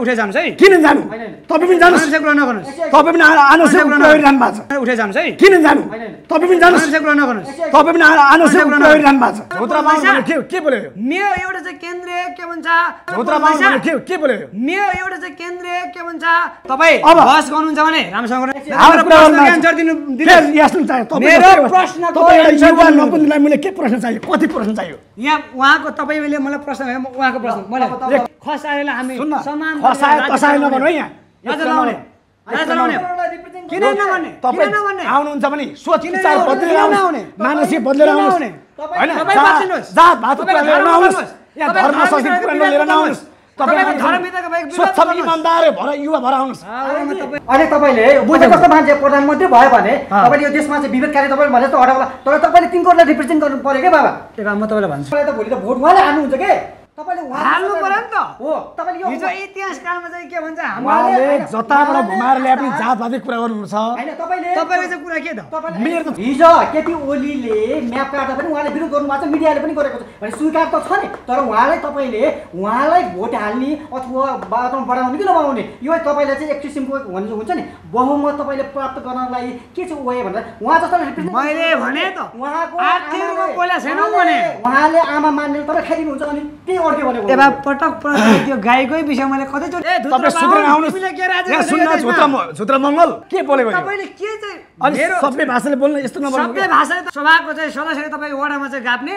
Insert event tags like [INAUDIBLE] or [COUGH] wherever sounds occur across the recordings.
उठे जानुहोस् है किन जानु तपाईँ पनि जानुहोस् कुरा पनि है किन जानु पनि पनि के मेरो एउटा चाहिँ के भन्छ के मेरो एउटा चाहिँ के भन्छ मैले के प्रश्न चाहियो कति प्रश्न चाहियो यहाँ उहाँको तपाईँले मलाई प्रश्न उहाँको प्रश्न हामी समान कसै यहाँ यहाँ बुझे कस्तो मान्छे प्रधानमन्त्री भयो भने तपाईँले यो देशमा चाहिँ विभेद तपाईँले भने हटाउला तर तपाईँले तिनको रिप्रेजेन्ट गर्नु पऱ्यो के बाबा म तपाईँलाई भन्छु त भोट उहाँले हाल्नुहुन्छ के नि त हो यो हिजो चाहिँ के भन्छ जताबाट पनि कुरा गर्नुहुन्छ केपी ओलीले म्याप काट्दा पनि उहाँले विरोध गर्नुभएको छ मिडियाले पनि गरेको छ भने स्वीकार त छ नि तर उहाँलाई तपाईँले उहाँलाई भोट हाल्ने अथवा वातावरण बढाउने कि नबढाउने यो तपाईँलाई चाहिँ एक किसिमको हुन्छ नि बहुमत तपाईँले प्राप्त गर्नलाई के चाहिँ उयो भनेर उहाँ जस्तो मैले भने त उहाँको उहाँले आमा मान्ने तपाईँ अनि भनेको पटक गाईकै विषय मैले के बोलेको तपाईँले के चाहिँ सबै भाषाले बोल्नु यस्तो सबै सभाको चाहिँ तपाईँ वडामा चाहिँ गाप्ने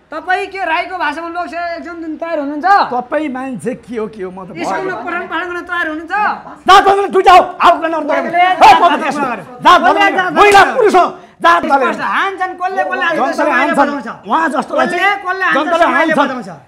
तपाईँ के राईको भाषामा लोक एक्जाम दिन तयार हुनुहुन्छ तपाईँ मान्छे के हो के हो म त स्कुलमा पठाउनु पठाउनु गर्न तयार हुनुहुन्छ जात भनेर दुजाओ आफ्नो नर जात महिला पुरुष हो जात हान्छन् कसले कसले जनताले हान्छन् वहा जस्तोलाई चाहिँ जनताले हान्छन्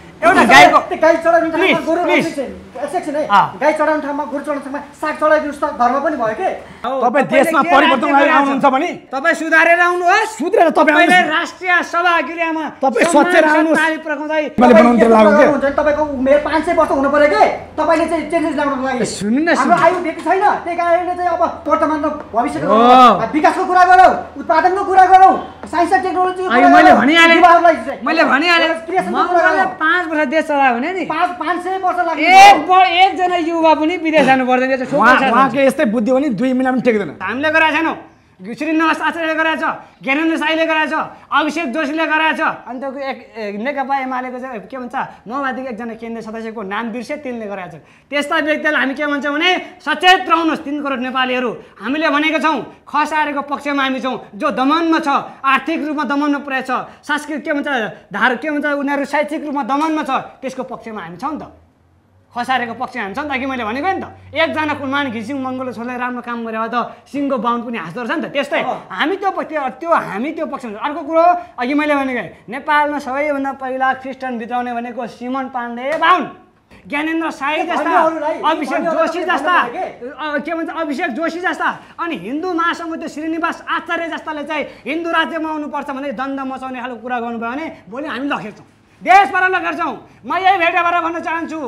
एउटा गाईको गाई चढाउने ठाउँमा गोरु सेक्सन है गाई चढाउने ठाउँमा गोरु चढाउने ठाउँमा साग चढाइदिनुहोस् त धर्म पनि भयो के तपाईँ देशमा परिवर्तन आउनुहुन्छ भने तपाईँ सुधारेर आउनुहोस् सुधारेर तपाईँ राष्ट्रिय सभा गृहमा तपाईँ सचेर आउनुहोस् तपाईँको उमेर पाँच सय वर्ष हुनु पऱ्यो के तपाईँले चाहिँ चेन्जेस ल्याउनको लागि सुन्नु न हाम्रो आयु बेटी छैन त्यही कारणले चाहिँ अब वर्तमान र भविष्यको विकासको कुरा गरौँ उत्पादनको कुरा गरौँ साइन्स र टेक्नोलोजीको मैले भनिहालेँ मैले भनिहालेँ पाँच वर्ष देश चलायो भने नि पाँच पाँच सय वर्ष लाग्यो एकजना युवा पनि विदेश जानु पर्दैन यस्तै बुद्धि हो नि दुई महिना पनि टेक्दैन हामीले गराएको छैनौँ श्रीनिवास आचार्यले गराएछ ज्ञानेन्द्र साईले गराएछ अभिषेक जोशीले गराएछ अन्त एक नेकपा एमालेको चाहिँ के भन्छ माओवादीको एकजना केन्द्रीय सदस्यको नाम बिर्से तिनले गराएछ त्यस्ता व्यक्तिहरूलाई हामी के भन्छौँ भने सचेत रहनुहोस् तिन करोड नेपालीहरू हामीले भनेको छौँ खसारेको पक्षमा हामी छौँ जो दमनमा छ आर्थिक रूपमा दमनमा छ सांस्कृतिक के भन्छ धार के भन्छ उनीहरू शैक्षिक रूपमा दमनमा छ त्यसको पक्षमा हामी छौँ नि त खसारेको पक्ष हान्छ नि त कि मैले भनेको नि त एकजना कुलमान घिसिङ मङ्गलो राम्रो काम गरेर त सिङ्गो बाहुन पनि हाँस्दो रहेछ नि त त्यस्तै हामी त्यो त्यो त्यो हामी त्यो पक्ष हुन्छ अर्को कुरो अघि मैले भनेको नेपालमा सबैभन्दा पहिला क्रिस्चियन बिताउने भनेको सिमन पाण्डे बाहुन ज्ञानेन्द्र साई जस्ता अभिषेक जोशी जस्ता के भन्छ अभिषेक जोशी जस्ता अनि हिन्दू महासङ्घ त्यो श्रीनिवास आचार्य जस्ताले चाहिँ हिन्दू राज्यमा आउनुपर्छ भने दण्ड मचाउने खालको कुरा गर्नुभयो भने भोलि हामी लखेर्छौँ देशबाट लखेर्छौँ म यही भेटेबाट भन्न चाहन्छु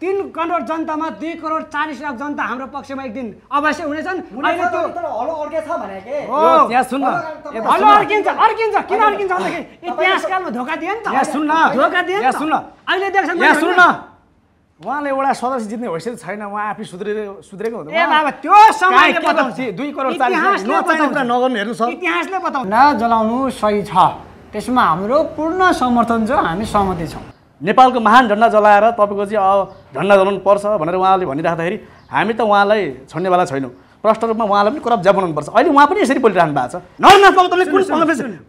तिन करोड जनतामा दुई करोड चालिस लाख जनता हाम्रो पक्षमा एक दिन अवश्य हुनेछन् उहाँले एउटा सदस्य जित्ने हैसियत छैन उहाँ आफै सुध्रे सुध्रेको हुन्छ ए जलाउनु सही छ त्यसमा हाम्रो पूर्ण समर्थन छ हामी सहमति छौँ नेपालको महान झन्डा जलाएर तपाईँको चाहिँ झन्डा जलाउनु पर्छ भनेर उहाँले भनिराख्दाखेरि हामी त उहाँलाई छोड्नेवाला छैनौँ प्रष्ट रूपमा उहाँलाई पनि करप बनाउनुपर्छ अहिले उहाँ पनि यसरी बोलिरहनु भएको छ नरनाथ पङ्गतले कुन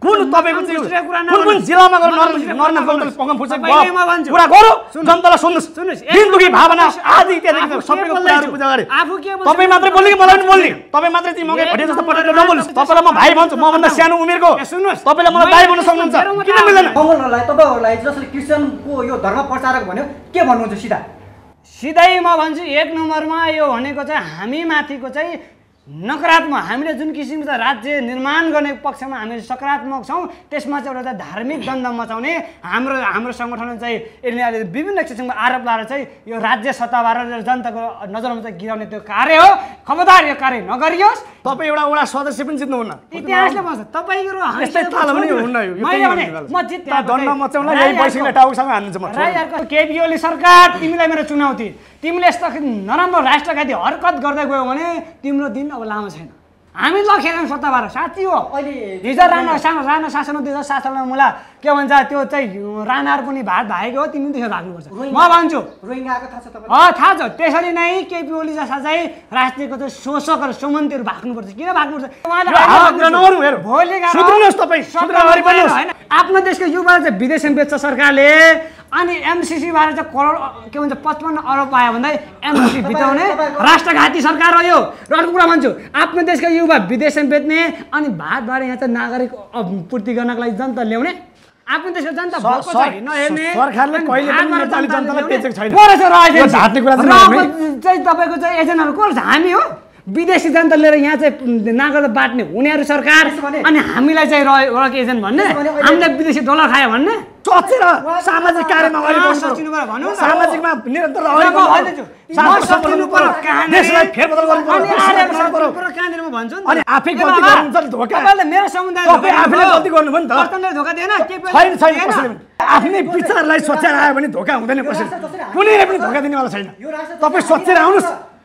कन्फ्रेन्स कुन तपाईँको कुन जिल्लामा गएर नरनाथ पङ्गतले पङ्गम फुट्छ कुरा गरौँ जनतालाई सुन्नुहोस् दुखी भावना आदि इत्यादि सबैको कुराहरू पूजा गरे तपाईँ मात्रै बोल्ने कि मलाई पनि बोल्ने तपाईँ मात्रै ती मकै घटे जस्तो पठाएर नबोल्नुहोस् तपाईँलाई म भाइ भन्छु मभन्दा सानो उमेरको सुन्नुहोस् तपाईँलाई मलाई भाइ भन्न सक्नुहुन्छ किन मिल्दैन तपाईँहरूलाई तपाईँहरूलाई जसले क्रिस्चियनको यो धर्म प्रचारक भन्यो के भन्नुहुन्छ सिधा सिधै म भन्छु एक नम्बरमा यो भनेको चाहिँ हामी माथिको चाहिँ नकारात्मक हामीले जुन किसिमको राज्य निर्माण गर्ने पक्षमा हामी सकारात्मक छौँ त्यसमा चाहिँ एउटा धार्मिक द्वन्द मचाउने हाम्रो हाम्रो सङ्गठन चाहिँ यसले विभिन्न किसिमको आरोप लाएर चाहिँ यो राज्य सत्ताबाट जनताको नजरमा चाहिँ गिराउने त्यो कार्य हो खबरदार यो कार्य नगरियोस् तपाईँ एउटा वडा सदस्य पनि जित्नुहुन्न इतिहासले भन्छ तपाईँको केपिओली सरकार तिमीलाई मेरो चुनौती तिमीले यस्तो नराम्रो राष्ट्रघाती हरकत गर्दै गयो भने तिम्रो दिन अब लामो छैन हामी लखेर सत्ता भएर साँच्ची हो अहिले हिजो राणा सानो राणा शासन दुई हजार सालमा मुला के भन्छ त्यो चाहिँ राणाहरू पनि भात भागेको हो तिमी त्यसरी राख्नुपर्छ म भन्छु थाहा छ थाहा छ त्यसरी नै केपी ओली जस्ता चाहिँ राष्ट्रियको चाहिँ र सुमन्तीहरू भाग्नुपर्छ किन भाग्नुपर्छ आफ्नो देशको युवा चाहिँ विदेशमा बेच्छ सरकारले अनि एमसिसीबाट चाहिँ करोड के भन्छ पचपन्न अरब पायो भन्दा एमसिसी [COUGHS] बिताउने राष्ट्रघाती सरकार हो यो र अर्को कुरा भन्छु आफ्नो देशको युवा विदेशमा बेच्ने अनि भारतबाट यहाँ चाहिँ नागरिक पूर्ति गर्नको लागि जनता ल्याउने आफ्नो देशको जनता चाहिँ तपाईँको चाहिँ एजेन्टहरू को हामी हो विदेशी जनता लिएर यहाँ चाहिँ नागरिकता बाँट्ने हुनेहरू सरकार अनि हामीलाई चाहिँ रह्यो रक एजेन्ट भन्ने हामीलाई विदेशी डलर खायो भन्ने सोचेर सामाजिक कार्यमा भन्नु सामाजिकमा निरन्तर आफ्नै विचारलाई सोचेर आयो भने धोका हुँदैन कसैले कुनैले पनि धोका दिनेवाला छैन तपाईँ सोचेर आउनुहोस्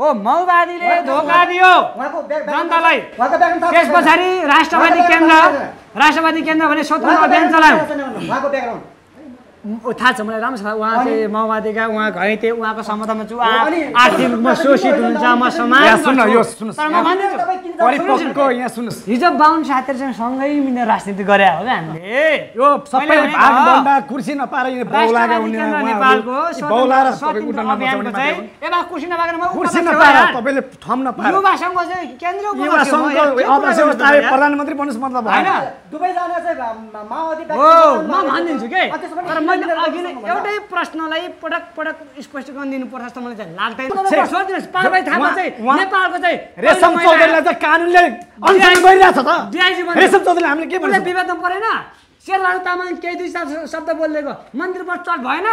हो माओवादीले धोका दियो जनतालाई त्यस पछाडि राष्ट्रवादी केन्द्र राष्ट्रवादी केन्द्र भने स्वतन्त्र अभियान चलायो थाहा छ मलाई राम्रो छ उहाँ चाहिँ माओवादीका उहाँ घैते उहाँको समर्थनमा छु आर्थिक म शोषित हुन्छ म समाज यहाँ सुन्नुहोस् हिजो बाहुन साथीहरूसँग सँगै मिलेर राजनीति गरे हो क्या हामीले यो सबै भाग कुर्सी नपाएर यो नेपालको अभियानको चाहिँ एउटा कुर्सी नपाएर कुर्सी नपाएर तपाईँले थम नपाएर युवा सङ्घ चाहिँ केन्द्रको केन्द्र प्रधानमन्त्री बन्नुहोस् मतलब हैन दुवै जान चाहिँ माओवादी म भनिदिन्छु के मैले अघि नै एउटै प्रश्नलाई पटक पटक स्पष्टीकरण दिनुपर्छ जस्तो मलाई चाहिँ लाग्दैन नेपालको चाहिँ रेशम चौधरीलाई चाहिँ कानुनले गरिरहेको छ त रेशम चौधरीले हामीले के भन्छ विवादमा परेन शेरबहादुर तामाङ केही दुई शब्द बोलिदिएको मन्दिरमा चट भएन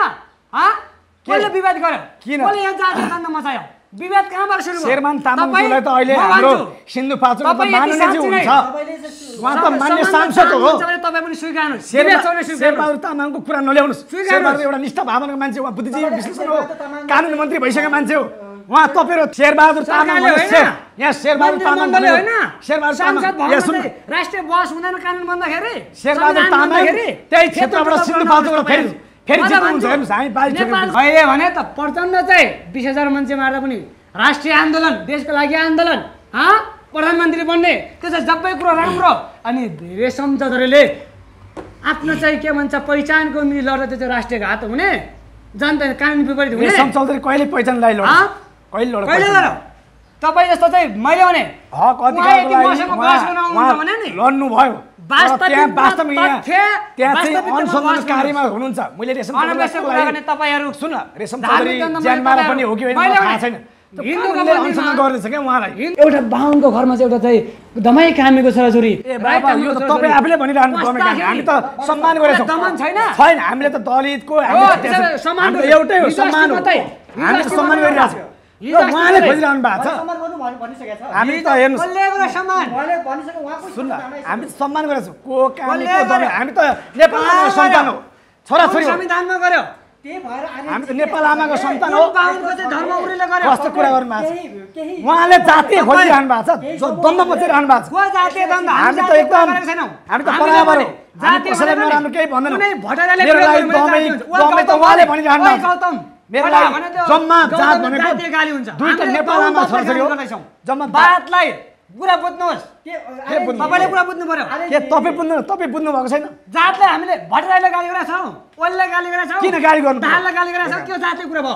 कसले विवाद गर्यो किन यहाँ जाति मचायो विवाद कहाँबाट सुरु भयो शेरमान तामाङलाई त अहिले हाम्रो सिन्धुपाल्चोक त माननीयजी हुनुहुन्छ उहाँ त मान्ने सांसद हो तपाईँ पनि स्वीकार्नु शेरबहादुर तामाङको कुरा नल्याउनुहोस् शेरबहादुर एउटा निष्ठ भावनाको मान्छे उहाँ बुद्धिजीवी विश्लेषण हो कानुन मन्त्री भइसकेको मान्छे हो उहाँ तपाईँहरू शेरबहादुर तामाङ यहाँ शेरबहादुर तामाङ होइन शेरबहादुर तामाङ राष्ट्रिय बस हुँदैन कानुन बन्दाखेरि शेरबहादुर तामाङ त्यही क्षेत्रबाट सिन्धुपाल्चोकबाट फेरि फेरि जित्नुहुन्छ हेर्नुहोस् हामी बाली अहिले भने त प्रचण्ड चाहिँ बिस हजार मान्छे मार्दा पनि राष्ट्रिय आन्दोलन देशको लागि आन्दोलन हाँ प्रधानमन्त्री बन्ने त्यो चाहिँ सबै कुरो राम्रो अनि रेशम चौधरीले आफ्नो चाहिँ के भन्छ पहिचानको उनी लड्दा त्यो चाहिँ राष्ट्रिय घात हुने जनता कानुन विपरीत हुने रेशम चौधरी कहिले पहिचान लाइ कहिले लड तपाईँ जस्तो चाहिँ मैले भने लड्नु भयो कार्यमा हुनुहुन्छ मैले पनि हो कि छैन एउटा बाहुनको घरमा चाहिँ एउटा चाहिँ दमाई कामेको छोराछोरी तपाईँ आफैले भनिरहनु हामी त सम्मान छैन हामीले त दलितको हामीले सम्मान गरिरहेको उहाँले खोजिरहनु भएको छ हामी त हेर्नु सुन्न हामी सम्मान गरेको छौँ हामी त नेपालको सन्तान हो छोराछोरी संविधानमा गऱ्यो हामी त नेपाल आमाको सन्तान हो कस्तो कुरा गर्नु भएको छ उहाँले जातीय खोजिरहनु भएको छ द्वन्द खोजिरहनु भएको छ हामी त एकदम हामी त बराबर हो हामी कसैलाई नराम्रो केही भन्दैन मेरो लागि त भनिरहनु भएको छ मेरो जम्मा तपाईँ बुझ्नु भएको छैन जातले हामीले गाली जातले कुरा भयो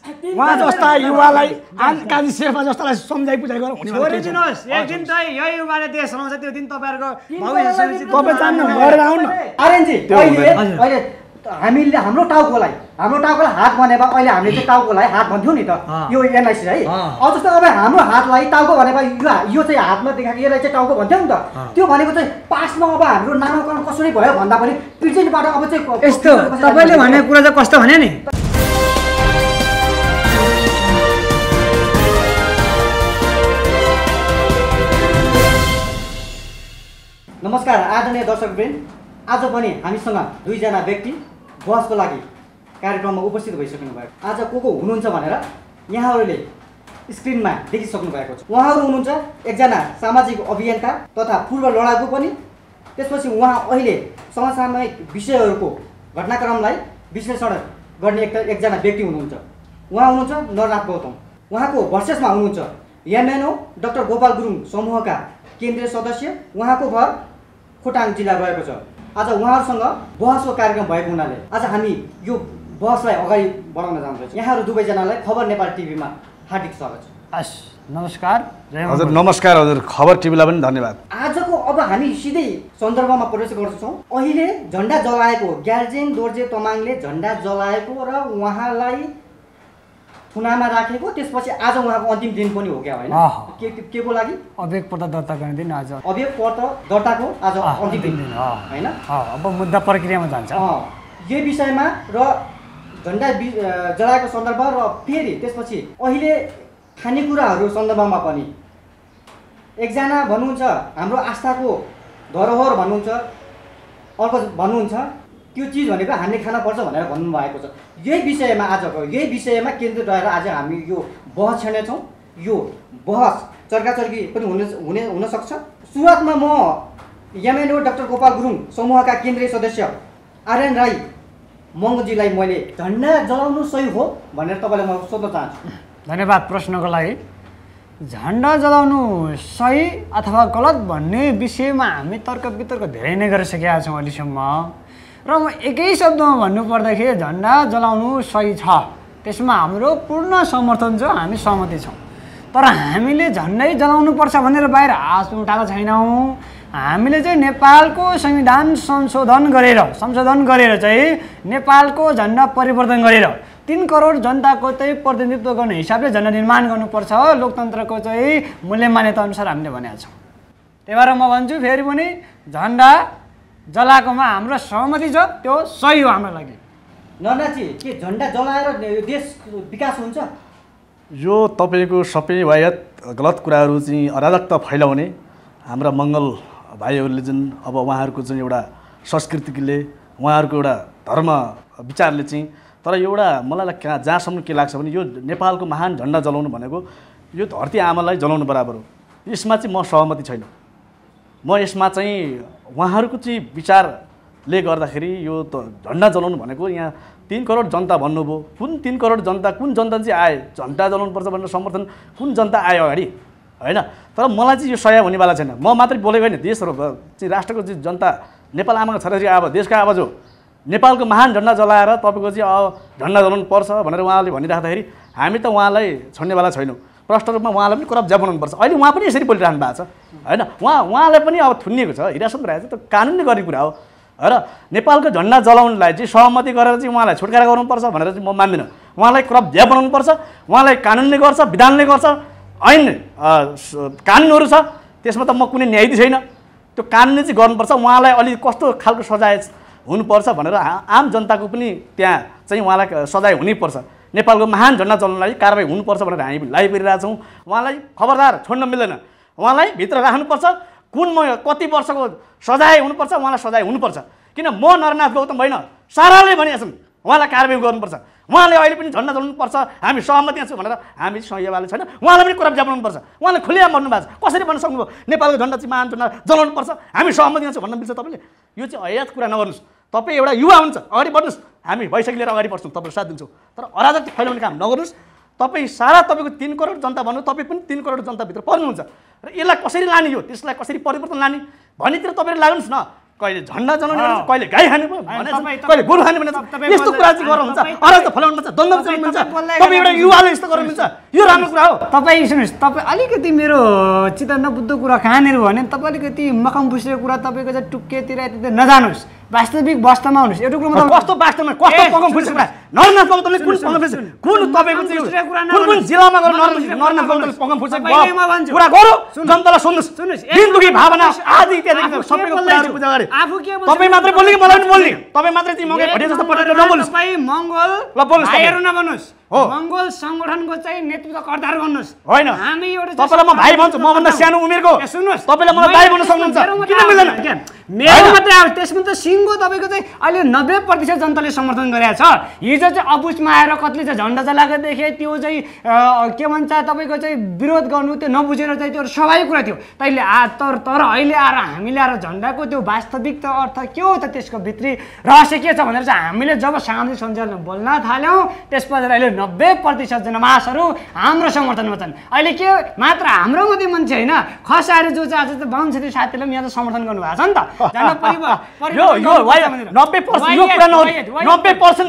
उहाँ जस्ता युवालाई काजी शेर्पा जस्तालाई सम्झाइ बुझाइ गरेर एक दिन त यही युवाले त्यो दिन जान्नु गरेर आउनु अहिले हामीले हाम्रो टाउकोलाई हाम्रो टाउकोलाई हात भए अहिले हामीले चाहिँ टाउकोलाई हात भन्थ्यौँ नि त यो एनआइसी है अब जस्तो अब हाम्रो हातलाई टाउको भनेको यो यो चाहिँ हातमा देखाएको यसलाई चाहिँ टाउको भन्थ्यौँ नि त त्यो भनेको चाहिँ पासमा अब हाम्रो नामाकरण कसरी भयो भन्दा पनि प्रेजेन्टबाट अब चाहिँ यस्तो तपाईँले भनेको कुरा चाहिँ कस्तो भने नि नमस्कार आदरणीय दर्शकवृन्द आज पनि हामीसँग दुईजना व्यक्ति बहसको लागि कार्यक्रममा उपस्थित भइसक्नु भएको आज को को हुनुहुन्छ भनेर यहाँहरूले स्क्रिनमा देखिसक्नु भएको छ उहाँहरू हुनुहुन्छ एकजना सामाजिक अभियन्ता तथा पूर्व लडाकु पनि त्यसपछि उहाँ अहिले समसामयिक विषयहरूको घटनाक्रमलाई विश्लेषण गर्ने एक एकजना व्यक्ति हुनुहुन्छ उहाँ हुनुहुन्छ नरनाथ गौतम उहाँको भर्सेसमा हुनुहुन्छ एमएनओ डक्टर गोपाल गुरुङ समूहका केन्द्रीय सदस्य उहाँको घर खोटाङ जिल्ला रहेको छ आज उहाँहरूसँग बहसको कार्यक्रम भएको हुनाले आज हामी यो बहसलाई अगाडि बढाउन जाँदैछौँ यहाँहरू दुवैजनालाई खबर नेपाल टिभीमा हार्दिक स्वागत छ हस् नमस्कार हजुर नमस्कार हजुर खबर टिभीलाई पनि धन्यवाद आजको अब हामी सिधै सन्दर्भमा प्रवेश गर्दछौँ अहिले झन्डा जलाएको ग्याल्जेन दोर्जे तमाङले झन्डा जलाएको र उहाँलाई थुनामा राखेको त्यसपछि आज उहाँको अन्तिम दिन पनि हो क्या होइन के के को लागि अभियोग पत्र दर्ता गर्ने दिन आज अभियोग पत्र दर्ताको आज अन्तिम दिन होइन अब मुद्दा प्रक्रियामा जान्छ यो विषयमा र झन्डा जलाएको सन्दर्भ र फेरि त्यसपछि अहिले खानेकुराहरू सन्दर्भमा पनि एकजना भन्नुहुन्छ हाम्रो आस्थाको धरोहर भन्नुहुन्छ अर्को भन्नुहुन्छ त्यो चिज भनेको हामीले खान पर्छ भनेर भन्नुभएको छ यही विषयमा आजको यही विषयमा केन्द्रित रहेर आज हामी यो बहस छेड्नेछौँ यो बहस चर्काचर्की पनि हुने हुने हुनसक्छ सुरुवातमा म एमएनओ डाक्टर गोपाल गुरुङ समूहका केन्द्रीय सदस्य आर्यन राई मङ्गजीलाई मैले झन्डा जलाउनु सही हो भनेर तपाईँलाई म सोध्न चाहन्छु धन्यवाद प्रश्नको लागि झन्डा जलाउनु सही अथवा गलत भन्ने विषयमा हामी तर्क वितर्क धेरै नै गरिसकेका छौँ अहिलेसम्म र म एकै शब्दमा भन्नुपर्दाखेरि झन्डा जलाउनु सही छ त्यसमा हाम्रो पूर्ण समर्थन छ हामी सहमति छौँ तर हामीले झन्डै जलाउनुपर्छ भनेर बाहिर हात उठाएको छैनौँ हामीले चाहिँ नेपालको संविधान संशोधन गरेर संशोधन गरेर चाहिँ नेपालको झन्डा परिवर्तन गरेर तिन करोड जनताको चाहिँ प्रतिनिधित्व गर्ने हिसाबले झन्डा निर्माण गर्नुपर्छ लोकतन्त्रको चाहिँ मूल्य मान्यताअनुसार हामीले भनेका छौँ त्यही भएर म भन्छु फेरि पनि झन्डा जलाएकोमा हाम्रो सहमति छ त्यो सही हो हाम्रो लागि ननाची के झन्डा जलाएर देश विकास हुन्छ यो तपाईँको सबै वायत गलत कुराहरू चाहिँ अराजकता फैलाउने हाम्रा मङ्गल भाइहरूले जुन अब उहाँहरूको चाहिँ एउटा संस्कृतिले उहाँहरूको एउटा धर्म विचारले चाहिँ तर एउटा मलाई कहाँ जहाँसम्म के लाग्छ भने यो नेपालको महान झन्डा जलाउनु भनेको यो धरती आमालाई जलाउनु बराबर हो यसमा चाहिँ म सहमति छैन म यसमा चाहिँ उहाँहरूको चाहिँ विचारले गर्दाखेरि यो त झन्डा जलाउनु भनेको यहाँ तिन करोड जनता भन्नुभयो कुन तिन करोड जनता कुन जनता चाहिँ आए झन्डा जलाउनुपर्छ भनेर समर्थन कुन जनता आयो अगाडि होइन तर मलाई चाहिँ यो सया हुनेवाला छैन म मात्रै बोलेको होइन देशहरू चाहिँ राष्ट्रको चाहिँ जनता नेपाल आमाको छोराछोरी आवाज देशको आवाज हो नेपालको महान झन्डा जलाएर तपाईँको चाहिँ अब झन्डा जलाउनु पर्छ भनेर उहाँले भनिराख्दाखेरि हामी त उहाँलाई छोड्नेवाला छैनौँ प्रष्ट रूपमा उहाँलाई पनि करप ज्या बनाउनुपर्छ अहिले उहाँ पनि यसरी बोलिरहनु भएको छ होइन उहाँ उहाँलाई पनि अब थुनिएको छ हिरासत राखेको छ त कानुनले गर्ने कुरा हो र नेपालको झन्डा जलाउनलाई चाहिँ सहमति गरेर चाहिँ उहाँलाई छुटकारा गर्नुपर्छ भनेर चाहिँ म मान्दिनँ उहाँलाई ध्या बनाउनुपर्छ उहाँलाई कानुनले गर्छ विधानले गर्छ ऐन कानुनहरू छ त्यसमा त म कुनै न्यायाधीश छैन त्यो कानुनले चाहिँ गर्नुपर्छ उहाँलाई अलि कस्तो खालको सजाय हुनुपर्छ भनेर आम जनताको पनि त्यहाँ चाहिँ उहाँलाई सजाय हुनैपर्छ नेपालको महान झन्डा चलाउनलाई कारवाही हुनुपर्छ भनेर हामी हामीलाई परिरहेछौँ उहाँलाई खबरदार छोड्न मिल्दैन उहाँलाई भित्र राख्नुपर्छ कुन म कति वर्षको सजाय हुनुपर्छ उहाँलाई सजाय हुनुपर्छ किन म नरनाथ गौतम होइन साराले छन् उहाँलाई कारवाही गर्नुपर्छ उहाँले अहिले पनि झन्डा चलाउनुपर्छ हामी सहमति छौँ भनेर हामी सहयोगवाले छैन उहाँलाई पनि कुरा बुझाउनुपर्छ उहाँले खुलिया भन्नुभएको छ कसरी भन्न सक्नुभयो नेपालको झन्डा चाहिँ महान झन्डा जलाउनुपर्छ हामी सहमति छौँ भन्न मिल्छ तपाईँले यो चाहिँ हयात कुरा नगर्नुहोस् तपाईँ एउटा युवा हुन्छ अगाडि बढ्नुहोस् हामी भइसक्यो लिएर अगाडि बढ्छौँ तपाईँलाई साथ दिन्छौँ तर अराजक फैलाउने काम नगर्नुहोस् तपाईँ सारा तपाईँको तिन करोड जनता भन्नु तपाईँ पनि तिन करोड जनताभित्र पर्नुहुन्छ र यसलाई कसरी लाने यो त्यसलाई कसरी परिवर्तन लाने भन्नेतिर तपाईँले लाग्नुहोस् न कहिले झन्डा जनाउने कहिले गाई खानु कहिले गोरु खाने भने यस्तो कुरा चाहिँ गराउनुहुन्छ अरू त फलाउनु दण्ड चलाउनुहुन्छ तपाईँ एउटा युवाले यस्तो गर्नुहुन्छ यो राम्रो कुरा हो तपाईँ सुन्नुहोस् तपाईँ अलिकति मेरो चित्त नबुझ्दो कुरा कहाँनिर भने तपाईँ अलिकति मखम बुसेको कुरा तपाईँको चाहिँ टुक्केतिर यतातिर नजानुहोस् वास्तविक वास्तवमा हुनुहोस् एउटा कुरो कस्तो वास्तवमा कस्तो पकाउनु फुलिसक्नु नरनाथ पगम तपाईँले कुन पगम फुलिस कुन तपाईँको कुन कुन जिल्लामा गएर नरनाथ पगम पगम फुलिसक्नु कुरा गरौँ जनतालाई सुन्नुहोस् दिन दुखी भावना आदि इत्यादि सबैको पूजा गरे आफू के तपाईँ मात्रै बोल्ने कि मलाई पनि बोल्ने तपाईँ मात्रै ती मगे भटे जस्तो पठाएर नबोल्नुहोस् तपाईँ मङ्गल ल बोल्नुहोस् नबन्नुहोस् मङ्गोल सङ्गठनको चाहिँ नेतृत्व कर्तार गर्नुहोस् होइन हामी एउटा म भाइ भन्छु सानो मलाई भन्न सक्नुहुन्छ किन मिल्दैन मेरो मात्रै त्यसमा त सिङ्गो तपाईँको चाहिँ अहिले नब्बे प्रतिशत जनताले समर्थन गरेको छ हिजो चाहिँ अबुझमा आएर कतिले चाहिँ झन्डा चलाएको देखेँ त्यो चाहिँ के भन्छ तपाईँको चाहिँ विरोध गर्नु त्यो नबुझेर चाहिँ त्यो स्वाभाविक कुरा थियो तैले आ तर तर अहिले आएर हामीले आएर झन्डाको त्यो वास्तविक त अर्थ के हो त त्यसको भित्री रहस्य के छ भनेर चाहिँ हामीले जब सामाजिक सञ्जालमा बोल्न थाल्यौँ त्यस अहिले नब्बे प्रतिशत जनमासहरू हाम्रो समर्थनमा छन् अहिले के मात्र हाम्रो मात्रै मान्छे होइन खसाएर जो चाहिँ आज त बाहुनसेती साथीले पनि यहाँ त समर्थन गर्नुभएको छ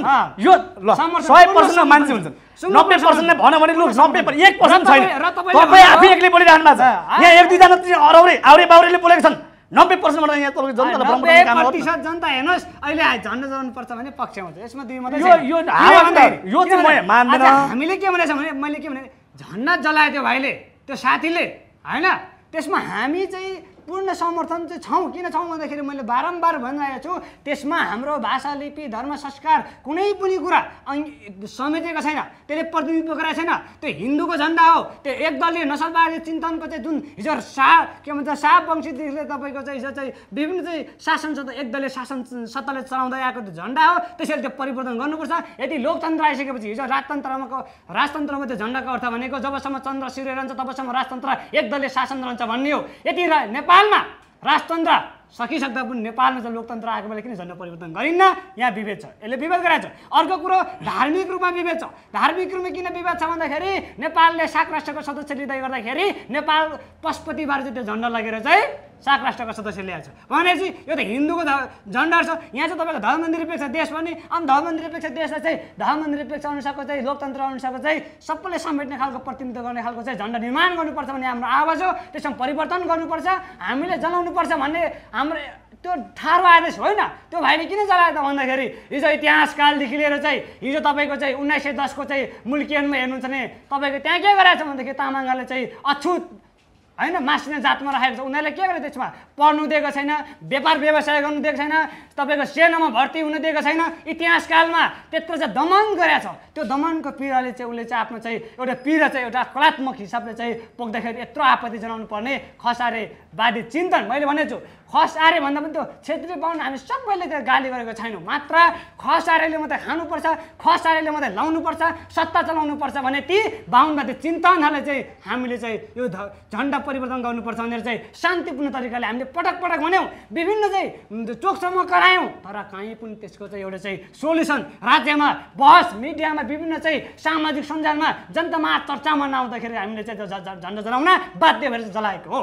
नि त [LAUGHS] मान्छे नब्बे पर्सेन्ट नै भन भने लु नब्बे एक पर्सेन्ट छैन तपाईँ आफै एक्लै बोलिरहनु भएको छ यहाँ एक दुईजना अराउरे आउरे बाउरेले बोलेको छन् नब्बे पर्सेन्टबाट यहाँ तपाईँको प्रतिशत जनता हेर्नुहोस् अहिले झन्डा पर्छ भने पक्ष हुन्छ यसमा दुई मात्रै यो चाहिँ मान्दैन हामीले के भनेको भने मैले के भने झन्डा जलायो त्यो भाइले त्यो साथीले होइन त्यसमा हामी चाहिँ पूर्ण समर्थन चाहिँ छौँ किन छौँ भन्दाखेरि मैले बारम्बार भनिरहेको छु त्यसमा हाम्रो भाषा लिपि धर्म संस्कार कुनै पनि कुरा समेटेको छैन त्यसले प्रतिनिधित्व गराएको छैन त्यो हिन्दूको झन्डा हो त्यो एकदलीय नसलवादी चिन्तनको चाहिँ जुन हिजो शाह के भन्छ शाह वंशीदेखिले तपाईँको चाहिँ हिजो चाहिँ विभिन्न चाहिँ शासन सत्ता एकदलीय शासन सत्ताले चलाउँदै आएको त्यो झन्डा हो त्यसरी त्यो परिवर्तन गर्नुपर्छ यदि लोकतन्त्र आइसकेपछि हिजो राजतन्त्रमा राजतन्त्रमा त्यो झन्डाको अर्थ भनेको जबसम्म चन्द्र सिरे रहन्छ तबसम्म राजतन्त्र एकदलीय शासन रहन्छ भन्ने हो यति नेपाल नेपालमा राजतन्त्र सकिसक्दा पनि नेपालमा चाहिँ लोकतन्त्र आएको बेला किन झन्डा परिवर्तन गरिन्न यहाँ विभेद छ यसले विभेद गराएको छ अर्को कुरो धार्मिक रूपमा विभेद छ धार्मिक रूपमा किन विभेद छ भन्दाखेरि नेपालले साक राष्ट्रको सदस्य लिँदै गर्दाखेरि नेपाल पशुपतिबाट चाहिँ त्यो झन्डा लगेर चाहिँ साख राष्ट्रको सदस्य ल्याएको छ भनेपछि यो त हिन्दूको ध झन्डा छ यहाँ चाहिँ तपाईँको धर्मनिरपेक्ष देश भन्ने अनि धर्मनिरपेक्ष देशलाई चाहिँ धर्मनिरपेक्ष अनुसारको चाहिँ लोकतन्त्र अनुसारको चाहिँ सबैले समेट्ने खालको प्रतिनिधित्व गर्ने खालको चाहिँ झन्डा निर्माण गर्नुपर्छ भन्ने हाम्रो आवाज हो त्यसमा परिवर्तन गर्नुपर्छ हामीले जलाउनुपर्छ भन्ने हाम्रो त्यो ठाडो आदेश होइन त्यो भाइले किन चलायो त भन्दाखेरि हिजो इतिहासकालदेखि लिएर चाहिँ हिजो तपाईँको चाहिँ उन्नाइस सय दसको चाहिँ मुल्कियनमा हेर्नुहुन्छ भने तपाईँको त्यहाँ के गराएको छ भन्दाखेरि तामाङहरूले चाहिँ अछुत होइन मासिने जातमा राखेको छ उनीहरूले के गरेको त्यसमा पढ्नु दिएको छैन व्यापार व्यवसाय गर्नु दिएको छैन तपाईँको सेनामा भर्ती हुन दिएको छैन इतिहासकालमा त्यत्रो चाहिँ दमन गरेको छ त्यो दमनको पीडाले चाहिँ उसले चाहिँ आफ्नो चाहिँ एउटा पीडा चाहिँ एउटा कलात्मक हिसाबले चाहिँ पोख्दाखेरि यत्रो आपत्ति जनाउनु पर्ने खसारे वादी चिन्तन मैले भनेको छु खस आरे भन्दा पनि त्यो क्षेत्रीय बाहुन हामी सबैले त्यो गाली गरेको छैनौँ मात्र खस आरेले मात्रै खानुपर्छ खस आरेले मात्रै लाउनुपर्छ सत्ता चलाउनुपर्छ भने ती बाहुनवादी चिन्तनहरूलाई चाहिँ हामीले चाहिँ यो झन्डा परिवर्तन गर्नुपर्छ भनेर चाहिँ शान्तिपूर्ण तरिकाले हामीले पटक पटक भन्यौँ विभिन्न चाहिँ चोकसम्म करायौँ तर कहीँ पनि त्यसको चाहिँ एउटा चाहिँ सोल्युसन राज्यमा बहस मिडियामा विभिन्न चाहिँ सामाजिक सञ्जालमा जनतामा चर्चामा नआउँदाखेरि हामीले चाहिँ झन्डा जलाउन बाध्य भएर जलाएको हो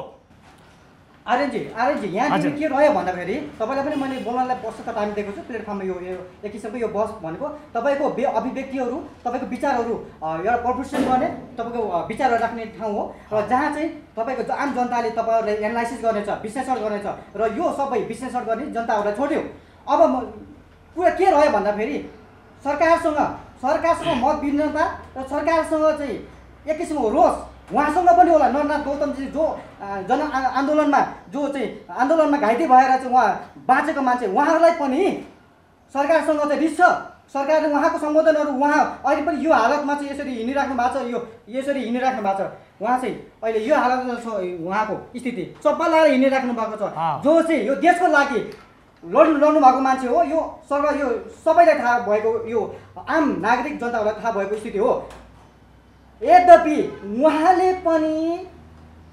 आर्यजी यहाँ यहाँनिर के रह्यो भन्दाखेरि तपाईँलाई पनि मैले बोल्नलाई बस्छ त हामी दिएको छु प्लेटफर्ममा यो एक किसिमको यो बस भनेको तपाईँको अभिव्यक्तिहरू तपाईँको विचारहरू एउटा प्रदर्शन गर्ने तपाईँको विचारहरू राख्ने ठाउँ हो र जहाँ चाहिँ तपाईँको आम जनताले तपाईँहरूलाई एनालाइसिस गर्नेछ विश्लेषण गर्नेछ र यो सबै विश्लेषण गर्ने जनताहरूलाई छोड्यो अब कुरा के रह्यो भन्दाखेरि सरकारसँग सरकारसँग मत भिन्नता र सरकारसँग चाहिँ एक किसिमको रोष उहाँसँग पनि होला नरनाथ गौतमजी जो जन आन्दोलनमा जो चाहिँ आन्दोलनमा घाइते भएर चाहिँ उहाँ बाँचेको मान्छे उहाँहरूलाई पनि सरकारसँग चाहिँ रिस छ सरकारले उहाँको सम्बोधनहरू उहाँ अहिले पनि यो हालतमा चाहिँ यसरी हिँडिराख्नु भएको छ यो यसरी हिँडिराख्नु भएको छ उहाँ चाहिँ अहिले यो हालतमा छ उहाँको स्थिति सबै लगाएर हिँडिराख्नु भएको छ जो चाहिँ यो देशको लागि लड्नु लड्नु भएको मान्छे हो यो सर यो सबैलाई थाहा भएको यो आम नागरिक जनताहरूलाई थाहा भएको स्थिति हो यद्यपि उहाँले पनि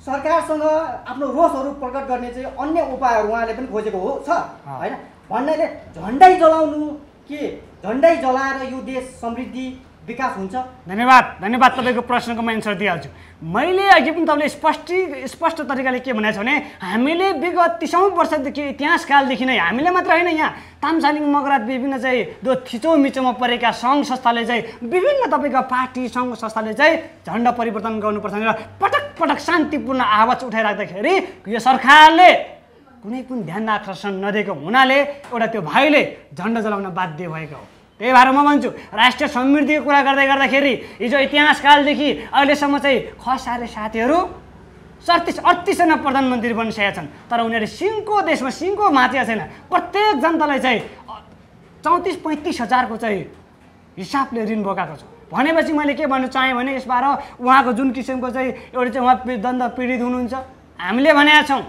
सरकारसँग आफ्नो रोषहरू प्रकट गर्ने चाहिँ अन्य उपायहरू उहाँले पनि खोजेको हो छ होइन भन्नाले झन्डै जलाउनु के झन्डै जलाएर यो देश समृद्धि विकास हुन्छ धन्यवाद धन्यवाद तपाईँको प्रश्नको म एन्सर दिइहाल्छु मैले अघि पनि तपाईँले स्पष्ट स्पष्ट तरिकाले के भनेको छ भने हामीले विगत तिसौँ वर्षदेखि इतिहासकालदेखि नै हामीले मात्र होइन यहाँ तामसालिङ मगरात विभिन्न चाहिँ जो थिचोमिचोमा परेका सङ्घ संस्थाले चाहिँ विभिन्न तपाईँको पार्टी सङ्घ संस्थाले चाहिँ झन्डा परिवर्तन गर्नुपर्छ र पटक पटक शान्तिपूर्ण आवाज उठाइराख्दाखेरि यो सरकारले कुनै पनि ध्यान आकर्षण नदिएको हुनाले एउटा त्यो भाइले झन्डा जलाउन बाध्य भएको हो त्यही भएर म भन्छु राष्ट्रिय समृद्धिको कुरा गर्दै गर्दाखेरि हिजो इतिहासकालदेखि अहिलेसम्म चाहिँ खसारे साथीहरू सडतिस अडतिसजना प्रधानमन्त्री बनिसकेका छन् तर उनीहरू सिङ्गो देशमा सिङ्गो माथि छैन प्रत्येक जनतालाई चाहिँ चौतिस पैँतिस हजारको चाहिँ हिसाबले ऋण बोकाएको छ भनेपछि मैले के भन्नु चाहेँ भने यसबाट उहाँको जुन किसिमको चाहिँ एउटा चाहिँ उहाँ दण्ड पीडित हुनुहुन्छ हामीले भनेका छौँ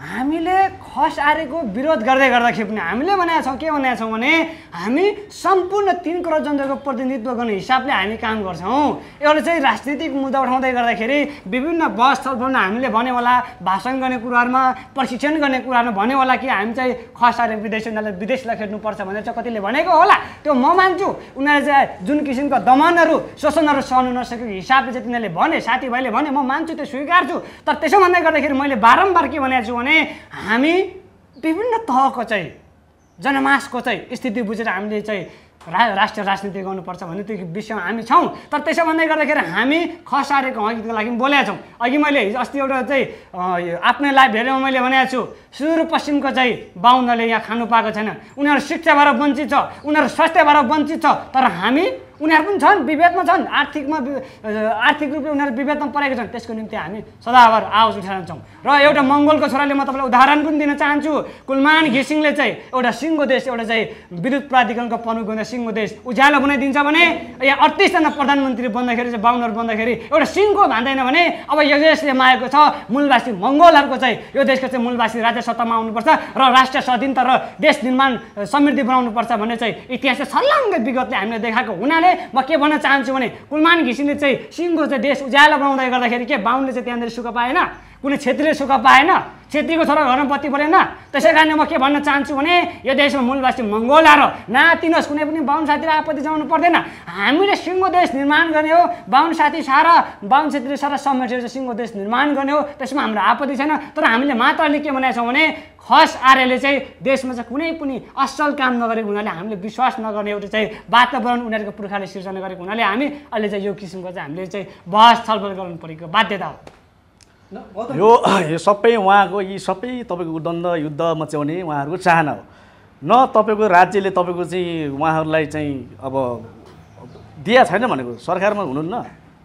हामीले खस आरेको विरोध गर्दै गर्दाखेरि पनि हामीले भनेका छौँ के बनाएको छौँ भने हामी सम्पूर्ण तिन करोड जनताको प्रतिनिधित्व गर्ने हिसाबले हामी काम गर्छौँ एउटा चाहिँ राजनीतिक मुद्दा उठाउँदै गर्दाखेरि विभिन्न बस छलफलमा हामीले भन्यो होला भाषण गर्ने कुराहरूमा प्रशिक्षण गर्ने कुराहरूमा भन्यो होला कि हामी चाहिँ खस आरे विदेश उनीहरूले विदेशलाई खेल्नुपर्छ भनेर चाहिँ कतिले भनेको होला त्यो म मान्छु उनीहरूले चाहिँ जुन किसिमको दमनहरू शोषणहरू सहनु नसकेको हिसाबले चाहिँ तिनीहरूले भने साथीभाइले भने म मान्छु त्यो स्वीकार्छु तर त्यसो भन्दै गर्दाखेरि मैले बारम्बार के भनेको छु भने भने हामी विभिन्न तहको चाहिँ जनमासको चाहिँ स्थिति बुझेर हामीले चाहिँ रा राष्ट्रिय राजनीति गर्नुपर्छ भन्ने त्यो विषयमा हामी छौँ तर त्यसो भन्दै गर्दाखेरि हामी खसारेको हकितको लागि बोलेका छौँ अघि मैले हिजो अस्ति एउटा चाहिँ आफ्नै लाइफ हेरेमा मैले भनेको छु सुदूरपश्चिमको चाहिँ बाहुनले यहाँ खानु पाएको छैन उनीहरू शिक्षाबाट वञ्चित छ उनीहरू स्वास्थ्यबाट वञ्चित छ तर हामी उनीहरू पनि छन् विभेदमा छन् आर्थिकमा आर्थिक रूपले उनीहरू विभेदमा परेका छन् त्यसको निम्ति हामी सदाभर आवाज उठाउँछौँ र एउटा मङ्गोलको छोराले म तपाईँलाई उदाहरण पनि दिन चाहन्छु कुलमान घिसिङले चाहिँ एउटा सिङ्गो देश एउटा चाहिँ विद्युत प्राधिकरणको प्रमुख हुँदा सिङ्गो देश उज्यालो बनाइदिन्छ भने या अडतिसजना प्रधानमन्त्री बन्दाखेरि चाहिँ बाहुनहरू बन्दाखेरि एउटा सिङ्गो भन्दैन भने अब यो देशले मागेको छ मूलवासी मङ्गोलहरूको चाहिँ यो देशको चाहिँ मूलवासी राज्य सत्तामा आउनुपर्छ र राष्ट्रिय स्वाधीनता र देश निर्माण समृद्धि बनाउनुपर्छ भन्ने चाहिँ इतिहासले छल्लाङ्ग विगतले हामीले देखाएको हुनाले म के भन्न चाहन्छु भने कुलमान घिसिङले चाहिँ सिङ्गो चाहिँ देश उज्यालो बनाउँदै गर्दाखेरि के बाहुनले चाहिँ त्यहाँनिर सुख पाएन कुनै क्षेत्रीय सुख पाएन छेत्रीको छोरा घरमा पत्ती परेन त्यसै कारणले म के भन्न चाहन्छु भने यो देशमा मूलवासी मङ्गोलाहरू नातिनुहोस् कुनै पनि बाहुन साथीले आपत्ति जमाउनु पर्दैन हामीले सिङ्गो देश निर्माण गर्ने हो बाहुन साथी सारा बाहुन क्षेत्री सारा समेटेर चाहिँ सिङ्गो देश निर्माण गर्ने हो त्यसमा हाम्रो आपत्ति छैन तर हामीले मात्राले के बनाएछौँ भने खस आर्यले चाहिँ देशमा चाहिँ कुनै पनि असल काम नगरेको हुनाले हामीले विश्वास नगर्ने एउटा चाहिँ वातावरण उनीहरूको पुर्खाले सिर्जना गरेको हुनाले हामी अहिले चाहिँ यो किसिमको चाहिँ हामीले चाहिँ बहस छलफल गर्नु परेको बाध्यता हो यो [CLEARS THROAT] यो सबै उहाँको यी सबै तपाईँको दण्ड युद्ध मच्याउने उहाँहरूको चाहना हो न तपाईँको राज्यले तपाईँको चाहिँ उहाँहरूलाई चाहिँ अब दिया छैन भनेको सरकारमा हुनुहुन्न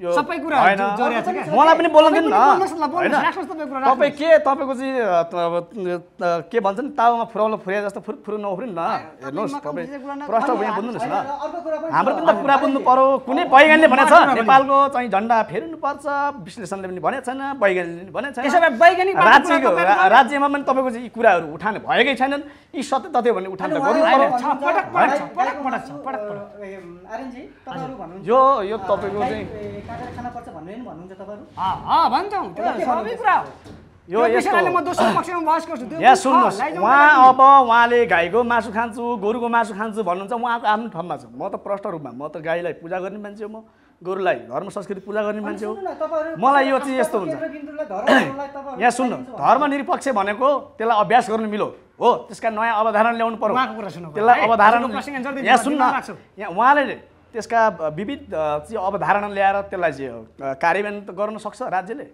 सबै मलाई पनि बोल्न दिनु न तपाईँ के तपाईँको चाहिँ के भन्छ नि तावामा फुराउनु फुरे जस्तो फुर फुरु नफुरिनु ल हेर्नुहोस् तपाईँ प्रश्न यहाँ बुझ्नुहोस् न हाम्रो पनि त कुरा बुझ्नु पर्यो कुनै वैज्ञानिकले भनेछ नेपालको चाहिँ झन्डा फेर्नुपर्छ विश्लेषणले पनि भनेको छैन वैज्ञानिकले पनि भनेको छैन राज्यको राज्यमा पनि तपाईँको चाहिँ यी कुराहरू उठान भएकै छैनन् यी सत्य तथ्य भने उठान त गर्नु यो यो तपाईँको चाहिँ यहाँ सुन्नुहोस् उहाँ अब उहाँले गाईको मासु खान्छु गोरुको मासु खान्छु भन्नुहुन्छ उहाँको आफ्नो ठाउँमा छ म त प्रष्ट रूपमा म त गाईलाई पूजा गर्ने मान्छे हो म गोरुलाई धर्म संस्कृति पूजा गर्ने मान्छे हो मलाई यो चाहिँ यस्तो हुन्छ यहाँ सुन्नु धर्मनिरपेक्ष भनेको त्यसलाई अभ्यास गर्नु मिलो हो त्यसका नयाँ अवधारणा ल्याउनु पर्यो त्यसलाई अवधारणा यहाँ सुन्न यहाँ उहाँले त्यसका विविध चाहिँ अवधारणा ल्याएर त्यसलाई चाहिँ कार्यान्वयन त गर्न सक्छ राज्यले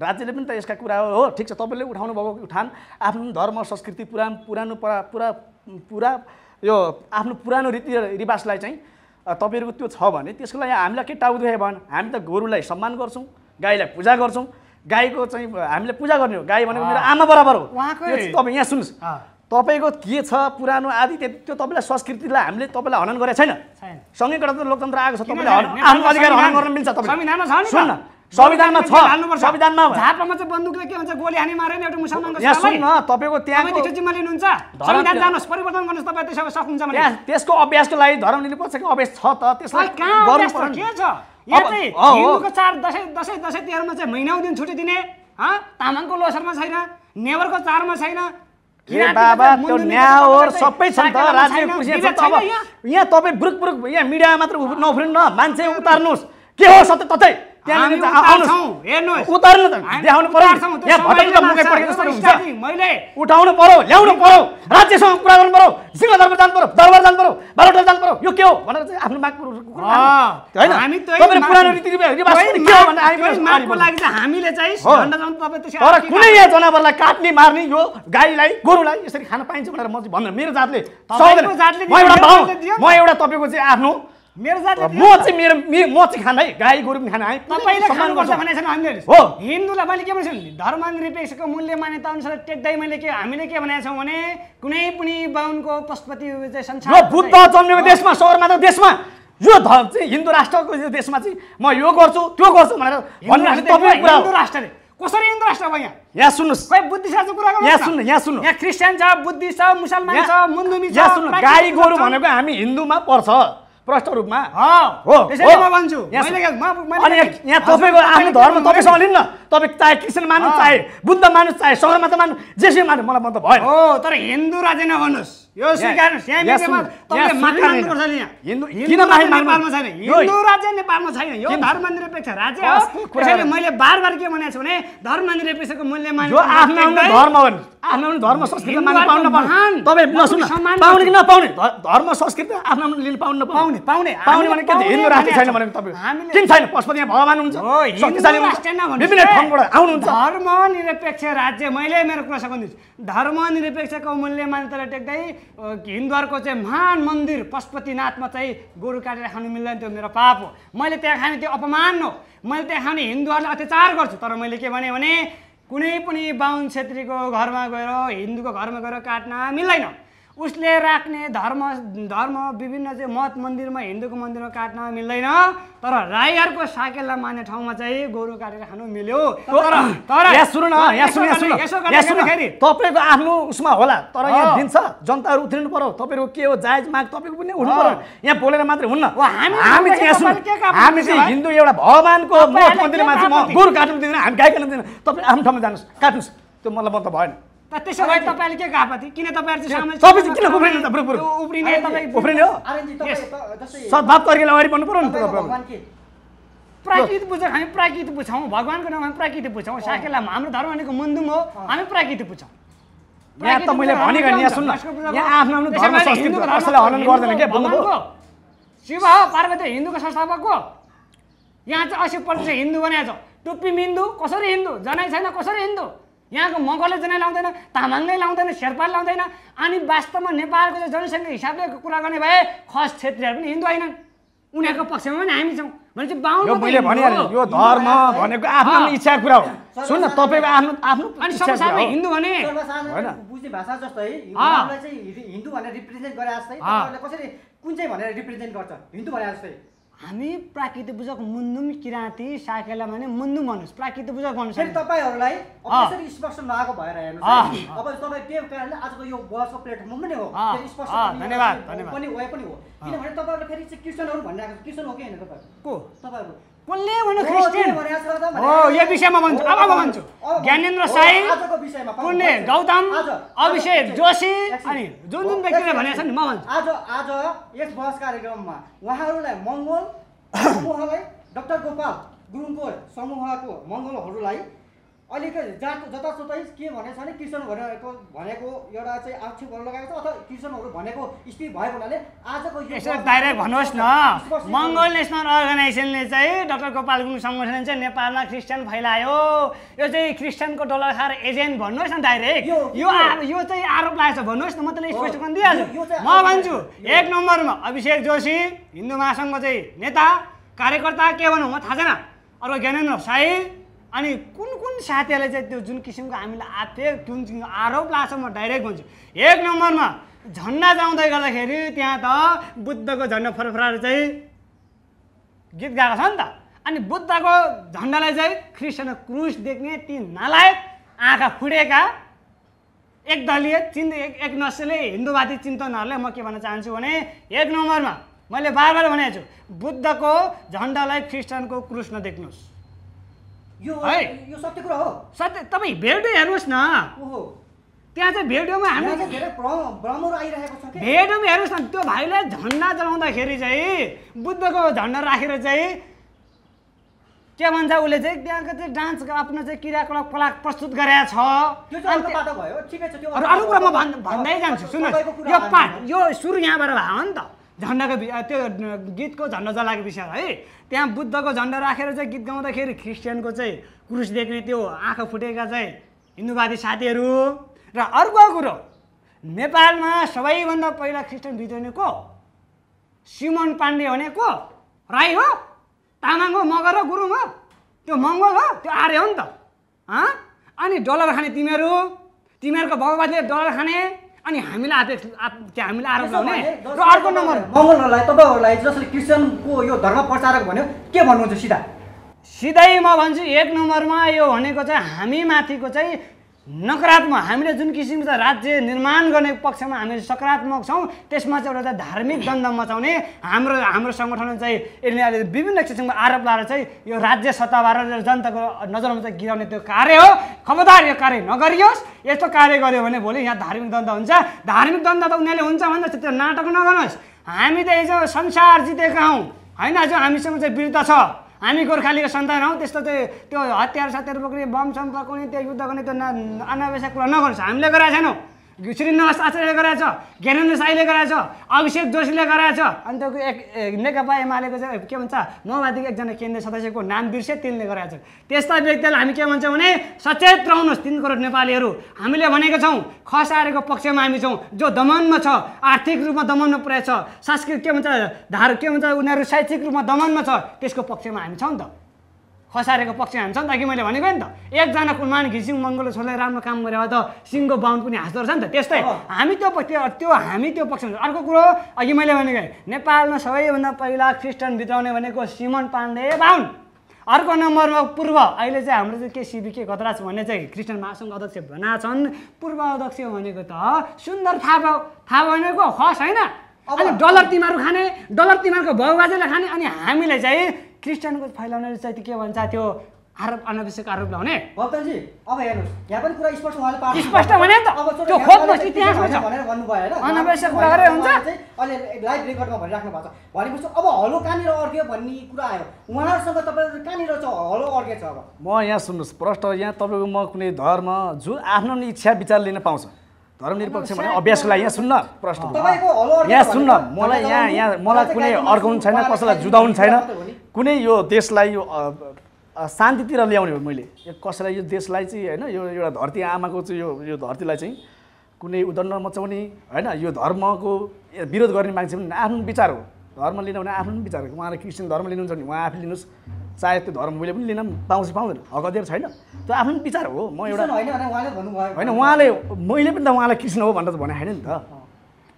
राज्यले पनि त यसका कुरा हो ठिक छ तपाईँले उठाउनु भएको उठान आफ्नो धर्म संस्कृति पुरा पुरानो पुरा पुरा पुरा यो आफ्नो पुरानो रीति रिवाजलाई चाहिँ तपाईँहरूको त्यो छ भने त्यसको लागि हामीलाई के टाउ दुखाइ भएन हामी त गोरुलाई सम्मान गर्छौँ गाईलाई पूजा गर्छौँ गाईको चाहिँ हामीले पूजा गर्ने हो गाई भनेको मेरो आमा बराबर हो तपाईँ यहाँ सुन्नुहोस् तपाईँको के छ पुरानो आदि त्यो तपाईँलाई संस्कृतिलाई हामीले तपाईँलाई हनन गरेको छैन सँगै त लोकतन्त्र आएको छ तपाईँले आफ्नो अधिकार हनन गर्न मिल्छ सुन्न संविधानमा छ संविधानमा झापामा चाहिँ बन्दुकले के हुन्छ गोली हानी मारेन एउटा मुसलमानको यहाँ सुन्न तपाईँको त्यहाँको जिम्मा लिनुहुन्छ संविधान जानुहोस् परिवर्तन गर्नुहोस् तपाईँ त्यसो सक्नुहुन्छ त्यसको अभ्यासको लागि धर्म लिनु पर्छ कि अभ्यास छ त त्यसलाई गर्नु पर्छ के छ यहाँ चाहिँ हिन्दूको चार दसैँ दसैँ दसैँ तिहारमा चाहिँ महिनाौ दिन छुट्टी दिने तामाङको लोसरमा छैन नेवरको चारमा छैन बाबा त्यो हो सबै छन् त राज्य छ अब यहाँ तपाईँ ब्रुक ब्रुक यहाँ मिडियामा मात्र नउफ्रिनु न मान्छे उतार्नुहोस् के हो सत्य ततै त पर्यो मैले उठाउनु पर्यो ल्याउनु पर्यो राज्यसँग कुरा गर्नु पर्यो सिंहदरबार जानु पर्यो दरबार जानु पर्यो बालोटा जानु पर्यो यो के हो भनेर चाहिँ आफ्नो माग तर कुनै यहाँ जनावरलाई काट्ने मार्ने यो गाईलाई गोरुलाई यसरी खान पाइन्छ भनेर म चाहिँ भन्दैन मेरो जातले म एउटा तपाईँको चाहिँ आफ्नो मेरो जातले म चाहिँ मेरो म चाहिँ खाँदै गाई गोरु पनि खान है तपाईँले खानुपर्छ भने छैन हामीले हो हिन्दूलाई मैले के भनेको छु धर्मनिरपेक्षको मूल्य मान्यता अनुसार टेक्दै मैले के हामीले के भनेको छौँ भने कुनै पनि बाहुनको पशुपति संसार बुद्ध जन्मेको देशमा सौरमा देशमा यो धर्म चाहिँ हिन्दू राष्ट्रको देशमा चाहिँ म यो गर्छु त्यो गर्छु भनेर हिन्दू राष्ट्रले कसरी हिन्दू राष्ट्र भयो यहाँ यहाँ सुन्नुहोस् खै बुद्धिस्ट कुरा यहाँ सुन्नु यहाँ सुन्नु यहाँ क्रिस्चियन छ बुद्धिस्ट छ मुसलमान छ मुन्दुमी छ गाई गोरु भनेको हामी हिन्दूमा पर्छ प्रष्ट रूपमा हो त्यसैले म भन्छु यहाँ तपाईँको आफ्नो धर्म तपाईँसँग लिन्न तपाईँ चाहे क्रिस्चियन मान्नु चाहे बुद्ध मान्नु चाहे सगरमाथा मान्नु जेसी मान मलाई मन त भयो हो तर हिन्दू राज्य नभन्नुहोस् यो राज्य नेपालमा छैन यो धर्म राज्य मैले बार बार के भनेको छु भने धर्म निरपेक्षको मूल्य आफ्नो पाउने कि हिन्दू राज्य छैन भने छैन आउनु धर्मनिरपेक्ष राज्य मैले मेरो कुरा सघाउँदैछु धर्मनिरपेक्षको मूल्य मान्यतालाई टेक्दै हिन्दूहरूको चाहिँ महान मन्दिर पशुपतिनाथमा चाहिँ गोरु काटेर खानु मिल्दैन त्यो मेरो पाप हो मैले त्यहाँ खाने त्यो अपमान हो मैले त्यहाँ खाने हिन्दूहरूलाई अत्याचार गर्छु तर मैले के भने कुनै पनि बाहुन छेत्रीको घरमा गएर हिन्दूको घरमा गएर काट्न मिल्दैन उसले राख्ने धर्म धर्म विभिन्न चाहिँ मत मन्दिरमा हिन्दूको मन्दिरमा काट्न मिल्दैन तर राईहरूको साकेला मान्ने ठाउँमा चाहिँ गोरु काटेर खानु मिल्यो तपाईँको आफ्नो उसमा होला तर यहाँ दिन्छ जनताहरू उत्रिनु पर्यो तपाईँको के हो जायज माग तपाईँको पनि उठ्नु पर्यो यहाँ बोलेर मात्रै हुन्न हामी चाहिँ हिन्दू एउटा भगवान्को मत मन्दिरमा गोरु काट्नु दिँदैन हामी गाई काट्नु दिँदैन तपाईँ आफ्नो ठाउँमा जानुहोस् काट्नुहोस् त्यो मतलब त भएन त्यसो भए तपाईँले के गएको किन तपाईँहरू चाहिँ किन उफ्रिनु त भ्रुपुर उफ्रिने तपाईँ उफ्रिने हो सद्भाव तरिकाले अगाडि बढ्नु पऱ्यो नि त प्राकृतिक बुझ हामी प्राकृत बुझ्छौँ भगवान्को नाम हामी प्राकृतिक बुझ्छौँ साकेलाम हाम्रो धर्म भनेको मुन्दुम हो हामी प्राकृत बुझ्छौँ यहाँ त मैले भनेको यहाँ सुन्न यहाँ आफ्नो आफ्नो धर्म संस्कृति कसैलाई हनन गर्दैन के भन्नुभयो शिव पार्वती हिन्दूको संस्थापक हो यहाँ चाहिँ असी पर्सेन्ट हिन्दू बनाएको छ टुप्पी हिन्दू कसरी हिन्दू जनाइ छैन कसरी हिन्दू यहाँको मगरले चाहिँ लाउँदैन तामाङले लाउँदैन शेर्पाले लाउँदैन अनि वास्तवमा नेपालको चाहिँ जनसङ्ख्या हिसाबले कुरा गर्ने भए खस क्षेत्रीहरू पनि हिन्दू होइनन् उनीहरूको पक्षमा पनि हामी छौँ भनेपछि बाहुन मैले भनिहालेँ यो धर्म भनेको आफ्नो इच्छा कुरा हो सुन तपाईँको आफ्नो आफ्नो अनि सर्वसाधारण हिन्दू भने होइन बुझ्ने भाषा जस्तै हिन्दू भनेर रिप्रेजेन्ट गरे जस्तै कसरी कुन चाहिँ भनेर रिप्रेजेन्ट गर्छ हिन्दू भने जस्तै हामी प्राकृतिक पूजाको मुन्दुम किराँती साकेला भने मुन्दुम भन्नुहोस् प्राकृतिक भन्नुहोस् फेरि तपाईँहरूलाई कसरी स्पष्ट नआएको भएर हेर्नुहोस् अब तपाईँ त्यो कारणले आजको यो बसको प्लेटफर्म पनि हो स्पष्ट धन्यवाद पनि वे पनि हो किनभने तपाईँहरूले फेरि चाहिँ क्रिस्चियनहरू भनिरहेको छ क्रिस्चियन हो कि होइन तपाईँहरू को तपाईँहरू कसले भन्नु क्रिस्टियन हो यो विषयमा भन्छु अब म भन्छु ज्ञानेन्द्र साई कुनले गौतम अभिषेक जोशी अनि जुन जुन व्यक्तिले भनेको छ नि म भन्छु आज आज यस बहस कार्यक्रममा उहाँहरूलाई मङ्गोल [COUGHS] समूहलाई डक्टर गोपाल गुरुङको समूहको मङ्गोलहरूलाई अहिलेको जात जतासुतै के भनेको छ भने भनेको भनेको एउटा चाहिँ आक्षेप लगाएको छ अथवा क्रिस्चियनहरू भनेको स्थिति भएको हुनाले आजको डाइरेक्ट भन्नुहोस् न मङ्गल नेसनल अर्गनाइजेसनले चाहिँ डाक्टर गोपाल गुरुङ सङ्गठनले चाहिँ नेपालमा क्रिस्चियन फैलायो यो चाहिँ क्रिस्चियनको डलर खाएर एजेन्ट भन्नुहोस् न डाइरेक्ट यो यो चाहिँ आरोप लागेको छ भन्नुहोस् न म त्यसलाई स्पष्ट पनि दिइहाल्छु म भन्छु एक नम्बरमा अभिषेक जोशी हिन्दू महासङ्घको चाहिँ नेता कार्यकर्ता के भनौँ म थाहा छैन अर्को ज्ञानेन्द्र साई अनि कुन कुन साथीहरूलाई चाहिँ त्यो जुन किसिमको हामीलाई आत्य जुन आरोप लाग्छ म डाइरेक्ट भन्छु एक नम्बरमा झन्डा जाउँदै गर्दाखेरि त्यहाँ त बुद्धको झन्डा फरफराएर चाहिँ गीत गाएको छ नि त अनि बुद्धको झन्डालाई चाहिँ क्रिस्चियन क्रुस देख्ने ती नालायक आँखा फुटेका एक दलीय चिन् एक एक नसले हिन्दूवादी चिन्तनहरूलाई म के भन्न चाहन्छु भने एक नम्बरमा मैले बार बार भनेको छु बुद्धको झन्डालाई क्रिस्चियनको क्रुस नदेख्नुहोस् यो यो सत्य कुरा हो सत्य तपाईँ भेडियो हेर्नुहोस् न ओहो त्यहाँ चाहिँ भेट्योमा हामी धेरै आइरहेको छ भेडियोमा हेर्नुहोस् न त्यो भाइलाई झन्डा जलाउँदाखेरि चाहिँ बुद्धको झन्डा राखेर चाहिँ के भन्छ उसले चाहिँ त्यहाँको चाहिँ डान्स आफ्नो चाहिँ क्रियाकलाप कला प्रस्तुत गरेका छ अरू कुरा म भन्दै जान्छु सुन्नुहोस् यो पाठ यो सुरु यहाँबाट भयो नि त झन्डाको त्यो गीतको झन्डा जलाएको विषय है त्यहाँ बुद्धको झन्डा राखेर चाहिँ गीत गाउँदाखेरि क्रिस्चियनको चाहिँ क्रुस देख्ने त्यो आँखा फुटेका चाहिँ हिन्दूवादी साथीहरू र अर्को कुरो नेपालमा सबैभन्दा पहिला क्रिस्चियन भित्र को सिमन पाण्डे हुने को राई हो तामाङ हो मगर हो गुरुङ हो त्यो मङ्गल हो त्यो आर्य हो नि त अनि डलर खाने तिमीहरू तिमीहरूको भगवान्ले डलर खाने अनि हामीलाई हामीलाई आरोप लगाउने र अर्को नम्बर मङ्गलहरूलाई तपाईँहरूलाई जसले क्रिस्चियनको यो धर्म प्रचारक भन्यो के भन्नुहुन्छ सिधा सिधै म भन्छु एक नम्बरमा यो भनेको चाहिँ हामी माथिको चाहिँ नकारात्मक हामीले जुन किसिमको राज्य निर्माण गर्ने पक्षमा हामी सकारात्मक छौँ त्यसमा चाहिँ एउटा धार्मिक द्वन्द मचाउने हाम्रो हाम्रो सङ्गठन चाहिँ अहिले विभिन्न किसिमको आरोप लगाएर चाहिँ यो राज्य सत्ताबाट र जनताको नजरमा चाहिँ गिराउने त्यो कार्य हो खबरदार यो कार्य नगरियोस् यस्तो कार्य गऱ्यो भने भोलि यहाँ धार्मिक द्वन्द हुन्छ धार्मिक द्वन्द त उनीहरूले हुन्छ भन्दा त्यो नाटक नगर्नुहोस् हामी त हिजो संसार जितेका हौँ होइन जो हामीसँग चाहिँ वृद्ध छ हामी गोर्खालीको सन्तान हौ त्यस्तो त्यो त्यो हतियार सत्यार बोक्ने बम सम पकाउने त्यो युद्ध गर्ने त्यो अनावश्यक कुरा नगर्नुहोस् हामीले गराएको छैनौँ श्रीनिवास आचार्यले गराएछ ज्ञानेन्द्र साईले गराएछ अभिषेक जोशीले गराएछ अन्त एक नेकपा एमालेको चाहिँ के भन्छ माओवादीको एकजना केन्द्रीय सदस्यको नाम बिर्से तिनले गराएछ त्यस्ता व्यक्तिलाई हामी के भन्छौँ भने सचेत रहनुहोस् तिन करोड नेपालीहरू हामीले भनेको छौँ खसारेको पक्षमा हामी छौँ जो दमनमा छ आर्थिक रूपमा दमनमा छ सांस्कृतिक के भन्छ धार के भन्छ उनीहरू शैक्षिक रूपमा दमनमा छ त्यसको पक्षमा हामी छौँ नि त खसारेको पक्ष हान्छ नि त कि मैले भनेको नि त एकजना कुलमान घिसिङ मङ्गलो राम्रो काम गरे त सिङ्गो बाहुन पनि हाँस्दो रहेछ नि त त्यस्तै हामी त्यो त्यो त्यो हामी त्यो पक्ष हुन्छ अर्को कुरो अघि मैले भनेको नेपालमा सबैभन्दा पहिला क्रिस्चियन बिताउने भनेको सिमन पाण्डे बाहुन अर्को नम्बरमा पूर्व अहिले चाहिँ हाम्रो चाहिँ के सिबी के छ भन्ने चाहिँ क्रिस्चियन महासङ्घ अध्यक्ष भना छन् पूर्व अध्यक्ष भनेको त सुन्दर थापा थापा भनेको खस होइन अनि डलर तिमीहरू खाने डलर तिमीहरूको भाउ खाने अनि हामीले चाहिँ क्रिस्चियनको फैलाउने चाहिँ के भन्छ त्यो आरोप अनावश्यक आरोप लाउने भक्तजी अब हेर्नुहोस् यहाँ पनि कुरा स्पष्ट उहाँले स्पष्ट भने त अब त्यो खोज्नुहोस् इतिहासमा भनेर भन्नुभयो होइन अनावश्यक कुरा गरे हुन्छ अहिले लाइभ रेकर्डमा भनिराख्नु भएको छ भनेपछि अब हलो कहाँनिर अड्क्यो भन्ने कुरा आयो उहाँहरूसँग तपाईँ कहाँनिर छ हलो छ अब म यहाँ सुन्नुहोस् प्रश्न यहाँ तपाईँको म कुनै धर्म जो आफ्नो इच्छा विचार लिन पाउँछ धर्मनिरपेक्ष भने अभ्यासको लागि यहाँ सुन्न प्रश्न यहाँ सुन्न मलाई यहाँ यहाँ मलाई कुनै अड्काउनु छैन कसैलाई जुदाउनु छैन कुनै यो देशलाई यो शान्तितिर ल्याउने हो मैले यो कसैलाई यो देशलाई चाहिँ होइन यो एउटा धरती आमाको चाहिँ यो यो धरतीलाई चाहिँ कुनै उदण्ड मचाउने होइन यो धर्मको विरोध गर्ने मान्छे पनि आफ्नो विचार हो धर्म लिन भने आफ्नो विचार हो उहाँले क्रिस्चियन धर्म लिनुहुन्छ भने उहाँ आफै लिनुहोस् चाहे त्यो धर्म मैले पनि लिन पाउँछ पाउँदैन हक अधिकार छैन त्यो आफ्नो विचार हो म एउटा होइन उहाँले मैले पनि त उहाँलाई कृष्ण हो भनेर त भने होइन नि त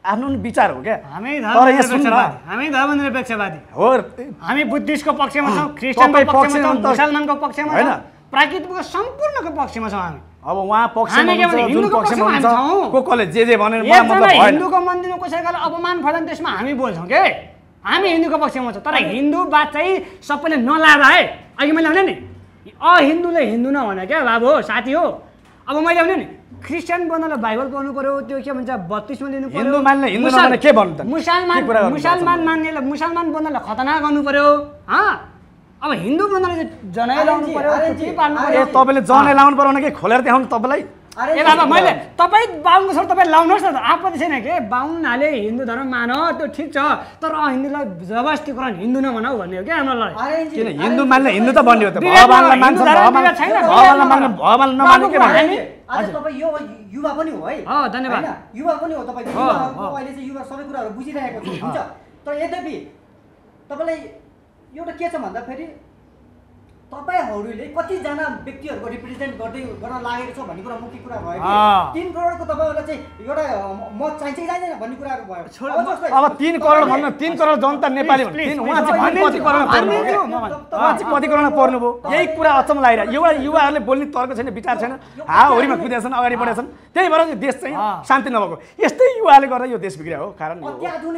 आफ्नो विचार हो क्या हामी हो बुद्धिस्टको पक्षमा छौँ सम्पूर्णको पक्षमा हामी अब हिन्दूको अपमान त्यसमा हामी बोल्छौँ के हामी हिन्दूको पक्षमा छ तर हिन्दू बात चाहिँ सबैले नलादा है अघि मैले भने नि अ हिन्दूले हिन्दू नभने क्या बाबु हो साथी हो अब मैले भने नि क्रिस्चियन बन्नलाई बाइबल पढ्नु पऱ्यो त्यो के भन्छ बत्तिसमा लिनु पर्यो मुसलमान मुसलमान मान्नेलाई मुसलमान बन्नलाई खतना गर्नु पर्यो अब हिन्दू बन्नलाई जनै लाउनु पऱ्यो तपाईँले जनै लाउनु पर्यो भने के खोलेर देखाउनु तपाईँलाई ए बाबा मैले तपाईँ बाहुनको सर तपाईँ लाउनुहोस् न त आपत्ति छैन के बाहुनले हिन्दू धर्म मान त्यो ठिक छ तर हिन्दूलाई जबरजस्तीकरण हिन्दू नभनाऊ भन्ने हो क्या हाम्रो किन हिन्दू मान्ने हिन्दू त भन्ने हो त भगवान्लाई मान्छ भगवान्लाई मान्ने के भन्ने आज तपाईँ यो युवा पनि हो है धन्यवाद युवा पनि हो तपाईँ अहिले चाहिँ युवा सबै कुराहरू बुझिरहेको छु हुन्छ तर यद्यपि तपाईँलाई एउटा के छ भन्दाखेरि तपाईँहरूले कतिजना व्यक्तिहरूको रिप्रेजेन्ट गर्दै गर्न लागेको छ भन्ने कुरा मुख्य कुरा भयो तिन करोडको तपाईँहरूलाई चाहिँ एउटा मत चाहिन्छ कि चाहिँदैन भन्ने कुराहरू भयो अब तिन करोड भन्नु तिन करोड जनता नेपाली कति करोडमा पर्नुभयो यही कुरा अचम्म लागेर युवा युवाहरूले बोल्ने तर्क छैन विचार छैन हाहोरीमा कुदेछन् अगाडि बढेछन् त्यही भएर यो देश चाहिँ शान्ति नभएको यस्तै युवाले गर्दा यो देश बिग्रिया हो कारण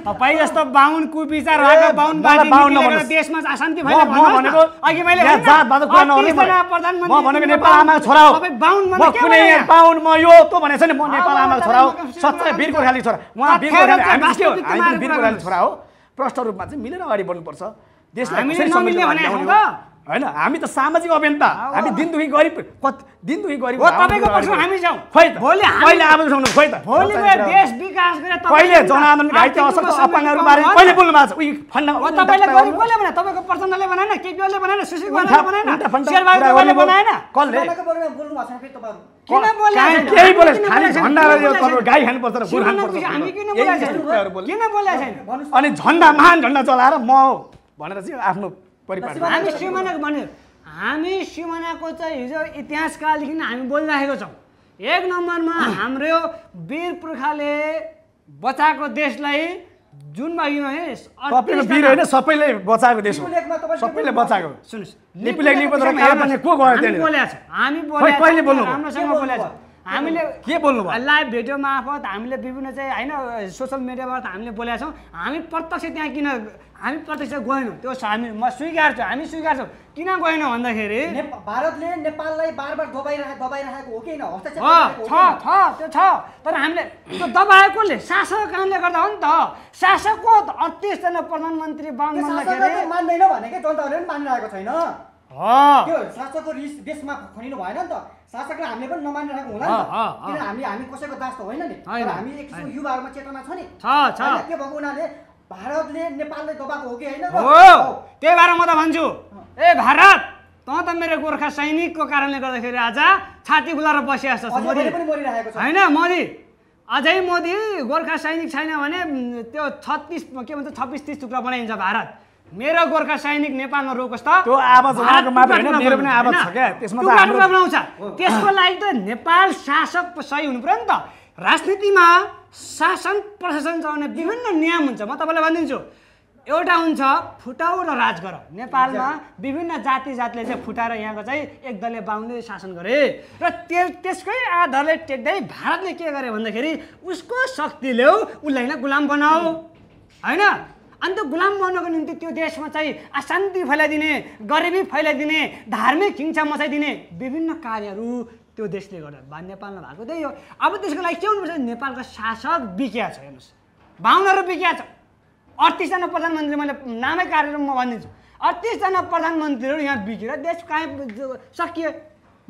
तपाईँ जस्तो बाहुन कुविचार बाहुन बाहुन देशमा अशान्ति भएन भनेको अघि मैले बाधक कुरा नहुने म भनेको नेपाल आमाको छोरा हो म कुनै बाहुन म यो त भनेछ नि म नेपाल आमाको छोरा हो सच्चा वीर खाली छोरा उहाँ वीर हामी के हो हामी वीर गोर्खाली छोरा हो प्रष्ट रूपमा चाहिँ मिलेर अगाडि बढ्नुपर्छ देशलाई होइन हामी त सामाजिक अभियन्ता हामी दिनदुखी गरिब कति दिनदुखी गरिब तपाईँको पक्षमा हामी जाउँ खोइ त भोलि कहिले आवाज उठाउनु खोइ त भोलि देश विकास गरे कहिले जनआन्दोलन घाइते असक्त अपाङ्गहरू बारे कहिले बोल्नु भएको छ उही फन्डा तपाईँले गरिब कसले भने तपाईँको प्रचण्डले बनाएन केपीओले बनाएन सुशील कुमारले बनाएन शेरबहादुरले बनाएन कसले बोल्नु भएको छैन फेरि तपाईँ किन बोले केही बोले खालि झन्डा गाई खानुपर्छ र गुरु खानुपर्छ किन बोले छैन अनि झन्डा महान झन्डा चलाएर म भनेर चाहिँ आफ्नो हामी सिमानाको भने हामी सिमानाको चाहिँ हिजो इतिहासकालदेखि हामी बोलिराखेको छौँ एक नम्बरमा हाम्रो वीर पुर्खाले बचाएको देशलाई जुन सबैले बचाएको देश सबैले बचाएको सुन्नुहोस् लिपि हामी हामीले के बोल्नु भयो लाइभ भिडियो मार्फत हामीले विभिन्न चाहिँ होइन सोसियल मिडियामा हामीले बोलेका छौँ हामी प्रत्यक्ष त्यहाँ किन हामी प्रत्यक्ष गएनौँ त्यो हामी म स्वीकार्छु हामी छौँ किन गएनौँ भन्दाखेरि भारतले नेपाललाई बार बार दबाइरहे दबाइरहेको हो कि छ त्यो छ तर हामीले त्यो दबाएकोले शासक कामले गर्दा हो नि त शासकको अडतिसजना प्रधानमन्त्री मान्दैन भनेकै जनताहरूले पनि मानिरहेको छैन त्यो शासकको रिस देशमा खनिनु भएन नि त शासकलाई हामीले पनि नमानिरहेको होला नि त हामी हामी कसैको दास त होइन नि हामी एक किसिमको युवाहरूमा चेतना छ नि भएको उनीहरूले भारतले नेपालले दबाएको हो कि होइन हो त्यही भएर म त भन्छु ए भारत त त मेरो गोर्खा सैनिकको कारणले गर्दाखेरि आज छाती खुलाएर बसिरहेको छ होइन मोदी अझै मोदी गोर्खा सैनिक छैन भने त्यो छत्तिस के भन्छ छब्बिस तिस टुक्रा बनाइन्छ भारत मेरो गोर्खा सैनिक नेपालमा रोकोस् त बनाउँछ त्यसको लागि त नेपाल शासक सही हुनु पऱ्यो नि त राजनीतिमा शासन प्रशासन चलाउने विभिन्न नियम हुन्छ म तपाईँलाई भनिदिन्छु एउटा हुन्छ फुटाउ र राज गर नेपालमा विभिन्न जाति जातले चाहिँ फुटाएर यहाँको चाहिँ एकदलले बाहुनले शासन गरे र त्यो त्यसकै आधारले टेक्दै भारतले के गरे भन्दाखेरि उसको शक्ति ल्याऊ उसलाई होइन गुलाम बनाऊ होइन अन्त गुलाम बनाउनको निम्ति त्यो देशमा चाहिँ अशान्ति फैलाइदिने गरिबी फैलाइदिने धार्मिक हिंसा मचाइदिने विभिन्न कार्यहरू त्यो देशले गर्दा बा नेपालमा भएको त्यही हो अब त्यसको लागि के हुनुपर्छ नेपालको शासक बिकिया छ हेर्नुहोस् बाहुनहरू बिकिया छ अडतिसजना प्रधानमन्त्री मैले नामै कार्यक्रम म भनिदिन्छु अडतिसजना प्रधानमन्त्रीहरू यहाँ बिकेर देश कायम सकियो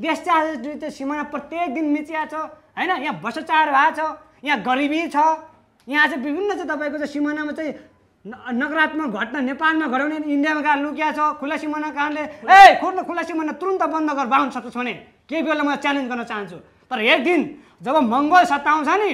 देश चाहिँ सिमाना प्रत्येक दिन मिचिया छ होइन यहाँ भ्रष्टाचार भएको छ यहाँ गरिबी छ यहाँ चाहिँ विभिन्न चाहिँ तपाईँको चाहिँ सिमानामा चाहिँ नकारात्मक घटना नेपालमा घटाउने इन्डियामा गएर लुकिया छ खुला सिमाना कारणले ए खुल्ला खुल्ला सिमाना तुरन्त बन्द गर बाहुन सक्छ भने केही बेला म च्यालेन्ज गर्न चाहन्छु तर एक दिन जब मङ्गोल सत्ता आउँछ नि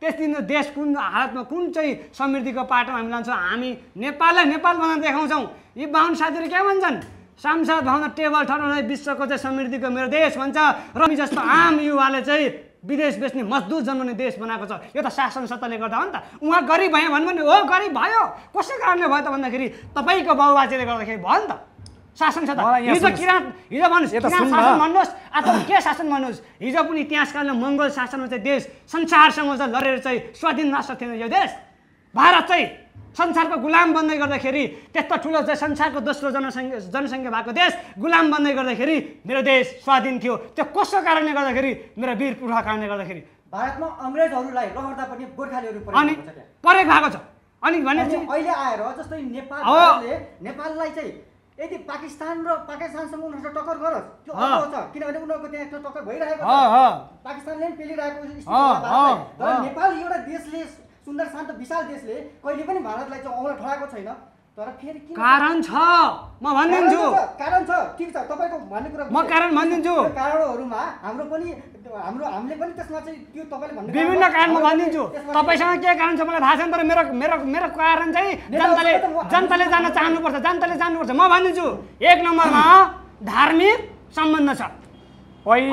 त्यस दिन देश कुन हालतमा कुन चाहिँ समृद्धिको पाटोमा हामी लान्छौँ हामी नेपाललाई नेपाल बनाएर देखाउँछौँ यी बाहुन साथीहरू के भन्छन् सांसद भवन टेबल ठाउँ विश्वको चाहिँ समृद्धिको मेरो देश भन्छ र जस्तो आम युवाले चाहिँ विदेश बेच्ने मजदुर जन्मने देश बनाएको छ यो त शासन सत्ताले गर्दा हो नि त उहाँ गरिब भयो भन्नु भने हो गरिब भयो कसै कारणले भयो त भन्दाखेरि तपाईँको बाउबाजेले गर्दाखेरि भयो नि त शासन छ त हिजो किराँत हिजो भन्नुहोस् किराँत शासन भन्नुहोस् अथवा के शासन भन्नुहोस् हिजो पनि इतिहासकालमा मङ्गोल शासनमा चाहिँ देश संसारसँग चाहिँ लडेर चाहिँ स्वाधीन राष्ट्र थिएन यो देश भारत चाहिँ संसारको गुलाम बन्दै गर्दाखेरि त्यस्तो ठुलो चाहिँ संसारको दोस्रो जनसङ्ख्या जनसङ्ख्या भएको देश गुलाम बन्दै गर्दाखेरि मेरो देश स्वाधीन थियो त्यो कसको कारणले गर्दाखेरि मेरो वीर पुर्खा कारणले गर्दाखेरि भारतमा अङ्ग्रेजहरूलाई लड्दा पनि गोर्खालीहरू अनि परेको भएको छ अनि भने अहिले आएर जस्तै नेपालले नेपाललाई चाहिँ यदि पाकिस्तान र पाकिस्तानसँग उनीहरूसँग टक्कर गरोस् त्यो अभाव छ किनभने उनीहरूको त्यहाँ त्यो टक्कर भइरहेको छ पाकिस्तानले पनि पेलिरहेको नेपाल एउटा देशले सुन्दर शान्त विशाल देशले कहिले पनि भारतलाई चाहिँ औँला ठडाएको छैन तर फेरि किन कारण छ म भनिदिन्छु कारण छ ठिक छ तपाईँको भन्ने कुरा म कारण भनिदिन्छु कारणहरूमा हाम्रो पनि हाम्रो हामीले पनि त्यसमा चाहिँ त्यो तपाईँले भन्नु विभिन्न कारण म भनिदिन्छु तपाईँसँग के कारण छ मलाई थाहा छैन तर मेरो मेरो मेरो कारण चाहिँ जनताले जनताले जान चाहनुपर्छ जनताले जान्नुपर्छ म भनिदिन्छु एक नम्बरमा धार्मिक सम्बन्ध छ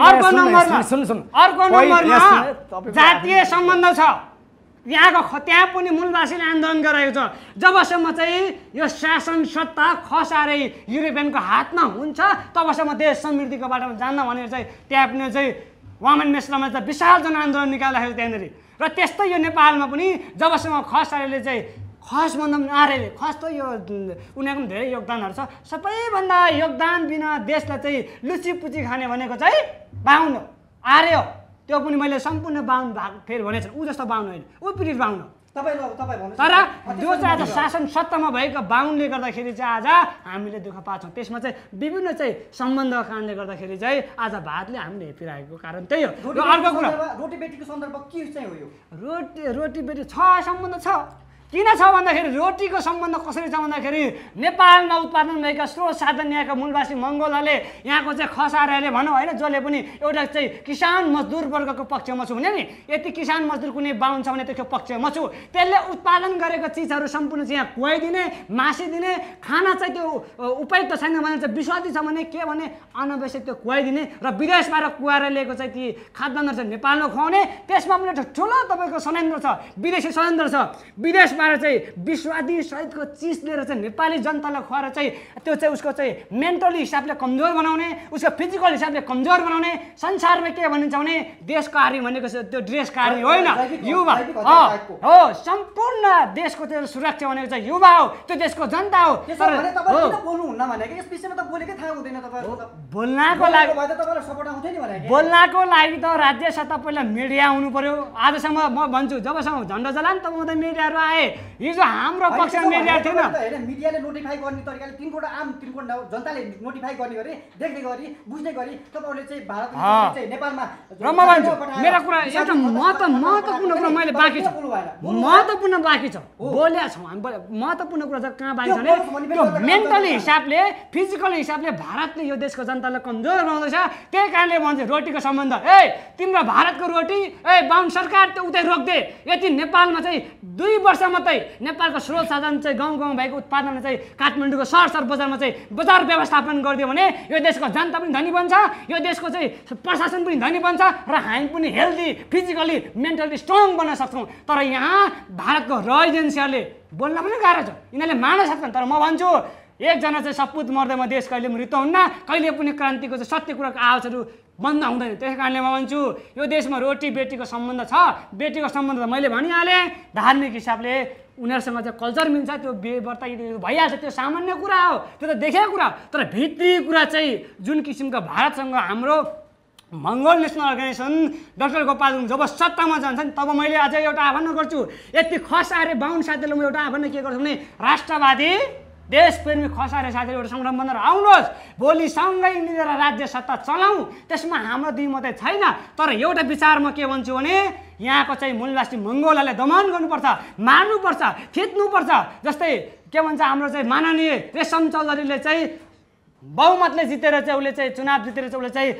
अर्को नम्बरमा अर्को नम्बरमा जातीय सम्बन्ध छ त्यहाँको त्यहाँ पनि मूलवासीले आन्दोलन गराएको छ जबसम्म चाहिँ यो शासन सत्ता खसारै युरोपियनको हातमा हुन्छ तबसम्म देश समृद्धिको बाटोमा जान्न भनेर चाहिँ त्यहाँ पनि चाहिँ वामन मेसलामा चाहिँ विशाल जनआन्दोलन निकाल्दाखेरि त्यहाँनिर र त्यस्तै यो नेपालमा पनि जबसम्म खसारेले चाहिँ खसभन्दा पनि आर्यले खस त यो उनीहरूको पनि धेरै योगदानहरू छ सबैभन्दा योगदान बिना देशलाई चाहिँ लुची खाने भनेको चाहिँ बाहुन आर्य हो त्यो पनि मैले सम्पूर्ण बाहुन भाग फेरि भनेको ऊ जस्तो बाहुन होइन ऊ पीडित बाहुन हो तर जो चाहिँ आज शासन सत्तामा भएको बाहुनले गर्दाखेरि चाहिँ आज हामीले दुःख पाएको त्यसमा चाहिँ विभिन्न चाहिँ सम्बन्धको कारणले गर्दाखेरि चाहिँ आज भातले हामीले हेपिरहेको कारण त्यही हो अर्को कुरा रोटी बेटीको सन्दर्भ के चाहिँ हो यो रोटी रोटी बेटी छ सम्बन्ध छ किन छ भन्दाखेरि रोटीको सम्बन्ध कसरी छ भन्दाखेरि नेपालमा उत्पादन भएका स्रोत साधन यहाँका मूलवासी मङ्गोलहरूले यहाँको चाहिँ खसारेहरूले भनौँ होइन जसले पनि एउटा चाहिँ किसान मजदुर वर्गको पक्षमा छु भने नि यति किसान मजदुर कुनै बाहुन छ भने त्यो पक्षमा छु त्यसले उत्पादन गरेको चिजहरू सम्पूर्ण चाहिँ यहाँ खुवाइदिने मासिदिने खाना चाहिँ त्यो उपयुक्त छैन भने चाहिँ विश्वासी छ भने के भने अनावश्यक त्यो खुवाइदिने र विदेशबाट कुहाएर लिएको चाहिँ ती खाद्यान्नहरू चाहिँ नेपालमा खुवाउने त्यसमा पनि एउटा ठुलो तपाईँको षड्यन्त्र छ विदेशी षड्यन्त्र छ विदेश त्यसबाट चाहिँ विश्वादी सहितको चिज लिएर चाहिँ नेपाली जनतालाई खुवाएर चाहिँ त्यो चाहिँ उसको चाहिँ मेन्टली हिसाबले कमजोर बनाउने उसको फिजिकल हिसाबले कमजोर बनाउने संसारमा के भनिन्छ भने देशको आर्मी भनेको त्यो ड्रेसको आर्मी होइन युवा हो सम्पूर्ण देशको त्यो सुरक्षा भनेको चाहिँ युवा हो त्यो देशको जनता हो बोल्नको लागि बोल्नको लागि त राज्य सत्ता पहिला मिडिया आउनु पर्यो आजसम्म म भन्छु जबसम्म झन्डा जला नि त मिडियाहरू आए हिजो हाम्रो पक्षमा मिडिया थिएन होइन मिडियाले नोटिफाई गर्ने तरिकाले तिनवटा आम तिनकोट जनताले नोटिफाई गर्ने गरी देख्ने गरी बुझ्ने गरी तपाईँहरूले चाहिँ भारत चाहिँ नेपालमा र म भन्छु मेरो कुरा एउटा महत्त्व महत्त्वपूर्ण कुरा मैले बाँकी छ महत्त्वपूर्ण बाँकी छ बोल्या छौँ हामी महत्त्वपूर्ण कुरा छ कहाँ बाँकी छ भने त्यो मेन्टली हिसाबले फिजिकल हिसाबले भारतले यो देशको जनतालाई कमजोर बनाउँदैछ त्यही कारणले भन्छ रोटीको सम्बन्ध ए तिम्रो भारतको रोटी ए बाहुन सरकार त्यो उतै रोक्दे यति नेपालमा चाहिँ दुई वर्षमा मात्रै नेपालको स्रोत साधन चाहिँ गाउँ गाउँ भएको उत्पादनलाई चाहिँ काठमाडौँको सरसर बजारमा चाहिँ बजार व्यवस्थापन गरिदियो भने यो देशको जनता पनि धनी बन्छ यो देशको चाहिँ प्रशासन पनि धनी बन्छ र हामी पनि हेल्दी फिजिकली मेन्टली स्ट्रङ बन्न सक्छौँ तर यहाँ भारतको र एजेन्सीहरूले बोल्न पनि गाह्रो छ यिनीहरूले मान्न सक्छन् तर म भन्छु एकजना चाहिँ सपुत मर्दैमा देश कहिले पनि हुन्न कहिले पनि क्रान्तिको चाहिँ सत्य कुराको आवाजहरू बन्द हुँदैन त्यस कारणले म भन्छु यो देशमा रोटी बेटीको सम्बन्ध छ बेटीको सम्बन्ध त मैले भनिहालेँ धार्मिक हिसाबले उनीहरूसँग चाहिँ कल्चर मिल्छ त्यो बेवर्ता भइहाल्छ त्यो सामान्य कुरा हो त्यो त देखेको कुरा तर भित्री कुरा चाहिँ जुन किसिमको भारतसँग हाम्रो Mongol national organisation doctor Gopal जब सत्तामा जान्छ नि तब मैले आज एउटा आह्वान गर्छु यति खस आएर बाहुन साथीले म एउटा आह्वान के गर्छु भने राष्ट्रवादी देशप्रेमी खसारे साथीहरू सङ्ग्राम बनाएर आउनुहोस् भोलिसँगै मिलेर राज्य सत्ता चलाउँ त्यसमा हाम्रो दुई मात्रै छैन तर एउटा विचार म के भन्छु भने यहाँको चाहिँ मूलवासी मङ्गोलाले दमन गर्नुपर्छ मार्नुपर्छ थिच्नुपर्छ जस्तै के भन्छ हाम्रो चाहिँ माननीय रेशम चौधरीले चाहिँ बहुमतले जितेर चाहिँ उसले चाहिँ चुनाव जितेर चाहिँ उसले चाहिँ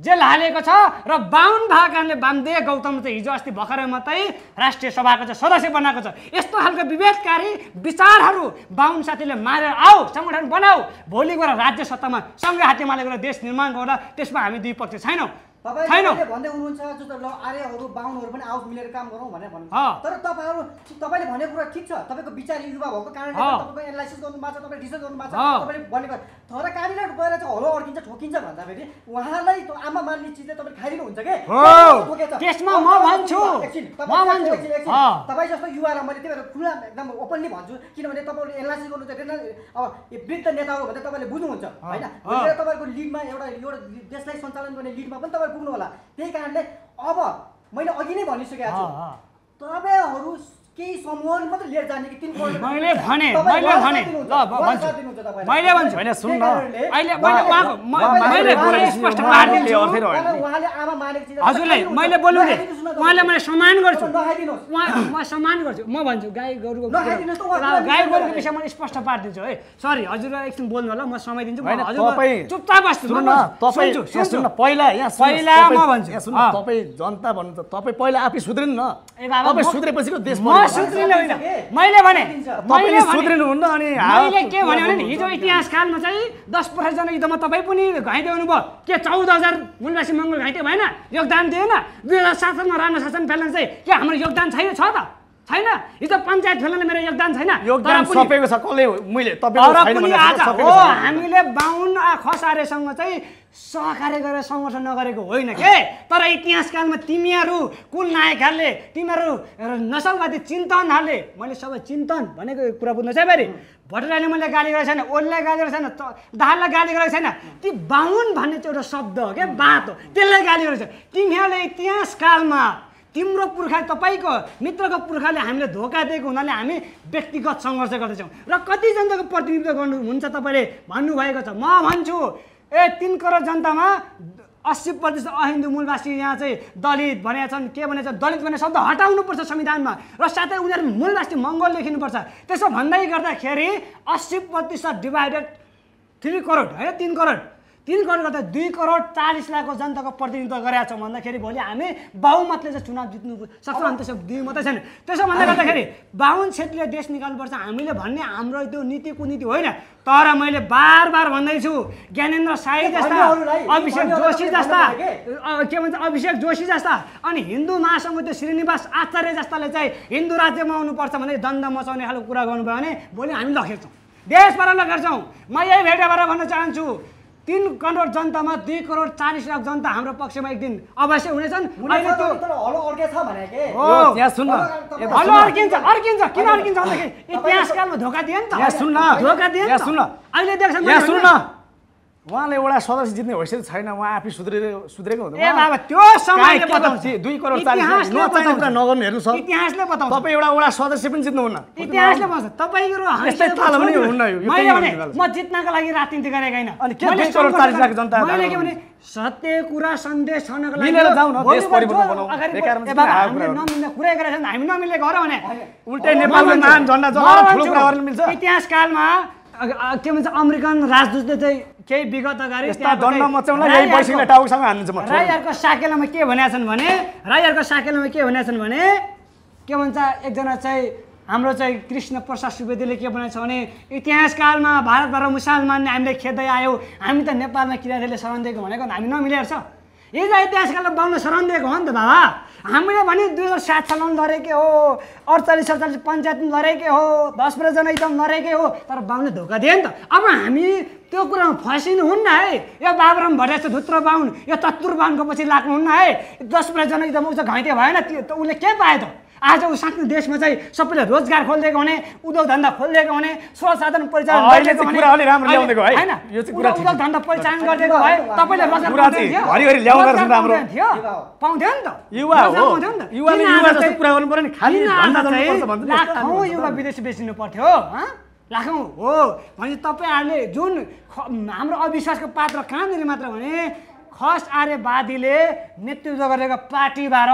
जेल हालेको छ र बाहुन भएको कारणले बामदेव गौतम चाहिँ हिजो अस्ति भर्खरै मात्रै राष्ट्रिय सभाको चाहिँ सदस्य बनाएको छ यस्तो खालको विभेदकारी विचारहरू बाहुन साथीले मारेर आऊ सङ्गठन बनाऊ भोलि गएर राज्य सत्तामा सङ्घ हातेमाले गएर देश निर्माण गरेर त्यसमा हामी दुई पक्ष छैनौँ तपाईँले भन्दै हुनुहुन्छ जस्तो ल आर्यहरू बाहुनहरू पनि आओस् मिलेर काम गरौँ भनेर भन्नु तर तपाईँहरू तपाईँले भनेको कुरा ठिक छ तपाईँको विचार युवा भएको कारणले तपाईँको एनालाइसिस गर्नुभएको छ तपाईँले रिसर्च गर्नुभएको छ तपाईँले भनेको तर कार्यलाई गएर चाहिँ हलो अड्किन्छ ठोकिन्छ भन्दाखेरि उहाँलाई आमा मान्ने चिजले तपाईँ खाइदिनु हुन्छ कि तपाईँ जस्तो युवालाई मैले त्यही भएर खुला एकदम ओपनली भन्छु किनभने तपाईँले एनालाइसिस गर्नुहुन्छ अब वृद्ध नेताहरू भन्दा तपाईँले बुझ्नुहुन्छ होइन तपाईँको लिडमा एउटा एउटा देशलाई सञ्चालन गर्ने लिडमा पनि तपाईँ पुग्नु होला त्यही कारणले अब मैले अघि नै भनिसकेको छु तपाईँहरू केही सामान मात्र लिएर जाने कि तिन मैले भने मैले भने ल भन्छु मैले भन्छु होइन सुन न अहिले मैले उहाँको मैले कुरा स्पष्ट पारिदिन्छु उहाँले आमा मानेको चिज हजुरलाई मैले बोल्नु दे उहाँले मैले सम्मान गर्छु उहाँ म सम्मान गर्छु म भन्छु गाई गोरुको गाई गोरुको विषय मैले स्पष्ट पारिदिन्छु है सरी हजुरलाई एकछिन बोल्नु होला म समय दिन्छु तपाईँ चुपचाप बस्छु सुन्नु पहिला यहाँ पहिला म भन्छु तपाईँ जनता भन्नु त तपाईँ पहिला आफै सुध्रिनु न तपाईँ सुध्रेपछि देशमा सुध्रिनु होइन मैले भने मैले सुध्रिनुहुन्न अनि मैले के भन्यो भने हिजो इतिहासकालमा चाहिँ दस पर्सेन्ट युद्धमा तपाईँ पनि घाइते हुनुभयो के चौध हजार मूलवासी मङ्गल घाइते भएन योगदान दिएन दुई हजार सातमा राम्रो शासन फैलन चाहिँ के हाम्रो योगदान छैन छ त छैन हिजो पञ्चायत खेल्नले मेरो योगदान छैन योगदान सपेको छ कसले मैले हामीले बाहुन खसारेसँग चाहिँ सहकार्य गरेर सङ्घर्ष नगरेको होइन के तर इतिहासकालमा तिमीहरू कुल नायकहरूले तिमीहरू नसलवादी चिन्तनहरूले मैले सबै चिन्तन भनेको कुरा बुझ्नु छ फेरि भट्टराईले मैले गाली गरेको छैन ओलीलाई गाली गरेको छैन दाहाललाई गाली गरेको छैन ती बाहुन भन्ने चाहिँ एउटा शब्द हो क्या बाँत हो त्यसलाई गाली गरेको छ तिमीहरूले इतिहासकालमा तिम्रो पुर्खा तपाईँको मित्रको पुर्खाले हामीले धोका दिएको हुनाले हामी व्यक्तिगत सङ्घर्ष गर्दैछौँ र कतिजनाको प्रतिनिधित्व गर्नुहुन्छ तपाईँले भन्नुभएको छ म भन्छु ए तिन करोड जनतामा अस्सी प्रतिशत अहिन्दु मूलवासी यहाँ चाहिँ दलित भनेका छन् के भनेको दलित भने शब्द हटाउनुपर्छ संविधानमा र साथै उनीहरू मूलवासी मङ्गोल लेखिनुपर्छ त्यसो भन्दै गर्दाखेरि अस्सी प्रतिशत डिभाइडेड थ्री करोड होइन तिन करोड तिन करोड गर्दा दुई करोड चालिस लाखको जनताको प्रतिनिधित्व गरेका छौँ भन्दाखेरि भोलि हामी बहुमतले चाहिँ चुनाव जित्नु सक्छौँ अन्त त्यसो दुई मात्रै छैन त्यसो भन्दा गर्दाखेरि बाहुन क्षेत्रीले देश निकाल्नुपर्छ हामीले भन्ने हाम्रो त्यो नीति कुनीति होइन तर मैले बार बार भन्दैछु ज्ञानेन्द्र साई जस्ता अभिषेक जोशी जस्ता के भन्छ अभिषेक जोशी जस्ता अनि हिन्दू महासङ्घ त्यो श्रीनिवास आचार्य जस्ताले चाहिँ हिन्दू राज्यमा आउनुपर्छ भने दण्ड मचाउने खालको कुरा गर्नुभयो भने भोलि हामी लखेर्छौँ देशबाट लखेर्छौँ म यही भेटेबाट भन्न चाहन्छु तिन करोड जनतामा दुई करोड चालिस लाख जनता हाम्रो पक्षमा एक दिन अवश्य हुनेछन् किन इतिहासकालमा धोका दियो नि त सुन्न धोका दियो सुन्न अहिले देख्छ सुन्न उहाँले एउटा सदस्य जित्ने हैसियत छैन उहाँ आफै सुध्रेर सुध्रेको हुन्छ पनि जित्नुहुन्न म जित्नको लागि राजनीति गरेको होइन सत्य कुरा सन्देश के भन्छ अमेरिकन राजदूतले चाहिँ केही विगत अगाडि राईहरूको साकेलामा के भनेका छन् भने राईहरूको साकेलामा के भनेका छन् भने के भन्छ एकजना चाहिँ हाम्रो चाहिँ कृष्ण प्रसाद सुवेदीले के भनेको छ भने इतिहासकालमा भारतबाट मुसलमानले हामीले खेद्दै आयो हामी त नेपालमा किराँतीले शरण दिएको भनेको हामी नमिलेर छ हिजो इतिहासकालमा बाहुन शरण दिएको हो नि त बाबा हामीले भने दुई हजार सात सालमा लडेकै हो अडचालिस अडचालिस पञ्चायतमा लडेकै हो दस प्रजना एकदम लडेकै हो तर बाहुनले धोका दिए नि त अब हामी त्यो कुरामा फसिनुहुन्न है यो बाबुराम छ धुत्र बाहुन यो तत्पुर बाहुनको पछि लाग्नुहुन्न है दस बजे जनक त उसको भएन त्यो त उसले के पायो त आज ऊ देशमा चाहिँ सबैले रोजगार खोलिदिएको हुने उद्योग धन्दा खोलिदिएको हुने स्वसाधन परिचालन गरिदिएको उद्योग धन्दा परिचालन गरिदिएको भए तपाईँले पाउँथ्यो नि त युवा युवा विदेश बेचिनु पर्थ्यो राखौँ हो भने तपाईँहरूले जुन हाम्रो अविश्वासको पात्र कहाँनिर मात्र भने खस आर्यवादीले नेतृत्व गरेको पार्टीबाट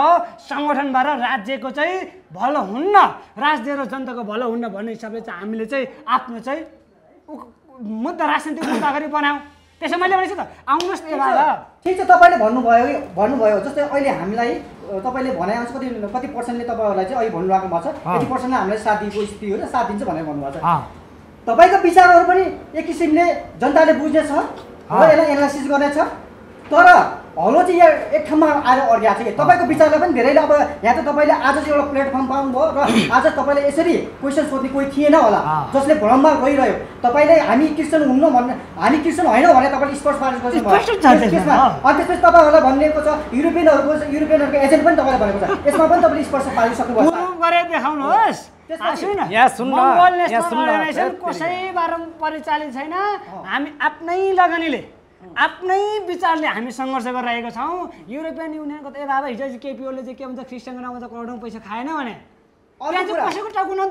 सङ्गठनबाट राज्यको चाहिँ भलो हुन्न राज्य र जनताको भलो हुन्न भन्ने हिसाबले चाहिँ हामीले चाहिँ आफ्नो चाहिँ मुद्दा राजनीतिक मुद्दा अगाडि बनायौँ त्यसो मैले भनेको त आउनुहोस् न ठिक छ तपाईँले भन्नुभयो भन्नुभयो जस्तै अहिले हामीलाई तपाईँले भनेअनुसार कति कति पर्सेन्टले तपाईँहरूलाई चाहिँ अहिले भन्नुभएको भएको छ कति पर्सेन्टले हामीलाई साथ दिएको स्थिति हो र साथ दिन्छ भनेर भन्नुभएको छ तपाईँको विचारहरू पनि एक किसिमले जनताले बुझ्नेछ र यसलाई एनालाइसिस गर्नेछ तर हलो चाहिँ यहाँ एक ठाउँमा आएर छ कि तपाईँको विचारलाई पनि धेरैले अब यहाँ त तपाईँले आज चाहिँ एउटा प्लेटफर्म पाउनुभयो र आज तपाईँले यसरी क्वेसन सोध्ने कोही थिएन होला जसले भ्रममा गइरह्यो तपाईँले हामी क्रिस्चियन हुन्न भन्ने हामी क्रिस्चियन होइनौँ भनेर तपाईँले स्पोर्ट्स पार्टी अनि त्यसपछि तपाईँहरूलाई भनिएको छ युरोपियनहरूको युरोपियनहरूको एजेन्ट पनि तपाईँले भनेको छ यसमा पनि तपाईँले स्पर्श पारिसक्नुभयो कसैबाट परिचालित छैन हामी आफ्नै लगानीले आफ्नै विचारले हामी सङ्घर्ष गरिरहेको छौँ युरोपियन युनियनको त ए बाबा हिजो केपिओले चाहिँ के भन्छ क्रिस्चियनको नाउँमा त करोडौँ पैसा खाएन भने त्यहाँ कसैको टाउको भने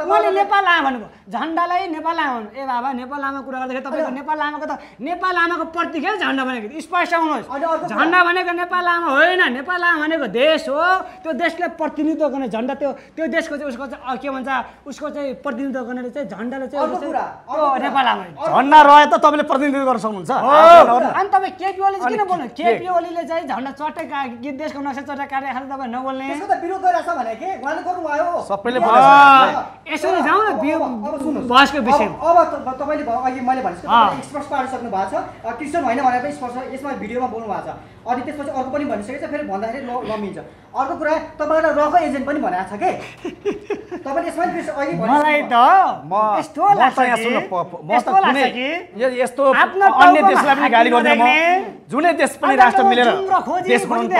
उहाँले नेपाल आमा भनेको झन्डालाई नेपाल आमा ए बाबा नेपाल आमा कुरा गर्दाखेरि तपाईँको नेपाल आमाको त नेपाल आमाको प्रतीक झन्डा भनेको स्पष्ट आउनुहोस् झन्डा भनेको नेपाल आमा होइन नेपाल आमा भनेको देश हो त्यो देशले प्रतिनिधित्व गर्ने झन्डा त्यो त्यो देशको चाहिँ उसको चाहिँ के भन्छ उसको चाहिँ प्रतिनिधित्व गर्ने चाहिँ झन्डाले चाहिँ नेपाल आमा झन्डा रहे त तपाईँले प्रतिनिधित्व गर्न सक्नुहुन्छ अनि तपाईँ केपी ओली किन बोल्नु केपी ओलीले चाहिँ झन्डा चट्टै देशको नक्सा चट्टा कार्य तपाईँ नबोल्ने सबैले यसरी जाउँ न बहसको विषयमा अब तपाईँले अघि मैले भनिसकेँ स्पर्श पारिसक्नु भएको छ क्रिस्चियन होइन भनेर पनि स्पर्श यसमा भिडियोमा बोल्नु भएको छ अनि त्यसपछि अर्को पनि भनिसकेको छ फेरि भन्दाखेरि नमिन्छ अर्को कुरा तपाईँलाई रक एजेन्ट पनि भनेको छ कि मलाई त यस्तो लाग्छ कि यस्तो अन्य देशलाई पनि गाली गर्दैन म जुनै देश पनि राष्ट्र मिलेर देश बनाउनु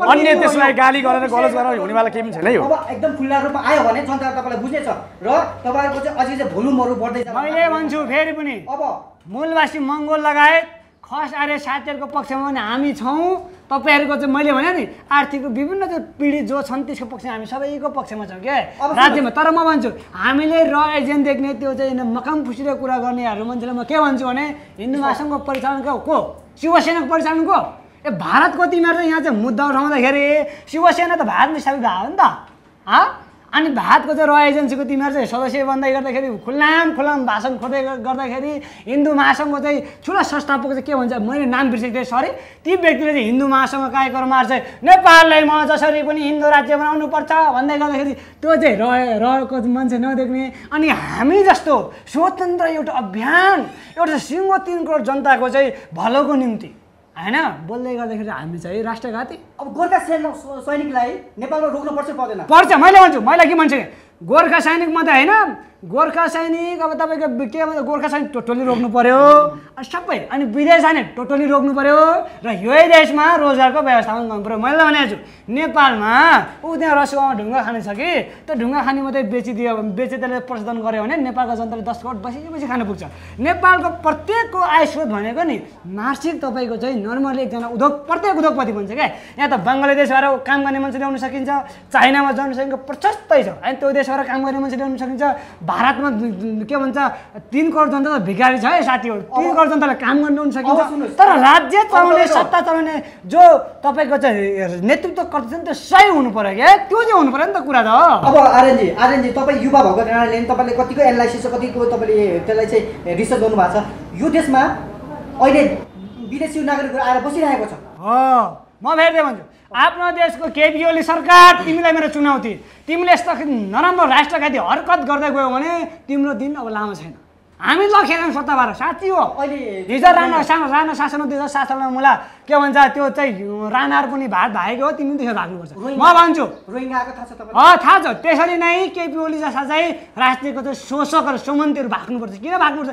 पर्छ अन्य देशलाई गाली गरेर गलत गरेर हुनेवाला केही पनि छैन यो एकदम खुल्ला रूपमा आयो भने जनता तपाईँलाई बुझेछ र तपाईँहरूको चाहिँ अझै चाहिँ भोल्युमहरू बढ्दैछ मैले भन्छु फेरि पनि अब मूलवासी मङ्गोल लगायत फर्स्ट आर्य साथीहरूको पक्षमा पनि हामी छौँ तपाईँहरूको चाहिँ मैले भने नि आर्थिक विभिन्न जो पिँढी जो छन् त्यसको पक्षमा हामी सबैको पक्षमा छौँ क्या राज्यमा तर म भन्छु हामीले र एजेन्ट देख्ने त्यो चाहिँ मकाम फुसिरहेको कुरा गर्नेहरू मान्छेले म के भन्छु भने हिन्दू महासङ्घको परिचालनको को शिवसेनाको परिचालनको ए भारतको तिमीहरू यहाँ चाहिँ मुद्दा उठाउँदाखेरि शिवसेना त भारतमा सबै भयो नि त हा अनि भारतको चाहिँ र एजेन्सीको तिमीहरू चाहिँ सदस्य बन्दै गर्दाखेरि खुल्लाम खुल्लाम भाषण खोज्दै गर्दाखेरि हिन्दू महासङ्घको चाहिँ ठुलो संस्थापक चाहिँ के भन्छ मैले नाम बिर्सेको थिएँ सरी ती व्यक्तिले चाहिँ हिन्दू महासङ्घ कार्यक्रममा चाहिँ नेपाललाई म जसरी पनि हिन्दू राज्य बनाउनु पर्छ भन्दै गर्दाखेरि त्यो चाहिँ रहे रहेको मान्छे नदेख्ने अनि हामी जस्तो स्वतन्त्र एउटा अभियान एउटा सिङ्गो तिन करोड जनताको चाहिँ भलोको निम्ति होइन बोल्दै गर्दाखेरि हामी चाहिँ राष्ट्रघाती अब गोर्खा सैनिकलाई नेपालमा पर्छ पर्दैन पर्छ मैले भन्छु मैले के भन्छु गोर्खा सैनिक मात्रै होइन गोर्खा सैनिक अब तपाईँको के भन्दा गोर्खा सैनिक टोटली रोक्नु पऱ्यो सबै अनि विदेश जाने टोटली रोक्नु पऱ्यो र यही देशमा रोजगारको व्यवस्थापन गर्नु पऱ्यो मैले भनेको छु नेपालमा ऊ त्यहाँ रसुवामा ढुङ्गा खाने छ कि त्यो ढुङ्गा खाने मात्रै बेचिदियो बेचे त्यसले प्रशोधन गऱ्यो भने नेपालको जनताले दस करोड बसी बसी खानु पुग्छ नेपालको प्रत्येकको आय स्रोत भनेको नि मार्सिक तपाईँको चाहिँ नर्मली एकजना उद्योग प्रत्येक उद्योगपति भन्छ क्या यहाँ त बङ्गलादेशबाट काम गर्ने मान्छे ल्याउन सकिन्छ चाइनामा जनसङ्ख्या प्रशस्तै छ अनि त्यो देशबाट काम गर्ने मान्छे ल्याउन सकिन्छ भारतमा के भन्छ तिन करोड जनता त भिखारी छ है साथीहरू तिन करोड जनतालाई काम गर्नु सकिन्छ तर राज्य चलाउने सत्ता चलाउने जो तपाईँको चाहिँ नेतृत्व कर्ता त्यो सही हुनु पऱ्यो क्या त्यो चाहिँ हुनु पऱ्यो नि त कुरा त अब आरएनजी आरएनजी तपाईँ युवा भएको कारणले तपाईँले कतिको एनालाइसिस कतिको तपाईँले त्यसलाई चाहिँ रिसर्च गर्नु भएको छ यो देशमा अहिले विदेशी नागरिकहरू आएर बसिरहेको छ म भेट्दै भन्छु आफ्नो देशको केपी ओली सरकार तिमीलाई मेरो चुनौती तिमीले यस्तो नराम्रो राष्ट्रघाती हरकत गर्दै गयो भने तिम्रो दिन अब लामो छैन हामी ल सत्ता सत्ताबाट साँच्ची हो हिजो राणा सानो राणा शासन दुई हजार सात सालमा मुला के भन्छ त्यो चाहिँ राणाहरू पनि भात भागेको हो तिमी त्यसरी भाग्नुपर्छ म भन्छु थाहा छ थाहा छ त्यसरी नै केपी ओली जस्ता चाहिँ राष्ट्रियको चाहिँ शोषकहरू सुमन्तीहरू भाग्नुपर्छ किन भाग्नुपर्छ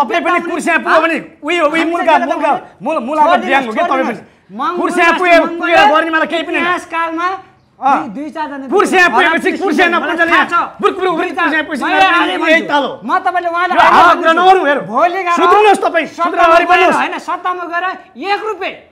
तपाईँ पनि कुर्सिया पुग्यो भने उयो उयो मुल्का मुल्का मुल मुलाको ड्याङ हो क्या तपाईँ पनि कुर्सिया पुग्यो गर्ने मलाई केही पनि सत्तामा गएर एक रुपियाँ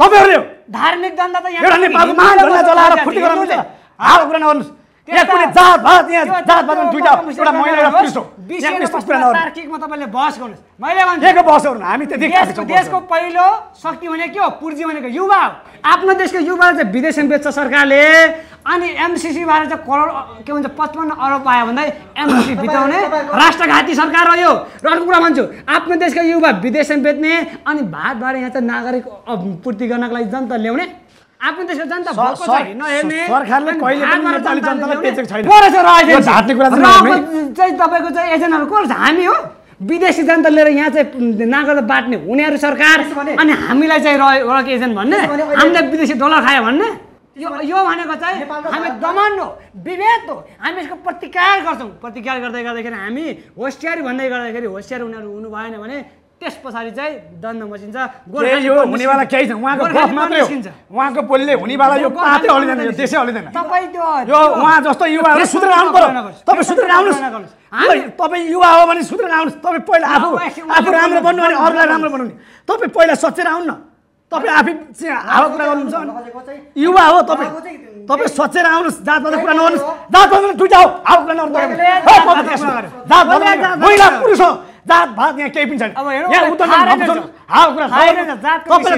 तपाईँहरूले धार्मिक जनता त यहाँ नेपालको महान दण्ड चलाएर फुटी गराउनुले हाल कुरा नगर्नुहोस् देशको पहिलो शक्ति भनेको के हो पुर्जी भनेको युवा हो आफ्नो देशको युवा चाहिँ विदेशमा बेच्छ सरकारले अनि एमसिसीबाट चाहिँ करोड के भन्छ पचपन्न अरब पायो भन्दा एमसिसी बिताउने राष्ट्रघाती सरकार हो यो र अर्को कुरा भन्छु आफ्नो देशको युवा विदेशमा बेच्ने अनि भारतबाट यहाँ चाहिँ नागरिक पूर्ति गर्नको लागि जनता ल्याउने आफ्नो सरकारले कहिले छैन चाहिँ तपाईँको चाहिँ एजेन्टहरू को हामी हो विदेशी जनता लिएर यहाँ चाहिँ नागरिक बाँट्ने हुनेहरू सरकार अनि हामीलाई चाहिँ रक एजेन्ट भन्ने हामीलाई विदेशी डलर खायो भन्ने यो यो भनेको चाहिँ हामी दमन हो विभेद हो हामी यसको प्रतिकार गर्छौँ प्रतिकार गर्दै गर्दाखेरि हामी होसियारी भन्दै गर्दाखेरि होसियार उनीहरू हुनु भएन भने त्यस पछाडि चाहिँ दण्ड मचिन्छ हुनेवाला केही छैन उहाँको गफ मात्रै उहाँको पोलिले हुनेवाला यो पातै हलिँदैन यो देशै हलिँदैन तपाईँ त्यो यो उहाँ जस्तो युवाहरू सुत्र आउनु पर्यो तपाईँ सुध्रेर आउनुहोस् तपाईँ युवा हो भने सुत्र आउनुहोस् तपाईँ पहिला आफू आफू राम्रो बन्नु भने अरूलाई राम्रो बनाउने तपाईँ पहिला सचेर आउनु न तपाईँ आफै हावा कुरा गर्नुहुन्छ युवा हो तपाईँ तपाईँ सचेर आउनुहोस् भन्दा कुरा नगर्नुहोस् दुइटा हो हावा कुरा नगर्नु महिला पुरुष हो जात भात यहाँ केही पनि छैन तपाईँलाई थाहा पाउनु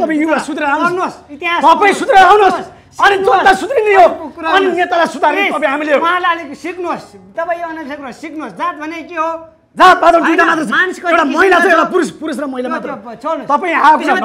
तपाईँ युवा सुधार आउनुहोस् तपाईँ सुत्र आउनुहोस् अनि जनता सुध्रिने हो अनि नेतालाई सुधार्ने तपाईँ हामीले उहाँलाई अलिक सिक्नुहोस् तपाईँ यो अनसेक्नुहोस् सिक्नुहोस् जात भने के हो जात पात दुईटा महिला छ एउटा पुरुष पुरुष र महिला मात्र तपाईँ आफूलाई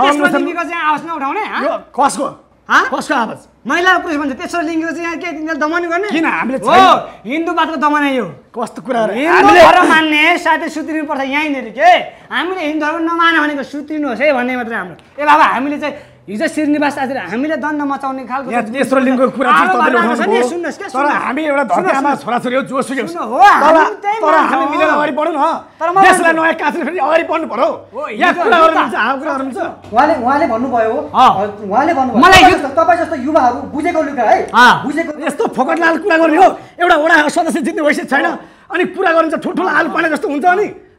कसको कसको आवाज महिला पुरुष भन्छ त्यसो लिङ्ग चाहिँ यहाँ के दमन गर्ने किन हामीले हिन्दूवादको दमन यो कस्तो कुराहरू हिन्दू धर्म मान्ने साथै सुत्रिनुपर्छ यहीँनिर के हामीले हिन्दू धर्म नमाने भनेको सुत्रिनुहोस् है भन्ने मात्रै हाम्रो ए बाबा हामीले चाहिँ हिजो श्रीनिवास आज हामीले दण्ड मचाउने खालको तेस्रो लिङ्गको कुरा चाहिँ भयो तर हामी एउटा धर्ममा छोराछोरी हो जोसुकै हो तर हामी मिलेर अगाडि बढौँ न त्यसलाई नयाँ काचले फेरि अगाडि बढ्नु पर्यो यहाँ कुरा गर्नु हुन्छ हाम्रो कुरा गर्नु हुन्छ उहाँले उहाँले भन्नुभयो उहाँले भन्नु भयो मलाई तपाईँ जस्तो युवाहरु बुझेको लुका है बुझेको यस्तो फोकटलाल कुरा गर्ने हो एउटा वडा सदस्य जित्ने भइसकेको छैन अनि कुरा गर्नु चाहिँ ठुल्ठुलो आलु पाने जस्तो हुन्छ नि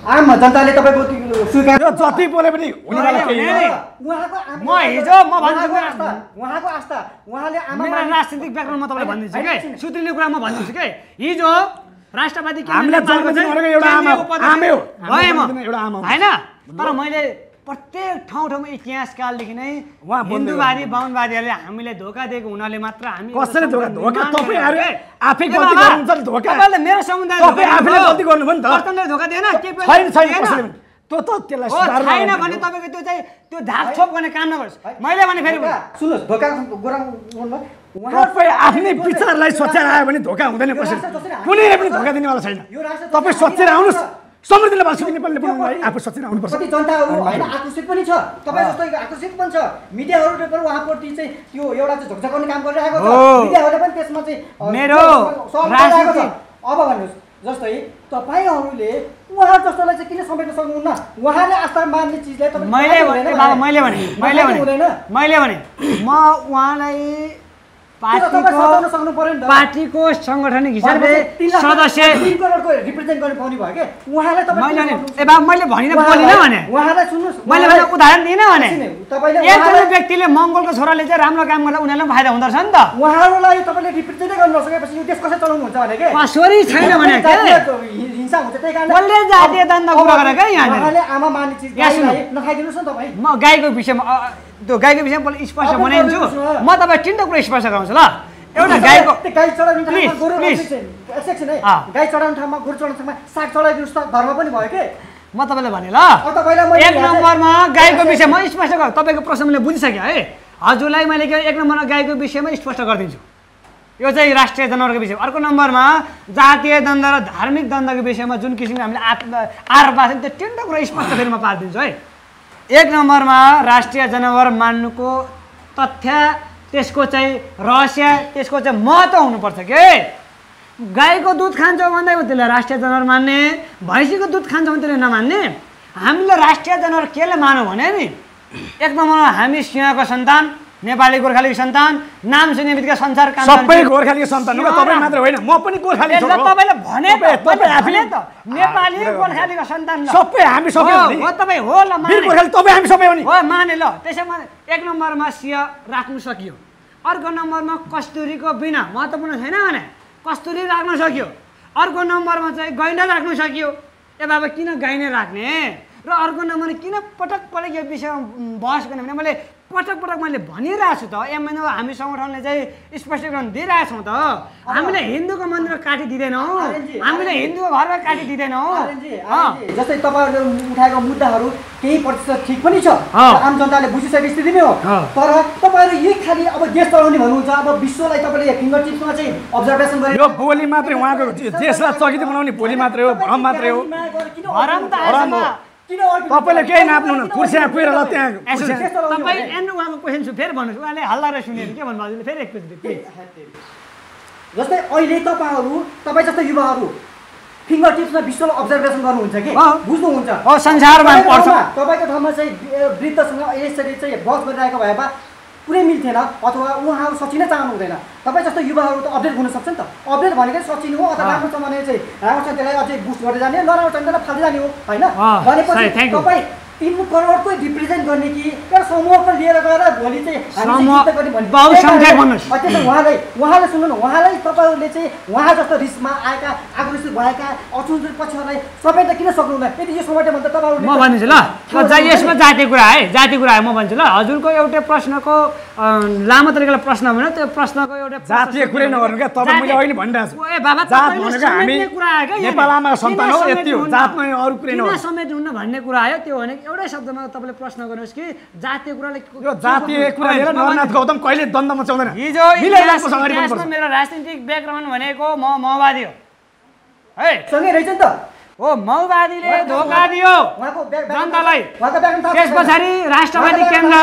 आम जनताले तपाईँको स्वीकार जति बोले पनि म हिजो म भन्छु उहाँको आस्था उहाँले आमा राजनीतिक ब्याकग्राउन्डमा तपाईँलाई भनिदिन्छु कि सुत्रिने कुरा म भनिदिन्छु कि हिजो राष्ट्रवादी होइन तर मैले प्रत्येक ठाउँ ठाउँमा इतिहासकालदेखि नै हिन्दूवादी बाहुनवादीहरूले हामीलाई धोका दिएको हुनाले मात्र हामी कसरी मेरो समुदाय त्यो त त्यसलाई छैन भने तपाईँको त्यो चाहिँ त्यो ढाकछोप गर्ने काम नगर्नुहोस् मैले भने फेरि सुन्नुहोस् धोका गोराङ तपाईँ आफ्नै विचारलाई सोचेर आयो भने धोका हुँदैन कसरी कुनै पनि धोका दिनेवाला छैन तपाईँ सोचेर आउनुहोस् समृद्ध भाषिक नेपालले बनाउनलाई आफू सचेत आउनुपर्छ कति जनताहरु होइन आकर्षित पनि छ तपाईँ जस्तो आकर्षित पनि छ मिडियाहरूले पनि उहाँप्रति चाहिँ त्यो एउटा चाहिँ गर्ने काम गरिरहेको छ मिडियाहरूले पनि त्यसमा चाहिँ मेरो अब भन्नुहोस् जस्तै तपाईँहरूले उहाँ जस्तोलाई चाहिँ किन समेट्न सक्नुहुन्न उहाँले आस्था मान्ने चिजलाई मैले भने मैले भने मैले भने म उहाँलाई पार्टीको सङ्गठनिक हिसाबले सदस्य रिप्रेजेन्ट भयो उहाँलाई मैले भनिनँ बोलिनँ भने उहाँलाई मैले भने उदाहरण दिइनँ भने एक एकजना व्यक्तिले मङ्गलको छोराले चाहिँ राम्रो काम गर्दा उनीहरूले पनि फाइदा हुँदो रहेछ नि त उहाँहरूलाई तपाईँले रिप्रेजेन्टै गर्नु नसकेपछि यो देश कसरी चलाउनुहुन्छ भने के छोरी छैन भने हिंसा हुन्छ त्यही कारण आमा मान्ने चिज नखाइदिनुहोस् न तपाईँ म गाईको विषयमा त्यो गाईको विषयमा पहिला स्पष्ट बनाइदिन्छु म तपाईँ तिनवटा कुरा स्पष्ट गराउँछु ल एउटा गाईको गाई चढाउने ठाउँमा गोरु गाई चढाउने ठाउँमा गोरु चढाउने ठाउँमा साग चढाइदिनुहोस् त घरमा पनि भयो के म तपाईँलाई भने ल एक नम्बरमा गाईको विषयमा स्पष्ट गर तपाईँको प्रश्न मैले बुझिसकेँ है हजुरलाई मैले के एक नम्बरमा गाईको विषयमा स्पष्ट गरिदिन्छु यो चाहिँ राष्ट्रिय जनावरको विषय अर्को नम्बरमा जातीय दण्ड र धार्मिक दण्डको विषयमा जुन किसिमले हामीले आर पार्छ त्यो तिनवटा कुरा स्पष्ट म पारिदिन्छु है एक नम्बरमा राष्ट्रिय जनावर मान्नुको तथ्य त्यसको चाहिँ रहस्य त्यसको चाहिँ महत्त्व हुनुपर्छ के गाईको दुध खान्छौ भन्दै त्यसले राष्ट्रिय जनावर मान्ने भैँसीको दुध खान्छौँ त्यसले नमान्ने हामीले राष्ट्रिय जनावर केले मानौँ भने नि एक नम्बरमा हामी सिंहको सन्तान नेपाली गोर्खाली सन्तान नाम सुन्ने बित्तिकै संसार सबै गोर्खाली सन्तान तपाईँ मात्र होइन म पनि गोर्खाली तपाईँले भने आफूले त नेपाली गोर्खालीको सन्तान सबै हामी सबै हो तपाईँ हो ल गोर्खाली तपाईँ हामी सबै हो नि हो माने ल त्यसैमा एक नम्बरमा सिंह राख्नु सकियो अर्को नम्बरमा कस्तुरीको बिना महत्त्वपूर्ण छैन भने कस्तुरी राख्न सकियो अर्को नम्बरमा चाहिँ गैना राख्न सकियो ए बाबा किन गाइने राख्ने र अर्को नम्बर किन पटक पटक यो विषयमा बहस गर्ने भने मैले पटक पटक मैले भनिरहेको छु त एमएन हामी सङ्गठनले चाहिँ स्पष्टीकरण दिइरहेछौँ त हामीले हिन्दूको मन्दिर काटिदिँदैनौँ हामीले हिन्दूको घरमा काटिदिँदैनौँ जस्तै तपाईँहरूले उठाएको मुद्दाहरू केही प्रतिशत ठिक पनि छ आम जनताले बुझिसकेको स्थिति नै हो तर तपाईँहरू यही खालि अब देश चलाउने भन्नुहुन्छ अब विश्वलाई तपाईँले फिङ्गर चिप्समा चाहिँ अब्जर्भेसन गरेर यो बोली मात्रै उहाँको देशलाई चकित बनाउने बोली मात्रै हो भ्रम मात्रै हो तपाईँले केही नाप्नु कुर्सी कुर्सिया पुगेर ल त्यहाँ तपाईँ एन्ड उहाँको क्वेसन छु फेरि भन्नुहोस् उहाँले हल्ला र सुनेर के भन्नुभएको फेरि एकचोटि जस्तै अहिले तपाईँहरू तपाईँ जस्तो युवाहरू फिङ्गर टिप्समा विश्वलाई अब्जर्भेसन गर्नुहुन्छ कि बुझ्नुहुन्छ संसारमा तपाईँको ठाउँमा चाहिँ वृद्धसँग यसरी चाहिँ बस गरिरहेको भए पुरै मिल्थेन अथवा उहाँहरू सचिनै चाहनु हुँदैन तपाईँ जस्तो युवाहरू त अपडेट हुनसक्छ नि त अपडेट भनेकै सचिन हो अथवा राम्रो छ चाहिँ राम्रो छ त्यसलाई अझै बुस्ट गर्दै जाने नराम्रो छ भने त्यसलाई फाल्दै जाने हो होइन भनेपछि तपाईँ तिन करोडको रिप्रेजेन्ट गर्ने कि एउटा समूहको लिएर गएर भोलि चाहिँ उहाँलाई उहाँले सुन्नु न उहाँलाई तपाईँहरूले चाहिँ उहाँ जस्तो रिसमा आएका आक्रोशित भएका अचुञ्चुर पछिहरूलाई समेट्न किन सक्नुहुन्न यदि यो समेट्यो भने तपाईँहरू म भन्छु ल यसमा जाति कुरा है जाति कुरा है म भन्छु ल हजुरको एउटा प्रश्नको लामो तरिकाले प्रश्न होइन त्यो प्रश्नको एउटा जातीय कुरै नगर्नु क्या तपाईँ मैले अहिले भनिरहेको छु ए बाबा जात भनेको हामी नेपाल आमा सन्तान हो यति हो जातमा अरू कुरै नभए समेत हुन्न भन्ने कुरा आयो त्यो भने एउटै शब्दमा तपाईँले प्रश्न गर्नुहोस् कि जातीय कुराले जातीय कुरा गौतम कहिले द्वन्द मचाउँदैन हिजो मेरो राजनीतिक ब्याकग्राउन्ड भनेको म माओवादी हो है सँगै रहेछ नि त हो माओवादीले धोका दियो जनतालाई त्यस पछाडि राष्ट्रवादी केन्द्र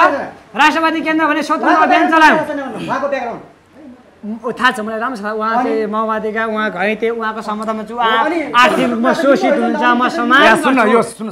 राष्ट्रवादी केन्द्र भने स्वतन्त्र अभियान चलायो थाहा छ मलाई राम्रो छ उहाँ चाहिँ माओवादीका उहाँ घैते उहाँको समर्थनमा छु आर्थिक म शोषित हुन्छ म समाज सुन्नु यो सुन्नु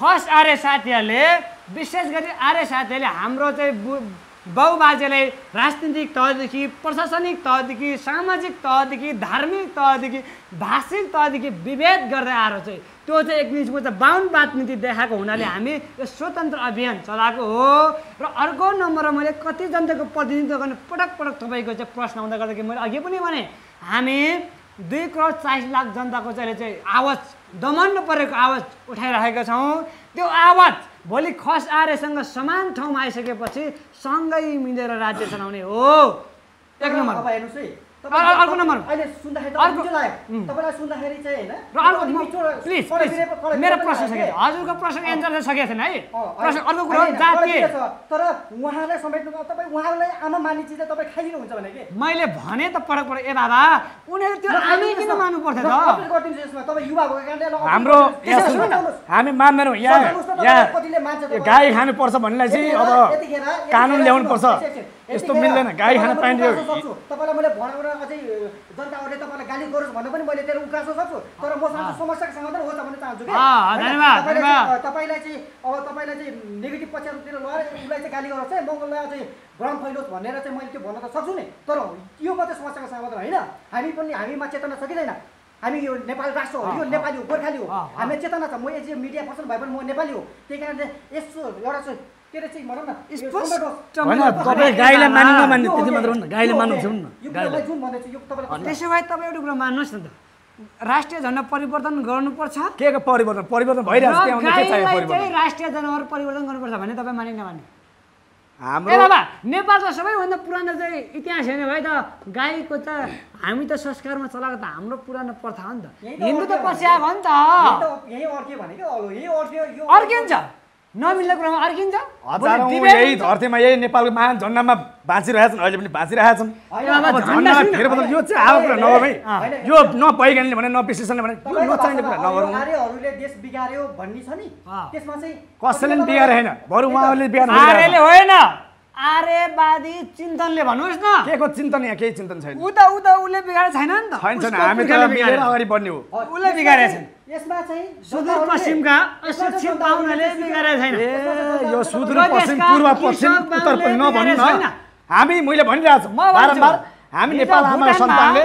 खस आर्य साथीहरूले विशेष गरी आर्य साथीहरूले हाम्रो चाहिँ बु बाउबाजेलाई राजनीतिक तहदेखि प्रशासनिक तहदेखि सामाजिक तहदेखि धार्मिक तहदेखि भाषिक तहदेखि विभेद गर्दै आएर चाहिँ त्यो चाहिँ एक किसिमको चाहिँ बाहुन नीति देखाएको हुनाले हामी यो स्वतन्त्र अभियान चलाएको हो र अर्को नम्बरमा मैले कति जनताको प्रतिनिधित्व गर्ने पटक पटक तपाईँको चाहिँ प्रश्न आउँदा गर्दाखेरि मैले अघि पनि भने हामी दुई करोड चालिस लाख जनताको चाहिँ चाहिँ आवाज दमन परेको आवाज उठाइराखेका छौँ त्यो आवाज भोलि खस आर्यसँग समान ठाउँमा आइसकेपछि सँगै मिलेर राज्य चलाउने हो एक नम्बर हेर्नुहोस् है अर्को नम्बर अहिले सुन्दाखेरि तपाईँलाई सुन्दाखेरि चाहिँ र अर्को प्लिज प्लिज मेरो प्रश्न सकेको हजुरको प्रश्न एन्सर चाहिँ सकेको छैन है प्रश्न अर्को कुरो जातीय तर उहाँलाई समेट्नु तपाईँ उहाँलाई आमा मानिस चाहिँ तपाईँ खाइदिनुहुन्छ भने कि मैले भने त पटक पटक ए बाबा उनीहरू त्यो हामी किन मान्नु पर्थ्यो त तपाईँ युवा भएको कारणले हाम्रो हामी मान्दैनौँ यहाँ यहाँ गाई खानुपर्छ भन्नेलाई चाहिँ अब कानुन ल्याउनु पर्छ यस्तो मिल्दैन गाई खान पाइन्छ तपाईँलाई मैले भनेर अझै जनताहरूले तपाईँलाई गाली गरोस् भनेर पनि मैले त्यसलाई उकासो सक्छु तर म समस्याको समाधान हो होस् भन्न चाहन्छु तपाईँलाई चाहिँ अब तपाईँलाई चाहिँ नेगेटिभ पक्षहरूतिर लगाएर उसलाई चाहिँ गाली गरोस् चाहिँ मङ्गललाई चाहिँ भ्रम फैलोस् भनेर चाहिँ मैले त्यो भन्न त सक्छु नि तर यो मात्रै समस्याको समाधान होइन हामी पनि हामीमा चेतना सकिँदैन हामी यो नेपाल राष्ट्र हो यो नेपाली हो गोर्खाली हो हामी चेतना छ म एज मिडिया पर्सन भए पनि म नेपाली हो त्यही कारणले यसो एउटा होइन मान्नु त्यसो भए तपाईँ एउटा कुरा मान्नुहोस् न त राष्ट्रिय झन्डा परिवर्तन गर्नुपर्छ के परिवर्तन परिवर्तन भइरहेको राष्ट्रिय जनावर परिवर्तन गर्नुपर्छ भने तपाईँ माने नमान्ने हाम्रो नेपालको सबैभन्दा पुरानो चाहिँ इतिहास हेर्ने भाइ त गाईको त हामी त संस्कारमा चलाएको त हाम्रो पुरानो प्रथा हो नि त हिन्दू त पछि आयो भने त अर्किन्छ नमिल्ने कुरामा अर्किन्छ यही धरतीमा यही नेपालको महान झन्डामा छन् अहिले पनि बाँचिरहेछन् यो चाहिँ आएको कुरा नभए यो न वैज्ञानिकले भने न विश्लेषणले भने कुरा नगरौँ कसैले पनि बिगारेन बरु उहाँहरूले बिगार होइन आर्यवादी चिन्तनले भन्नुहोस् न के को चिन्तन यहाँ केही चिन्तन छैन उता उता उसले बिगारेको छैन नि त छैन छैन हामी त बिगारेर अगाडि बढ्ने हो उसले बिगारेको छैन यसमा चाहिँ सुदूरपश्चिमका पश्चिमका शिक्षित बाहुनाले बिगारेको छैन यो सुदूरपश्चिम पूर्व पश्चिम उत्तर पनि नभन्नु न हामी मैले भनिरहेको छु बारम्बार हामी नेपाल आमा सन्तानले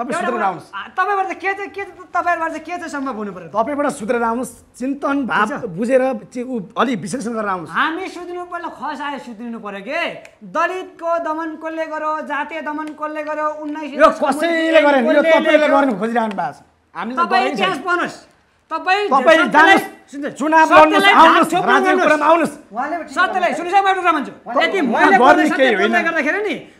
तपाईँ सुध्रेर आउनुहोस् तपाईँबाट के चाहिँ के तपाईँहरूबाट के चाहिँ सम्भव हुनु पर्यो तपाईँबाट सुध्रेर आउनुहोस् चिन्तन भाव बुझेर अलिक विश्लेषण गरेर आउनुहोस् हामी सुध्रिनु पहिला खसायो सुध्रिनु पर्यो के दलितको दमन कसले गर्यो जातीय दमन कसले गर्यो उन्नाइस कसैले गरेन यो सत्यलाई नि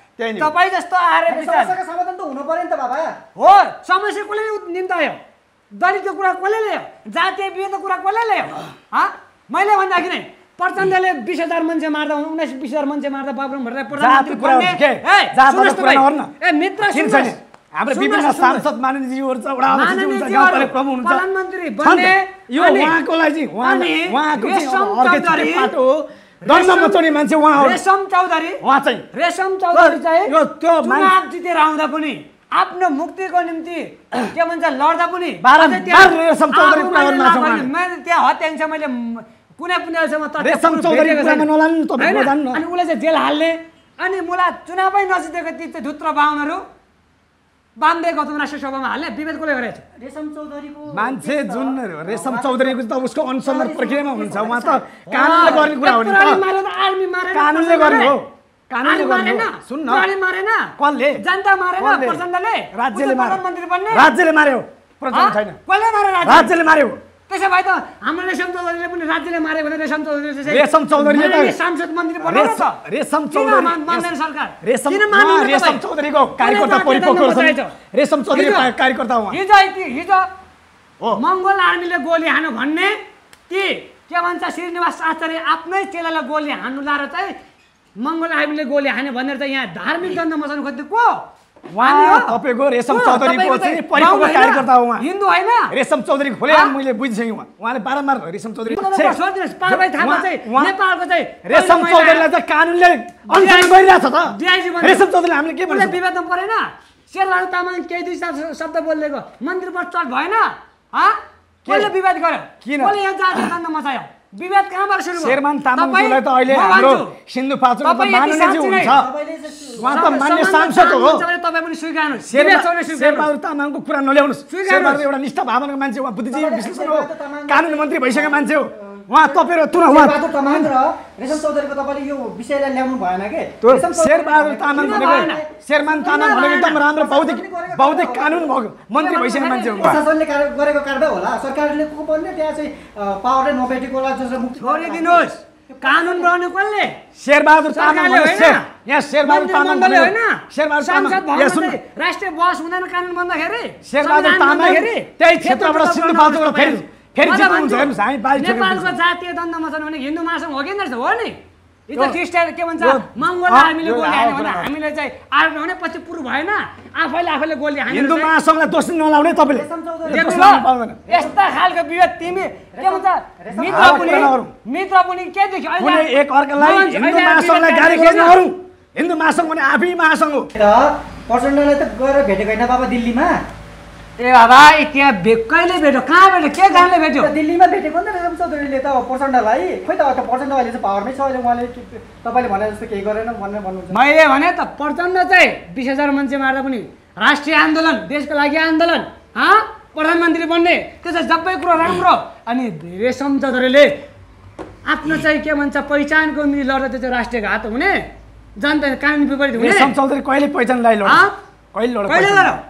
तपाईँ जस्तो आएर समस्याको समाधान त हुनु पऱ्यो नि त बाबा हो समस्या कसले आयो दलितको कुरा कसले ल्यायो जातीय विभेदको कुरा कसले ल्यायो मैले भन्दाखेरि नै प्रचण्डले बिस हजार मान्छे मार्दा उन्नाइस बिस हजार मान्छे मार्दा बाबुराम भट्टराई प्रधानमन्त्री ए मित्र हाम्रो विभिन्न सांसद छ प्रधानमन्त्री यो दण्डमा चढ्ने मान्छे उहाँ रेशम चौधरी उहाँ चाहिँ रेशम चौधरी चाहिँ यो त्यो चुनाव जितेर आउँदा पनि आफ्नो मुक्तिको निम्ति के [CLEARS THROAT] भन्छ लड्दा पनि मैले त्यहाँ हत्याएछ मैले कुनै कुनैसम्म अनि उसलाई चाहिँ जेल हाल्ने अनि मलाई चुनावै नजितेको ती धुत्र बाहुनहरू बान्दै गतनाश्य सभामा हाल्ने विभेद कसले गरेको छ चौधरीको मान्छे जुन रेशम चौधरीको त उसको अनुसन्धान प्रक्रियामा हुन्छ उहाँ त कानुनले गर्ने कुरा हो नि कानुनले गर्ने हो कानुनले गर्ने जनता प्रचण्डले राज्यले मार्यो राज्यले मार्यो छैन राज्यले मार्यो त्यसो भए त हाम्रो रेशम चौधरीले पनि राज्यले मारे भने रेशम चौधरी चौधरी सांसद सरकार हो हिजो मङ्गोल आर्मीले गोली हान्यो भन्ने कि के भन्छ श्रीनिवास आचार्य आफ्नै चेलालाई गोली हान्नु लाएर चाहिँ मङ्गोल आर्मीले गोली हान्यो भनेर चाहिँ यहाँ धार्मिक दण्ड मचाउनु खोज्दै को तपाईँको रेशम चौधरीको चाहिँ परिवारको कार्यकर्ता हो उहाँ हिन्दू होइन रेशम चौधरी खोले मैले बुझिसकेँ उहाँ उहाँले बारम्बार रेशम चौधरी नेपालको चाहिँ रेशम चौधरीलाई चाहिँ कानुनले अनुसरण गरिरहेछ त रेशम चौधरी हामीले के भन्छ विवादमा परेन शेरबहादुर तामाङ केही दुई शब्द बोल्लेको मन्दिर बस चट भएन कसले विवाद गर्यो किन कसले यहाँ जाति मचायो विवाद कहाँबाट सुरु भयो शेरमान तामाङलाई त अहिले हाम्रो सिन्धुपाल्चोकको मान्यज्यू हुन्छ उहाँ त मान्ने सांसद हो तपाई पनि स्वीकार्नु शेरबहादुर तामाङको कुरा नल्याउनुहोस् शेरबहादुर एउटा निष्ठा भावनाको मान्छे उहाँ बुद्धिजीवी विश्लेषण हो कानुन मन्त्री भइसकेको मान्छे हो उहाँ तपाईँ तुरन्त उहाँ तामाङ र रेशम चौधरीको तपाईँले यो विषयलाई ल्याउनु भएन के शेरबहादुर तामाङ भनेको शेरमान तामाङ भनेको एकदम राम्रो बौद्धिक बौद्धिक कानुन भएको मन्त्री भइसकेको मान्छे हो प्रशासनले गरेको कार्य होला सरकारले को पर्ने त्यहाँ चाहिँ पावरले नभेटेकोलाई जसले मुक्त छोडिदिनुहोस् कानुन बनाउने कसले शेरबहादुर तामाङ यहाँ शेरबहादुर तामाङ होइन शेरबहादुर सांसद राष्ट्रिय बस हुँदैन कानुन बन्दाखेरि शेरबहादुर तामाङ त्यही क्षेत्रबाट सिन्धुपाल्चोकबाट फेरि फेरि नेपालको जातीय दण्डमा मचाउनु भने हिन्दू महासङ्घ हो कि हो नि यी त क्रिस्टियन के भन्छ मङ्गोललाई हामीले गोली हान्यो भने हामीले चाहिँ आरोप भने पछि पुरु भएन आफैले आफैले गोली हान्यो हिन्दू महासङ्घलाई दोष नलाउने तपाईँले यस्ता खालको विभेद तिमी के भन्छ मित्र पनि मित्र पनि के देख्यो अहिले एक अर्कालाई हिन्दू महासङ्घलाई गाली के नगरौँ हिन्दू महासङ्घ भने आफै महासङ्घ हो त प्रचण्डलाई त गएर भेटेको होइन बाबा दिल्लीमा ए बाबा त्यहाँ कहिले भेट्यो कहाँ भेट्यो के कारणले भेट्यो दिल्लीमा भेटेको नि त रेशम चौधरीले त प्रचण्डलाई खोइ त प्रचण्ड अहिले चाहिँ पावरमै छ अहिले उहाँले तपाईँले भने जस्तो केही गरेन भनेर भन्नुहुन्छ मैले भने त प्रचण्ड चाहिँ बिस हजार मान्छे मार्दा पनि राष्ट्रिय आन्दोलन देशको लागि आन्दोलन हँ प्रधानमन्त्री बन्ने त्यो चाहिँ सबै कुरो राम्रो अनि रेशम चौधरीले आफ्नो चाहिँ के भन्छ पहिचानको निम्ति लड्दा त्यो चाहिँ राष्ट्रिय घात हुने जनता कानुन विपरीत हुने रेशम चौधरी कहिले पहिचान लड कहिले लड कहिले लड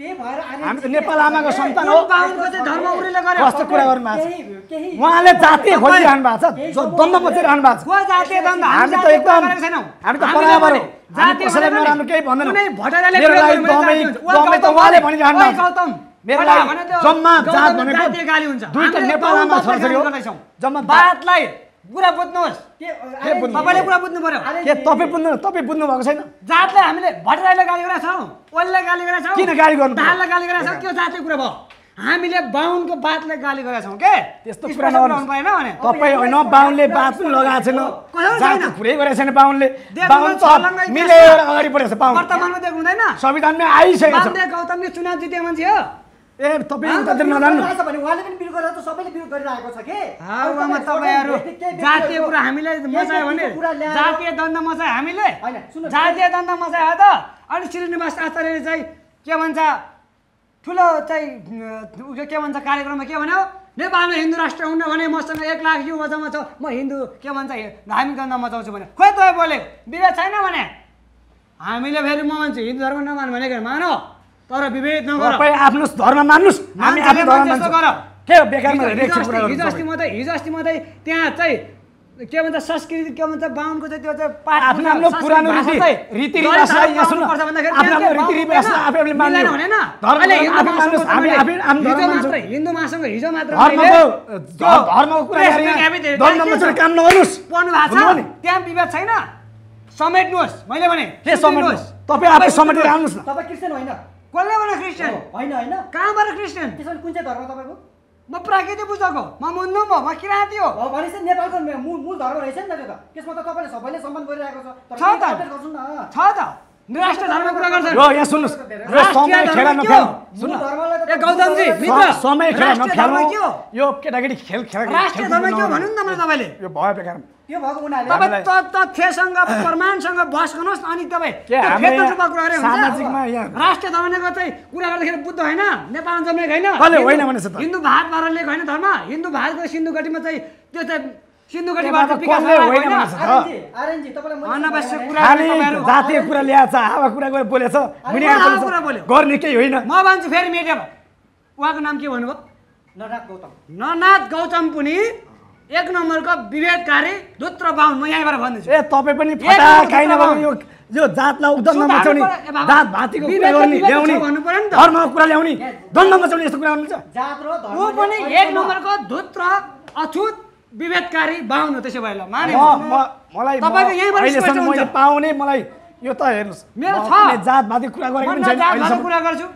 हामी त नेपाल आमाको सन्तान हो कस्तो कुरा गर्नु भएको छ उहाँले जातीय खोजिरहनु भएको छ द्वन्द खोजिरहनु भएको छ हामी त एकदम हामी त बराबर हो हामी कसैलाई नराम्रो केही भन्दैनौँ मेरो लागि दमै दमै त उहाँले भनिरहनु भएको छ मेरो जम्मा जात भनेको हो जम्मा बातलाई कुरा बुझ्नुहोस् तपाईँले कुरा बुझ्नु पर्यो के तपाईँ बुझ्नु तपाईँ बुझ्नु भएको छैन जातले हामीले भट्टराईलाई गाली गरेका छौँ ओलीलाई गाली गरेका छौँ किन गाली गर्नु दाललाई गाली गरेका छौँ त्यो जातले कुरा भयो हामीले बाहुनको बातले गाली गरेका छौँ के त्यस्तो कुरा लगाउनु भएन भने तपाईँ होइन बाहुनले बात पनि लगाएको छैन जात कुरै गरेको छैन बाहुनले बाहुन मिलेर अगाडि बढेको छ बाहुन वर्तमानमा देख्नु हुँदैन संविधानमै आइसकेको छ गौतमले चुनाव जिते मान्छे हो ए तपाईँ उतातिर नलानु भने उहाँले पनि विरोध गरेर त सबैले विरोध गरिरहेको छ के हावामा तपाईँहरू जातीय कुरा हामीले मचायो भने जातीय दण्ड मचायो हामीले जातीय दण्ड मचायो त अनि श्रीनिवास आचार्यले चाहिँ के भन्छ ठुलो चाहिँ के भन्छ कार्यक्रममा के भन्यो नेपालमा हिन्दू राष्ट्र हुन्न भने मसँग एक लाख युवा छ म हिन्दू के भन्छ धार्मिक दण्ड मचाउँछु भने खोइ तपाईँ बोले विवेक छैन भने हामीले फेरि म मान्छु हिन्दू धर्म नमान भनेको मानौ तर विभेद नगर तपाईँ आफ्नो धर्म मान्नुहोस् हामी आफ्नो धर्म मान्छौँ के बेकारमा कुरा हिजो अस्ति मात्रै हिजो अस्ति मात्रै त्यहाँ चाहिँ के भन्छ संस्कृति के भन्छ बाहुनको चाहिँ त्यो चाहिँ आफ्नो आफ्नो पुरानो रीतिरिवाजलाई यहाँ सुन्नु पर्छ भन्दाखेरि आफ्नो आफ्नो रीतिरिवाजलाई आफैले मान्दैन हुने न धर्मले आफै मान्नुहोस् हामी आफै आफ्नो धर्म मान्छौँ हिन्दू मासँग हिजो मात्र धर्मको धर्मको कुरा गरेर दण्ड मचेर काम नगर्नुस् पढ्नु भएको छ त्यहाँ विवाद छैन समेट्नुस् मैले भने के समेट्नुस् तपाईँ आफै समेटेर आउनुस् न तपाईँ क्रिस्चियन होइन कसले भने क्रिस्चियन होइन होइन कहाँबाट क्रिस्चियन त्यसो भने कुन चाहिँ धर्म तपाईँको म प्राकृतिक बुझाएको म मुन्नु भयो म किराँती हो भनेपछि नेपालको मूल मूल धर्म रहेछ नि त त्यो त त्यसमा त तपाईँले सबैले सम्मान गरिरहेको छ त छ त यो प्रमाणसँग अनि तपाईँ राष्ट्रिय धर्मको चाहिँ कुरा गर्दाखेरि बुद्ध होइन नेपाल जमेको होइन हिन्दू भारत भारत होइन धर्म हिन्दू भारतको सिन्धुघाटीमा चाहिँ त्यो चाहिँ जातीय कुरा ल्याएछ हावा कुरा गएर बोलेछ गर्ने केही होइन म भन्छु फेरि मेटेर उहाँको नाम के भन्नुभयो ननाथ गौतम ननाथ गौतम पनि एक नम्बरको विभेदकारी धुत्र बाहुन म यहीँबाट भन्दैछु ए तपाईँ पनि यो यो जातलाई दण्ड मचाउने जात भाँतीको कुरा गर्ने ल्याउने धर्मको कुरा ल्याउने दण्ड मचाउने यस्तो कुरा गर्नुहुन्छ जात र धर्म पनि एक नम्बरको धुत्र अछुत विभेदकारी बाहुन त्यसो भए ल माने मलाई तपाईँको यहीँबाट स्पष्ट हुन्छ पाउने मलाई यो त हेर्नुस् मेरो छ जातवादी कुरा गरेको छैन जातवादी कुरा गर्छु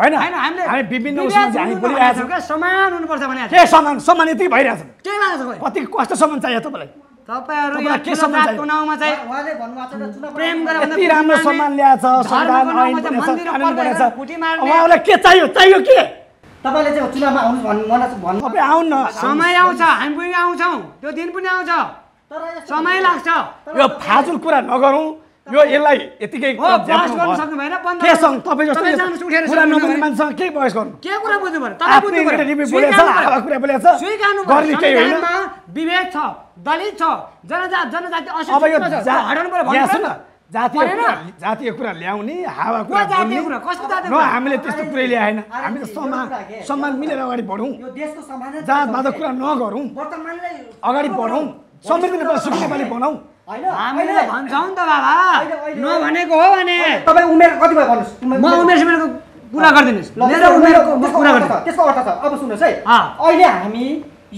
हैन हैन हामीले हामी विभिन्न उसमा हामी बोलिरहेका छौँ के समान पर्छ हुनुपर्छ भने के समान समान यति भइरहेछ के भएको छ कति कस्तो समान चाहियो तपाईहरु तपाईँहरू के समाजको नाउँमा चाहिँ उहाँले छ भन्नुभएको प्रेम गरे गरेर यति राम्रो सम्मान ल्याएछ सम्मान ऐन बनेछ कानुन बनेछ उहाँहरूलाई के चाहियो चाहियो के तपाईँले चाहिँ चुनावमा आउनु भन्नु मलाई भन्नु तपाईँ आउनु समय आउँछ हामी पनि आउँछौँ त्यो दिन पनि आउँछ तर समय लाग्छ यो फाजुल कुरा नगरौँ यो यसलाई यतिकै विभेद छ दलित छ जनजाति जनजाति अब जातीय जातीय कुरा ल्याउने हावा कुरा न हामीले त्यस्तो कुरै ल्याएन हामी त सम्मान मिलेर अगाडि बढौँ जाँतबाट कुरा नगरौँ अगाडि बढौँ समृद्ध नेपाल सुख नेपाली बनाऊ हामीले भन्छौँ नि त बाबा नभनेको हो भने तपाईँ उमेर कति भयो भन्नुहोस् म उमेर सुमेरको कुरा गरिदिनुहोस् मेरो उमेरको कुरा गरिदिनु त्यसको अर्थ छ अब सुन्नुहोस् है अहिले हामी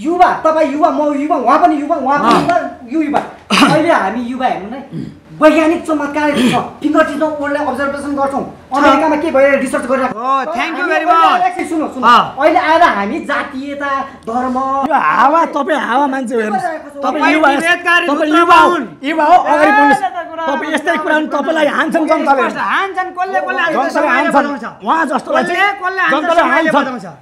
युवा तपाईँ युवा म युवा उहाँ पनि युवा उहाँ पनि युवा अहिले हामी युवा हेर्नु नै वैज्ञानिक चमत्कारहरू छ फिङ्गर टिचमा वर्ल्डलाई अब्जर्भेसन गर्छौँ अमेरिकामा के भएर रिसर्च गरिरहेको थ्याङ्क यू भेरी मच सुन्नु सुन्नु अहिले आएर हामी जातीयता धर्म यो हावा तपाईँ हावा मान्छे हेर्नुहोस् तपाईँ युवा तपाईँ युवा युवा हो अगाडि बढ्नुहोस् तपाईँ यस्तै कुरा तपाईँलाई हान्छन् जनताले हान्छन् कसले कोले जनताले हान्छन् वहा जस्तोलाई चाहिँ जनताले हान्छन्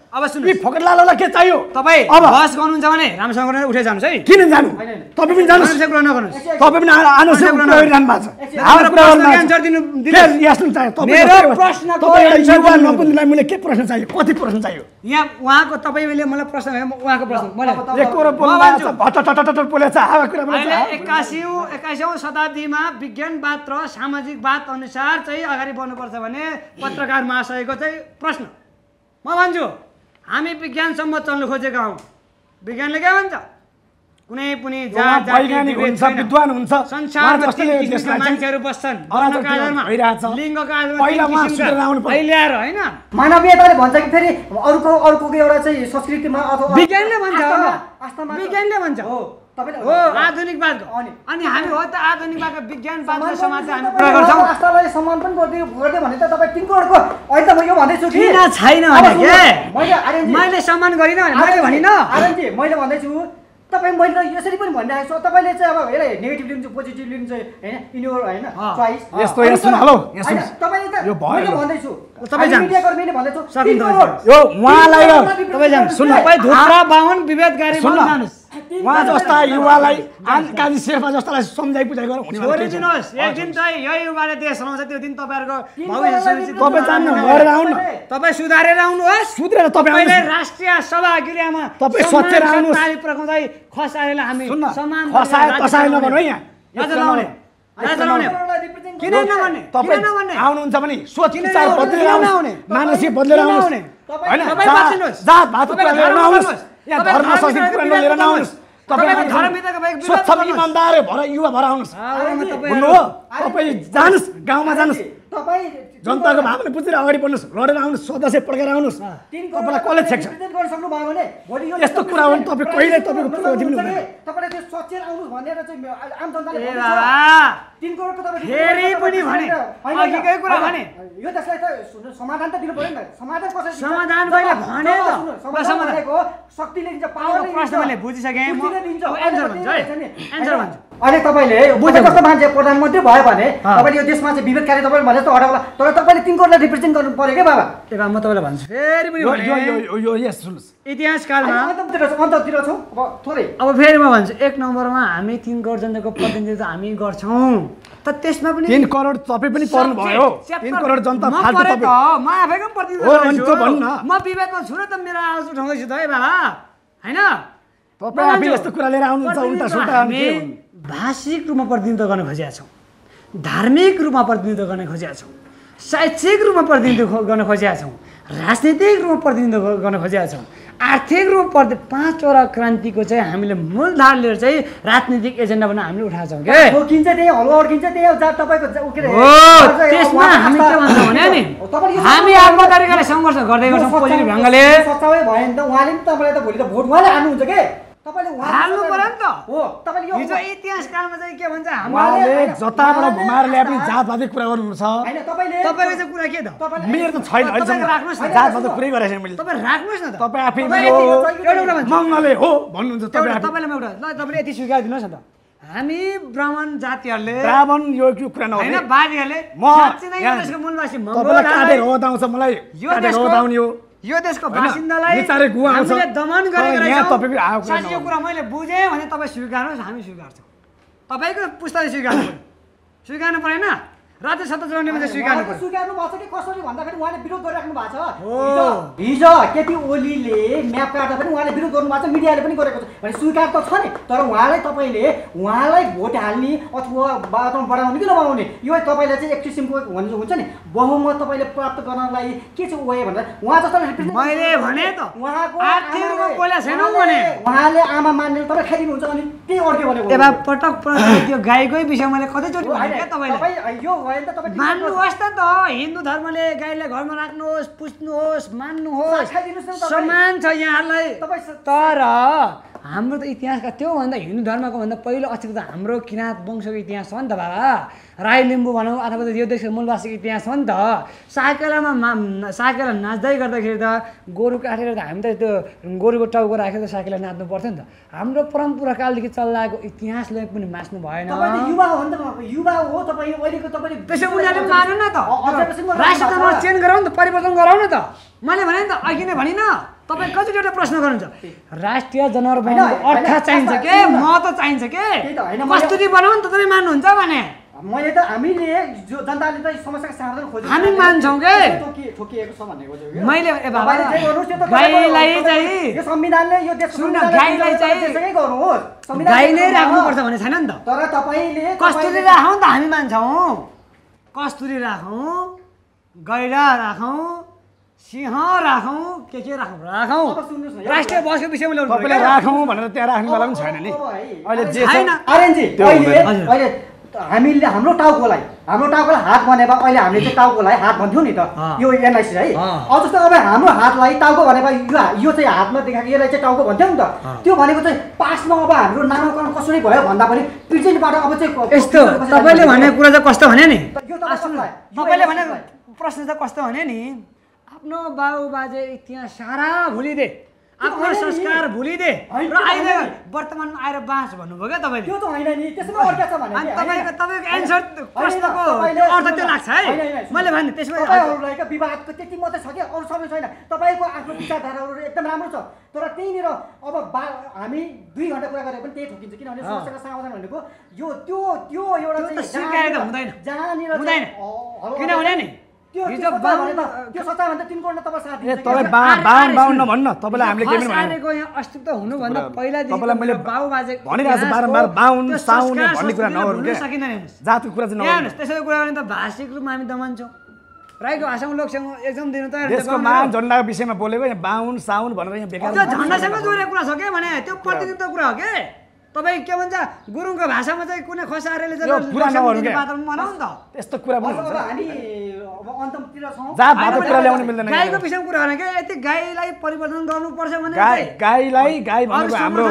अब सुन्नु फकटलाललाई के चाहियो तपाईँ अब बस गर्नुहुन्छ भने राम्रोसँग गरेर उठेर जानुहोस् है किन जानु तपाईँ पनि जानु कुरा नगर्नुहोस् तपाईँ पनि आनोसँग कुरा गरिरहनु भएको छ मैले के प्रश्न चाहियो कति प्रश्न चाहियो यहाँ उहाँको तपाईँले मलाई प्रश्न उहाँको प्रश्न मैले एक्कासीौँ एक्काइसौँ शताब्दीमा विज्ञानवाद र सामाजिकवाद अनुसार चाहिँ अगाडि बढ्नुपर्छ भने पत्रकार महाशयको चाहिँ प्रश्न म भन्छु हामी विज्ञानसम्म चल्नु खोजेका हौँ विज्ञानले के भन्छ कुनै पनि हुन्छ हुन्छ विद्वान मान्छेहरू बस्छन् ल्याएर होइन मानवीयताले भन्छ कि फेरि अर्को अर्को एउटा चाहिँ संस्कृतिमा अथवा विज्ञानले भन्छ विज्ञानले भन्छ हो हो आधुनिकवाद अनि हामी हो त आधुनिकवाद विज्ञानवाद समाजले हामी कुरा गर्छौँ राष्ट्रलाई सम्मान पनि गरिदियो गरिदियो भने त तपाईँ पिनकोडको अहिले त म यो भन्दैछु किन छैन भने के मैले सम्मान गरिनँ मैले भनिनँ आरएनजी मैले भन्दैछु तपाईँ मैले यसरी पनि भनिरहेको छु तपाईँले चाहिँ अब हेर नेगेटिभ लिन्छ पोजिटिभ लिन्छ होइन इन्योर होइन चोइस यस्तो यहाँ सुन हलो तपाईँले त मैले भन्दैछु तपाईँ जानु सुन्नु बाहुन विभेदकारी जानुहोस् उहाँ जस्ता युवालाई काजी शेर्पा जस्तालाई सम्झाइ बुझाइ गरिदिनुहोस् एक दिन चाहिँ यही युवाले देश त्यो दिन तपाईँहरूको तपाईँ सुधारेर आउनुहोस् तपाईँ राष्ट्रिय सभा गृहमा तपाईँ सोचेर खसाएर हामी समान है आउनुहुन्छ स्वच्छ इमान्दार भएर युवा भएर आउनुहोस् हो तपाईँ जानुहोस् गाउँमा जानुहोस् जनताको भावना बुझेर अगाडि बढ्नुहोस् लडेर आउनुहोस् सदस्य पढेर आउनुहोस् तपाईँलाई कसले छेक्छ भने यस्तो कुरा हो भने तपाईँ कहिले तपाईँको तपाईँले त्यो सोचेर भनेर समाधान त दिनु पऱ्यो नि समाधान कसरी समाधान समाधान शक्तिले दिन्छ पावर प्रश्न मैले बुझिसकेँ एन्सर भन्छु है एन्सर भन्छु अहिले तपाईँले बुझे कस्तो मान्छे प्रधानमन्त्री भयो भने तपाईँले यो देशमा चाहिँ विभेद कार्य तपाईँले भने जस्तो हटाउला तर तपाईँले करोडलाई रिप्रेजेन्ट गर्नु पऱ्यो क्या बाबा ए म तपाईँलाई भन्छु फेरि पनि इतिहासकालमा अन्ततिर छौँ अब थोरै अब फेरि म भन्छु एक नम्बरमा हामी तिन करोड जनताको प्रतिनिधित्व हामी गर्छौँ तर त्यसमा पनि तिन करोड तपाईँ पनि पर्नु भयो तिन करोड जनता म आफैको प्रतिनिधित्व म विभेदमा छु र त मेरो आवाज उठाउँदैछु त है बाबा होइन तपाईँ आफै यस्तो कुरा लिएर आउनुहुन्छ उल्टा सुल्टा भाषिक रूपमा प्रतिनिधित्व गर्न खोजेका छौँ धार्मिक रूपमा प्रतिनिधित्व गर्न खोजेका छौँ शैक्षिक रूपमा प्रतिनिधित्व गर्न खोजेका छौँ राजनीतिक रूपमा प्रतिनिधित्व गर्न खोजेका छौँ आर्थिक रूपमा प्रति पाँचवटा क्रान्तिको चाहिँ हामीले मूलधार लिएर चाहिँ राजनीतिक एजेन्डा बनाएर हामीले उठाएको छौँ हामी सङ्घर्ष गर्दै गर्छौँ नि न मैले न मङ्गले हो भन्नुहुन्छ म एउटा यति स्वीकार न त हामी ब्राह्मण जातिहरूले ब्राह्मण यो कुरा मूलवासी मलाई यो यो देशको बासिन्दालाई दमन गरेर यो कुरा मैले बुझेँ भने तपाईँ स्वीकार्नुहोस् हामी स्वीकार्छौँ तपाईँको पुस्ताले स्वीकार्नु स्वीकार्नु परेन राज्य सत्ता चलाउने मान्छे स्वीकार्नु पर्छ स्वीकार्नु भएको छ कि कसरी भन्दाखेरि उहाँले विरोध गरिराख्नु भएको छ हिजो केपी ओलीले म्याप काट्दा पनि उहाँले विरोध गर्नु भएको छ मिडियाले पनि गरेको छ भने स्वीकार त छ नि तर उहाँलाई तपाईँले उहाँलाई भोट हाल्ने अथवा वातावरण बढाउने कि नबढाउने यो तपाईँले चाहिँ एक किसिमको हुन्छ नि बहुमत तपाईँले प्राप्त गर्नलाई के चाहिँ वे भनेर उहाँ जस्तो मैले भने त उहाँको उहाँले आमा मान्ने तपाईँ खाइदिनुहुन्छ अनि त्यही अर्कै भनेको पटक पटक त्यो गाईकै विषय मैले कतैचोटि तपाईँलाई यो भयो नि त तपाईँ मान्नुहोस् त त हिन्दू धर्मले गाईलाई घरमा राख्नुहोस् पुज्नुहोस् मान्नुहोस् समान छ यहाँलाई तर हाम्रो त इतिहासका त्योभन्दा हिन्दू धर्मको भन्दा पहिलो अस्तिको त हाम्रो किराँत वंशको इतिहास हो नि त बाबा राई लिम्बू भनौँ अथवा यो देशको मूलवासीको इतिहास हो नि त साकेलामा मा साकेला नाच्दै गर्दाखेरि त गोरु काटेर त हामी त त्यो गोरुको टाउको राखेर साकेला नाच्नु पर्थ्यो नि त हाम्रो परम्पराकालदेखि चल्लाएको इतिहासले पनि मास्नु भएन युवा हो नि त युवा हो चेन्ज गराउनु त परिवर्तन गराउनु त मैले भने नि त अघि नै भनिनँ तपाईँ कतिवटा प्रश्न गर्नुहुन्छ राष्ट्रिय जनावर बनाउनु अर्थ चाहिन्छ के म त चाहिन्छ के कस्तुरी बनाउनु त तपाईँ मान्नुहुन्छ भने मैले त हामीले जो जनताले त समस्याको समाधान खोज्यो हामी मान्छौँ के ठोकिएको छ भन्ने खोज्यो मैले गाईलाई चाहिँ यो संविधानले यो देश सुन्न गाईलाई चाहिँ गर्नुहोस् गाईले राख्नुपर्छ भन्ने छैन नि त तर तपाईँले कस्तुरी राखौँ त हामी मान्छौँ कस्तुरी राखौँ गैडा राखौँ सिंह राखौँ के के राखौँ राखौँ राष्ट्रिय बसको विषयमा ल्याउनु राखौँ भनेर त्यहाँ राख्ने बेला पनि छैन नि अहिले जे छैन अहिले हामीले हाम्रो टाउकोलाई हाम्रो टाउकोलाई हात भने अहिले हामीले चाहिँ टाउकोलाई हात भन्थ्यौँ नि त यो एनआइसी है अब जस्तो अब हाम्रो हातलाई टाउको भने यो यो चाहिँ हातमा देखाएको यसलाई चाहिँ टाउको भन्थ्यो नि त त्यो भनेको चाहिँ पासमा अब हाम्रो नामाकरण कसरी भयो भन्दा पनि प्रेजेन्टबाट अब चाहिँ यस्तो तपाईँले भनेको कुरा चाहिँ कस्तो भने नि तपाईँले भनेको प्रश्न चाहिँ कस्तो भने नि आफ्नो बाबु बाजे इतिहास सारा भुलिदिए आफ्नो संस्कार भुलिदे र आइदे वर्तमानमा आएर बाँच भन्नुभयो क्या तपाईँले त्यो त होइन नि त्यसमा अर्का छ भने अनि तपाईँको तपाईँको एन्सर प्रश्नको अर्थ त्यो लाग्छ है मैले भने त्यसमा तपाईँहरूलाई विवादको त्यति मात्रै छ के अरू सबै छैन तपाईँको आफ्नो विचारधाराहरू एकदम राम्रो छ तर त्यहीँनिर अब बा हामी दुई घन्टा कुरा गरे पनि त्यही ठोकिन्छ किनभने समस्याको समाधान भनेको यो त्यो त्यो एउटा हुँदैन किनभने नि अस्तित्व पहिला मैले बाहुन साउन कुरा भाषिक रूपमा हामी दमान्छौँ राईको भाषामा लोकसँग एकदम दिनु त यसको महान झन्डाको विषयमा बोलेको बाहुन साउन भनेर यहाँ झन्डासँग जोडेको कुरा छ के भने त्यो प्रतिनिधित्व कुरा हो के तपाईँ के भन्छ गुरुङको भाषामा चाहिँ कुनै खसारेले यस्तो कुरा गाईको विषयमा कुरा होइन क्या यति गाईलाई परिवर्तन गर्नुपर्छ भने गाईलाई गाई भनेको हाम्रो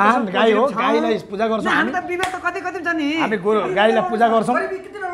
महान गाई हो गाईलाई पूजा गर्छौँ हामी त विवेक त कति कति छ नि हामी गाईलाई पूजा गर्छौँ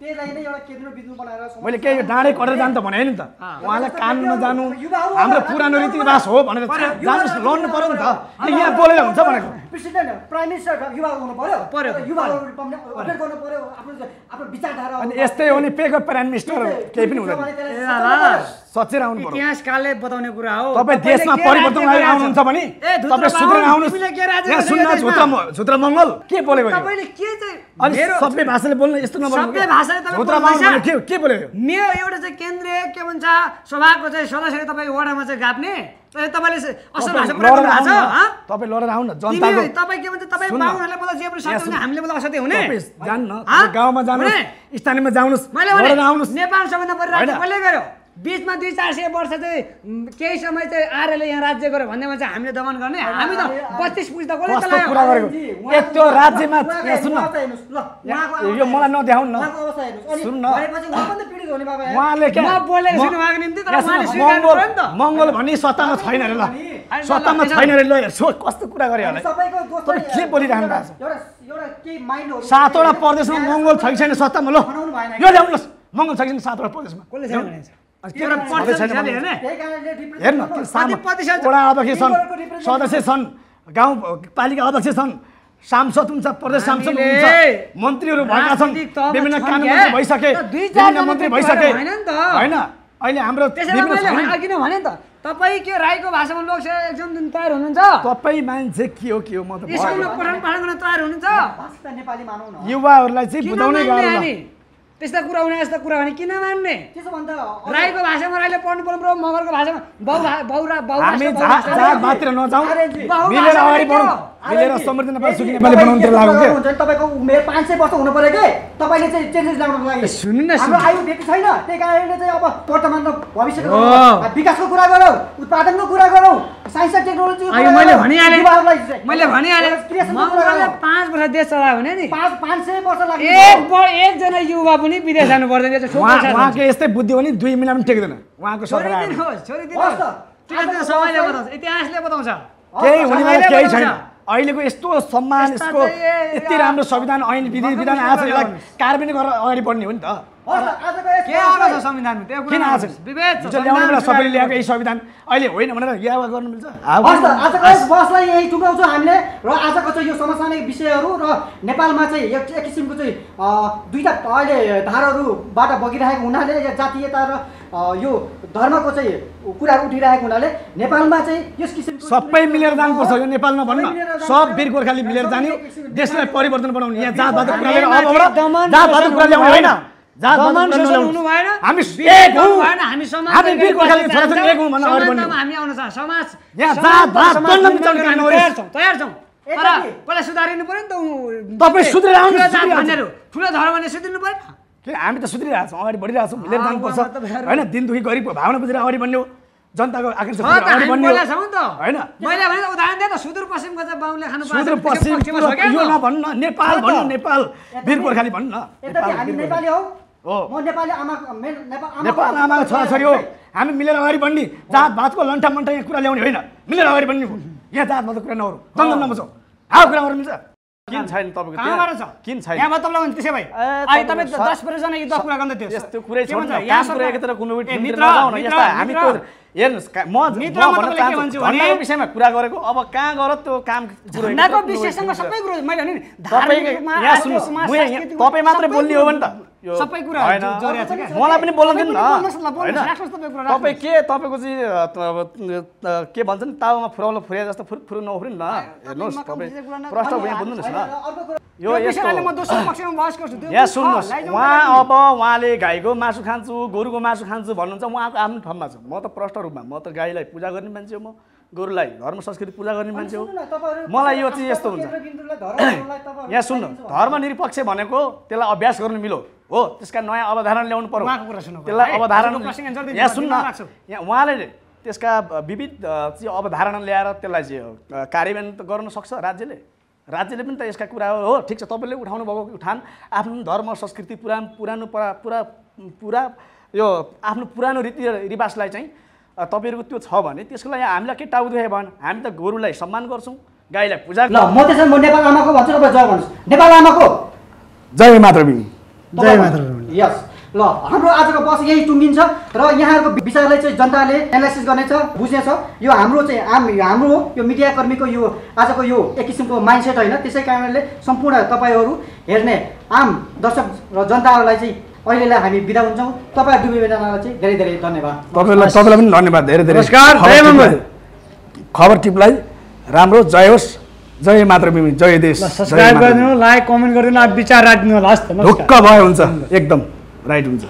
त्यसलाई नै एउटा केन्द्र बिन्दु बनाएर मैले के यो डाँडै कटेर जानु त भने नि त उहाँलाई कानुनमा नजानु हाम्रो पुरानो रीतिरिवाज हो भनेर जानुहोस् लड्नु पऱ्यो नि त यहाँ बोलेर हुन्छ भनेको प्रेसिडेन्ट प्राइम मिनिस्टर युवा हुनु पऱ्यो पऱ्यो युवाहरू गर्नु पऱ्यो आफ्नो आफ्नो विचारधारा यस्तै हो नि पेक प्राइम मिनिस्टर केही पनि हुँदैन सचेर आउनु पर्यो इतिहासकालले बताउने कुरा हो तपाई देशमा परिवर्तन गरेर आउनुहुन्छ भने तपाईँ सुत्र आउनुहोस् यहाँ सुन्न झुत्र झुत्र मङ्गल के बोलेको तपाईले के चाहिँ मेरो सबै भाषाले बोल्न यस्तो नभन्नु सबै भाषाले तपाईँ के के बोलेको मेरो एउटा चाहिँ केन्द्रीय के भन्छ सभाको चाहिँ सदस्य तपाईँ वडामा चाहिँ गाप्ने गाउँमा जानु स्थानीयमा नेपाल सबैभन्दा बढी कहिले बिचमा दुई चार सय वर्ष चाहिँ केही समय चाहिँ आर्यले यहाँ राज्य गर्यो भन्ने चाहिँ हामीले दमन गर्ने हामी त पच्चिस पुस्ता त्यो राज्यमा मलाई नदेखाउन न सुन्नु मङ्गल भन्ने सत्तामा छैन अरे ल सत्तामा छैन अरे ल हेर्छु कस्तो कुरा गरे के भएको छ सातवटा प्रदेशमा मङ्गल छ कि छैन सत्तामा ल यो ल्याउनुहोस् मङ्गल छ कि छैन सातवटा प्रदेशमा कसले हेर्न सन् सदस्य छन् गाउँपालिका अध्यक्ष छन् सांसद हुन्छ प्रदेश सांसद हुन्छ मन्त्रीहरू भएका छन् विभिन्न कानुन भइसके मन्त्री भइसके होइन अहिले हाम्रो अघि नै भने त तपाईँ के राईको भाषामा लोकसेवा एकदम तयार हुनुहुन्छ तपाईँ मान्छे के हो के हो म त तयार हुनुहुन्छ युवाहरूलाई चाहिँ बुझाउने त्यस्ता कुरा हुने यस्ता कुरा भने किन मान्ने भन्दा राईको भाषामा राईले पढ्नु पर्नु मगरको भाषामा 500 छैन त्यही चाहिँ विकासको कुरा वर्ष देश भने एकजना युवा पनि विदेश जानु पर्दैन उहाँको यस्तै बुद्धि हो नि दुई मिला पनि टेक्दैन उहाँको बताउँछ केही केही छैन अहिलेको यस्तो सम्मान यसको यति राम्रो संविधान ऐन विधि विधान आज यसलाई कार्बेन गरेर अगाडि बढ्ने हो नि त सबैले ल्याएको यही संविधान अहिले होइन भनेर यावा गर्नु मिल्छ बसलाई यही टुक्राउँछौँ हामीले र आजको चाहिँ यो समसामयिक विषयहरू र नेपालमा चाहिँ एक किसिमको चाहिँ दुईवटा अहिले धाराहरूबाट बगिरहेको हुनाले जातीयता र यो धर्मको चाहिँ कुरा उठिरहेको हुनाले नेपालमा चाहिँ यस किसिम सबै मिलेर जानुपर्छ यो नेपालमा भन्नु सब वीर गोर्खाली मिलेर जाने देशलाई परिवर्तन बनाउने यहाँ जात कुरा कुराले होइन धर्म भने हामी त सुध्रिरहेको छौँ अगाडि बढिरहेको छौँ होइन दिन होइन गरिब भावना बुझेर अगाडि बढ्ने हो जनताको आकर्षक नेपाल आमाको छोराछोरी हो हामी मिलेर अगाडि बढ्ने जात भातको लन्ठा मन्ठा यहाँ कुरा ल्याउने होइन मिलेर अगाडि बढ्ने यहाँ जात भातको कुरा नहरू जङ्गल नबुझौ हाउ कुरा गर्नु मिल्छ किन छैन यहाँ हेर्नुहोस् म विषयमा कुरा गरेको अब कहाँ गर त्यो काम विशेषसँग सबै कुरो मैले तपाईँ मात्रै बोल्ने हो भने त सबै कुरा मलाई पनि न तपाईँ के तपाईँको चाहिँ के भन्छ नि तावामा फुराउलो फुरे जस्तो फुर फुर नफुरिनु न हेर्नुहोस् तपाईँ प्रश्न यहाँ बुझ्नुहोस् न यो यहाँ सुन्नुहोस् उहाँ अब उहाँले गाईको मासु खान्छु गोरुको मासु खान्छु भन्नुहुन्छ उहाँको आफ्नो ठाउँमा छ म त प्रष्ट रूपमा म त गाईलाई पूजा गर्ने मान्छे हो म गोरुलाई धर्म संस्कृति पूजा गर्ने मान्छे हो मलाई यो चाहिँ यस्तो हुन्छ [COUGHS] यहाँ सुन्नु धर्मनिरपेक्ष भनेको त्यसलाई अभ्यास गर्नु मिलो हो त्यसका नयाँ अवधारणा ल्याउनु पर्यो उहाँको कुरा सुन्नु त्यसलाई अवधारणा यहाँ सुन्न यहाँ उहाँले त्यसका विविध चाहिँ अवधारणा ल्याएर त्यसलाई चाहिँ कार्यान्वयन त गर्न सक्छ राज्यले राज्यले पनि त यसका कुरा हो ठिक छ तपाईँले उठाउनु भएको उठान आफ्नो धर्म संस्कृति पुरा पुरानो पुरा पुरा पुरा यो आफ्नो पुरानो रीति रिवाजलाई चाहिँ तपाईँहरूको त्यो छ भने त्यसको लागि हामीलाई के टाउ भएन हामी त गोरुलाई सम्मान गर्छौँ गाईलाई पूजा म म नेपाल आमाको भन्छु तपाईँ जय भन्नुहोस् नेपाल आमाको जय माधवी यस ल हाम्रो आजको बस यहीँ टुङ्गिन्छ र यहाँहरूको विचारलाई चाहिँ जनताले एनालाइसिस गर्नेछ बुझ्नेछ यो हाम्रो चाहिँ आम हाम्रो यो मिडियाकर्मीको यो आजको यो एक किसिमको माइन्डसेट होइन त्यसै कारणले सम्पूर्ण तपाईँहरू हेर्ने आम दर्शक र जनताहरूलाई चाहिँ अहिलेलाई हामी बिदा हुन्छौँ तपाईँ दुबैजनालाई चाहिँ धेरै धेरै धन्यवाद तपाईँलाई तपाईँलाई पनि धन्यवाद धेरै धेरै नमस्कार खबर टिपलाई राम्रो जय होस् जय मातृभूमि जय देश सब्सक्राइब गरिदिनु लाइक कमेन्ट गरिदिनु विचार राखिदिनु होला हस् ढुक्क भयो हुन्छ एकदम राइट हुन्छ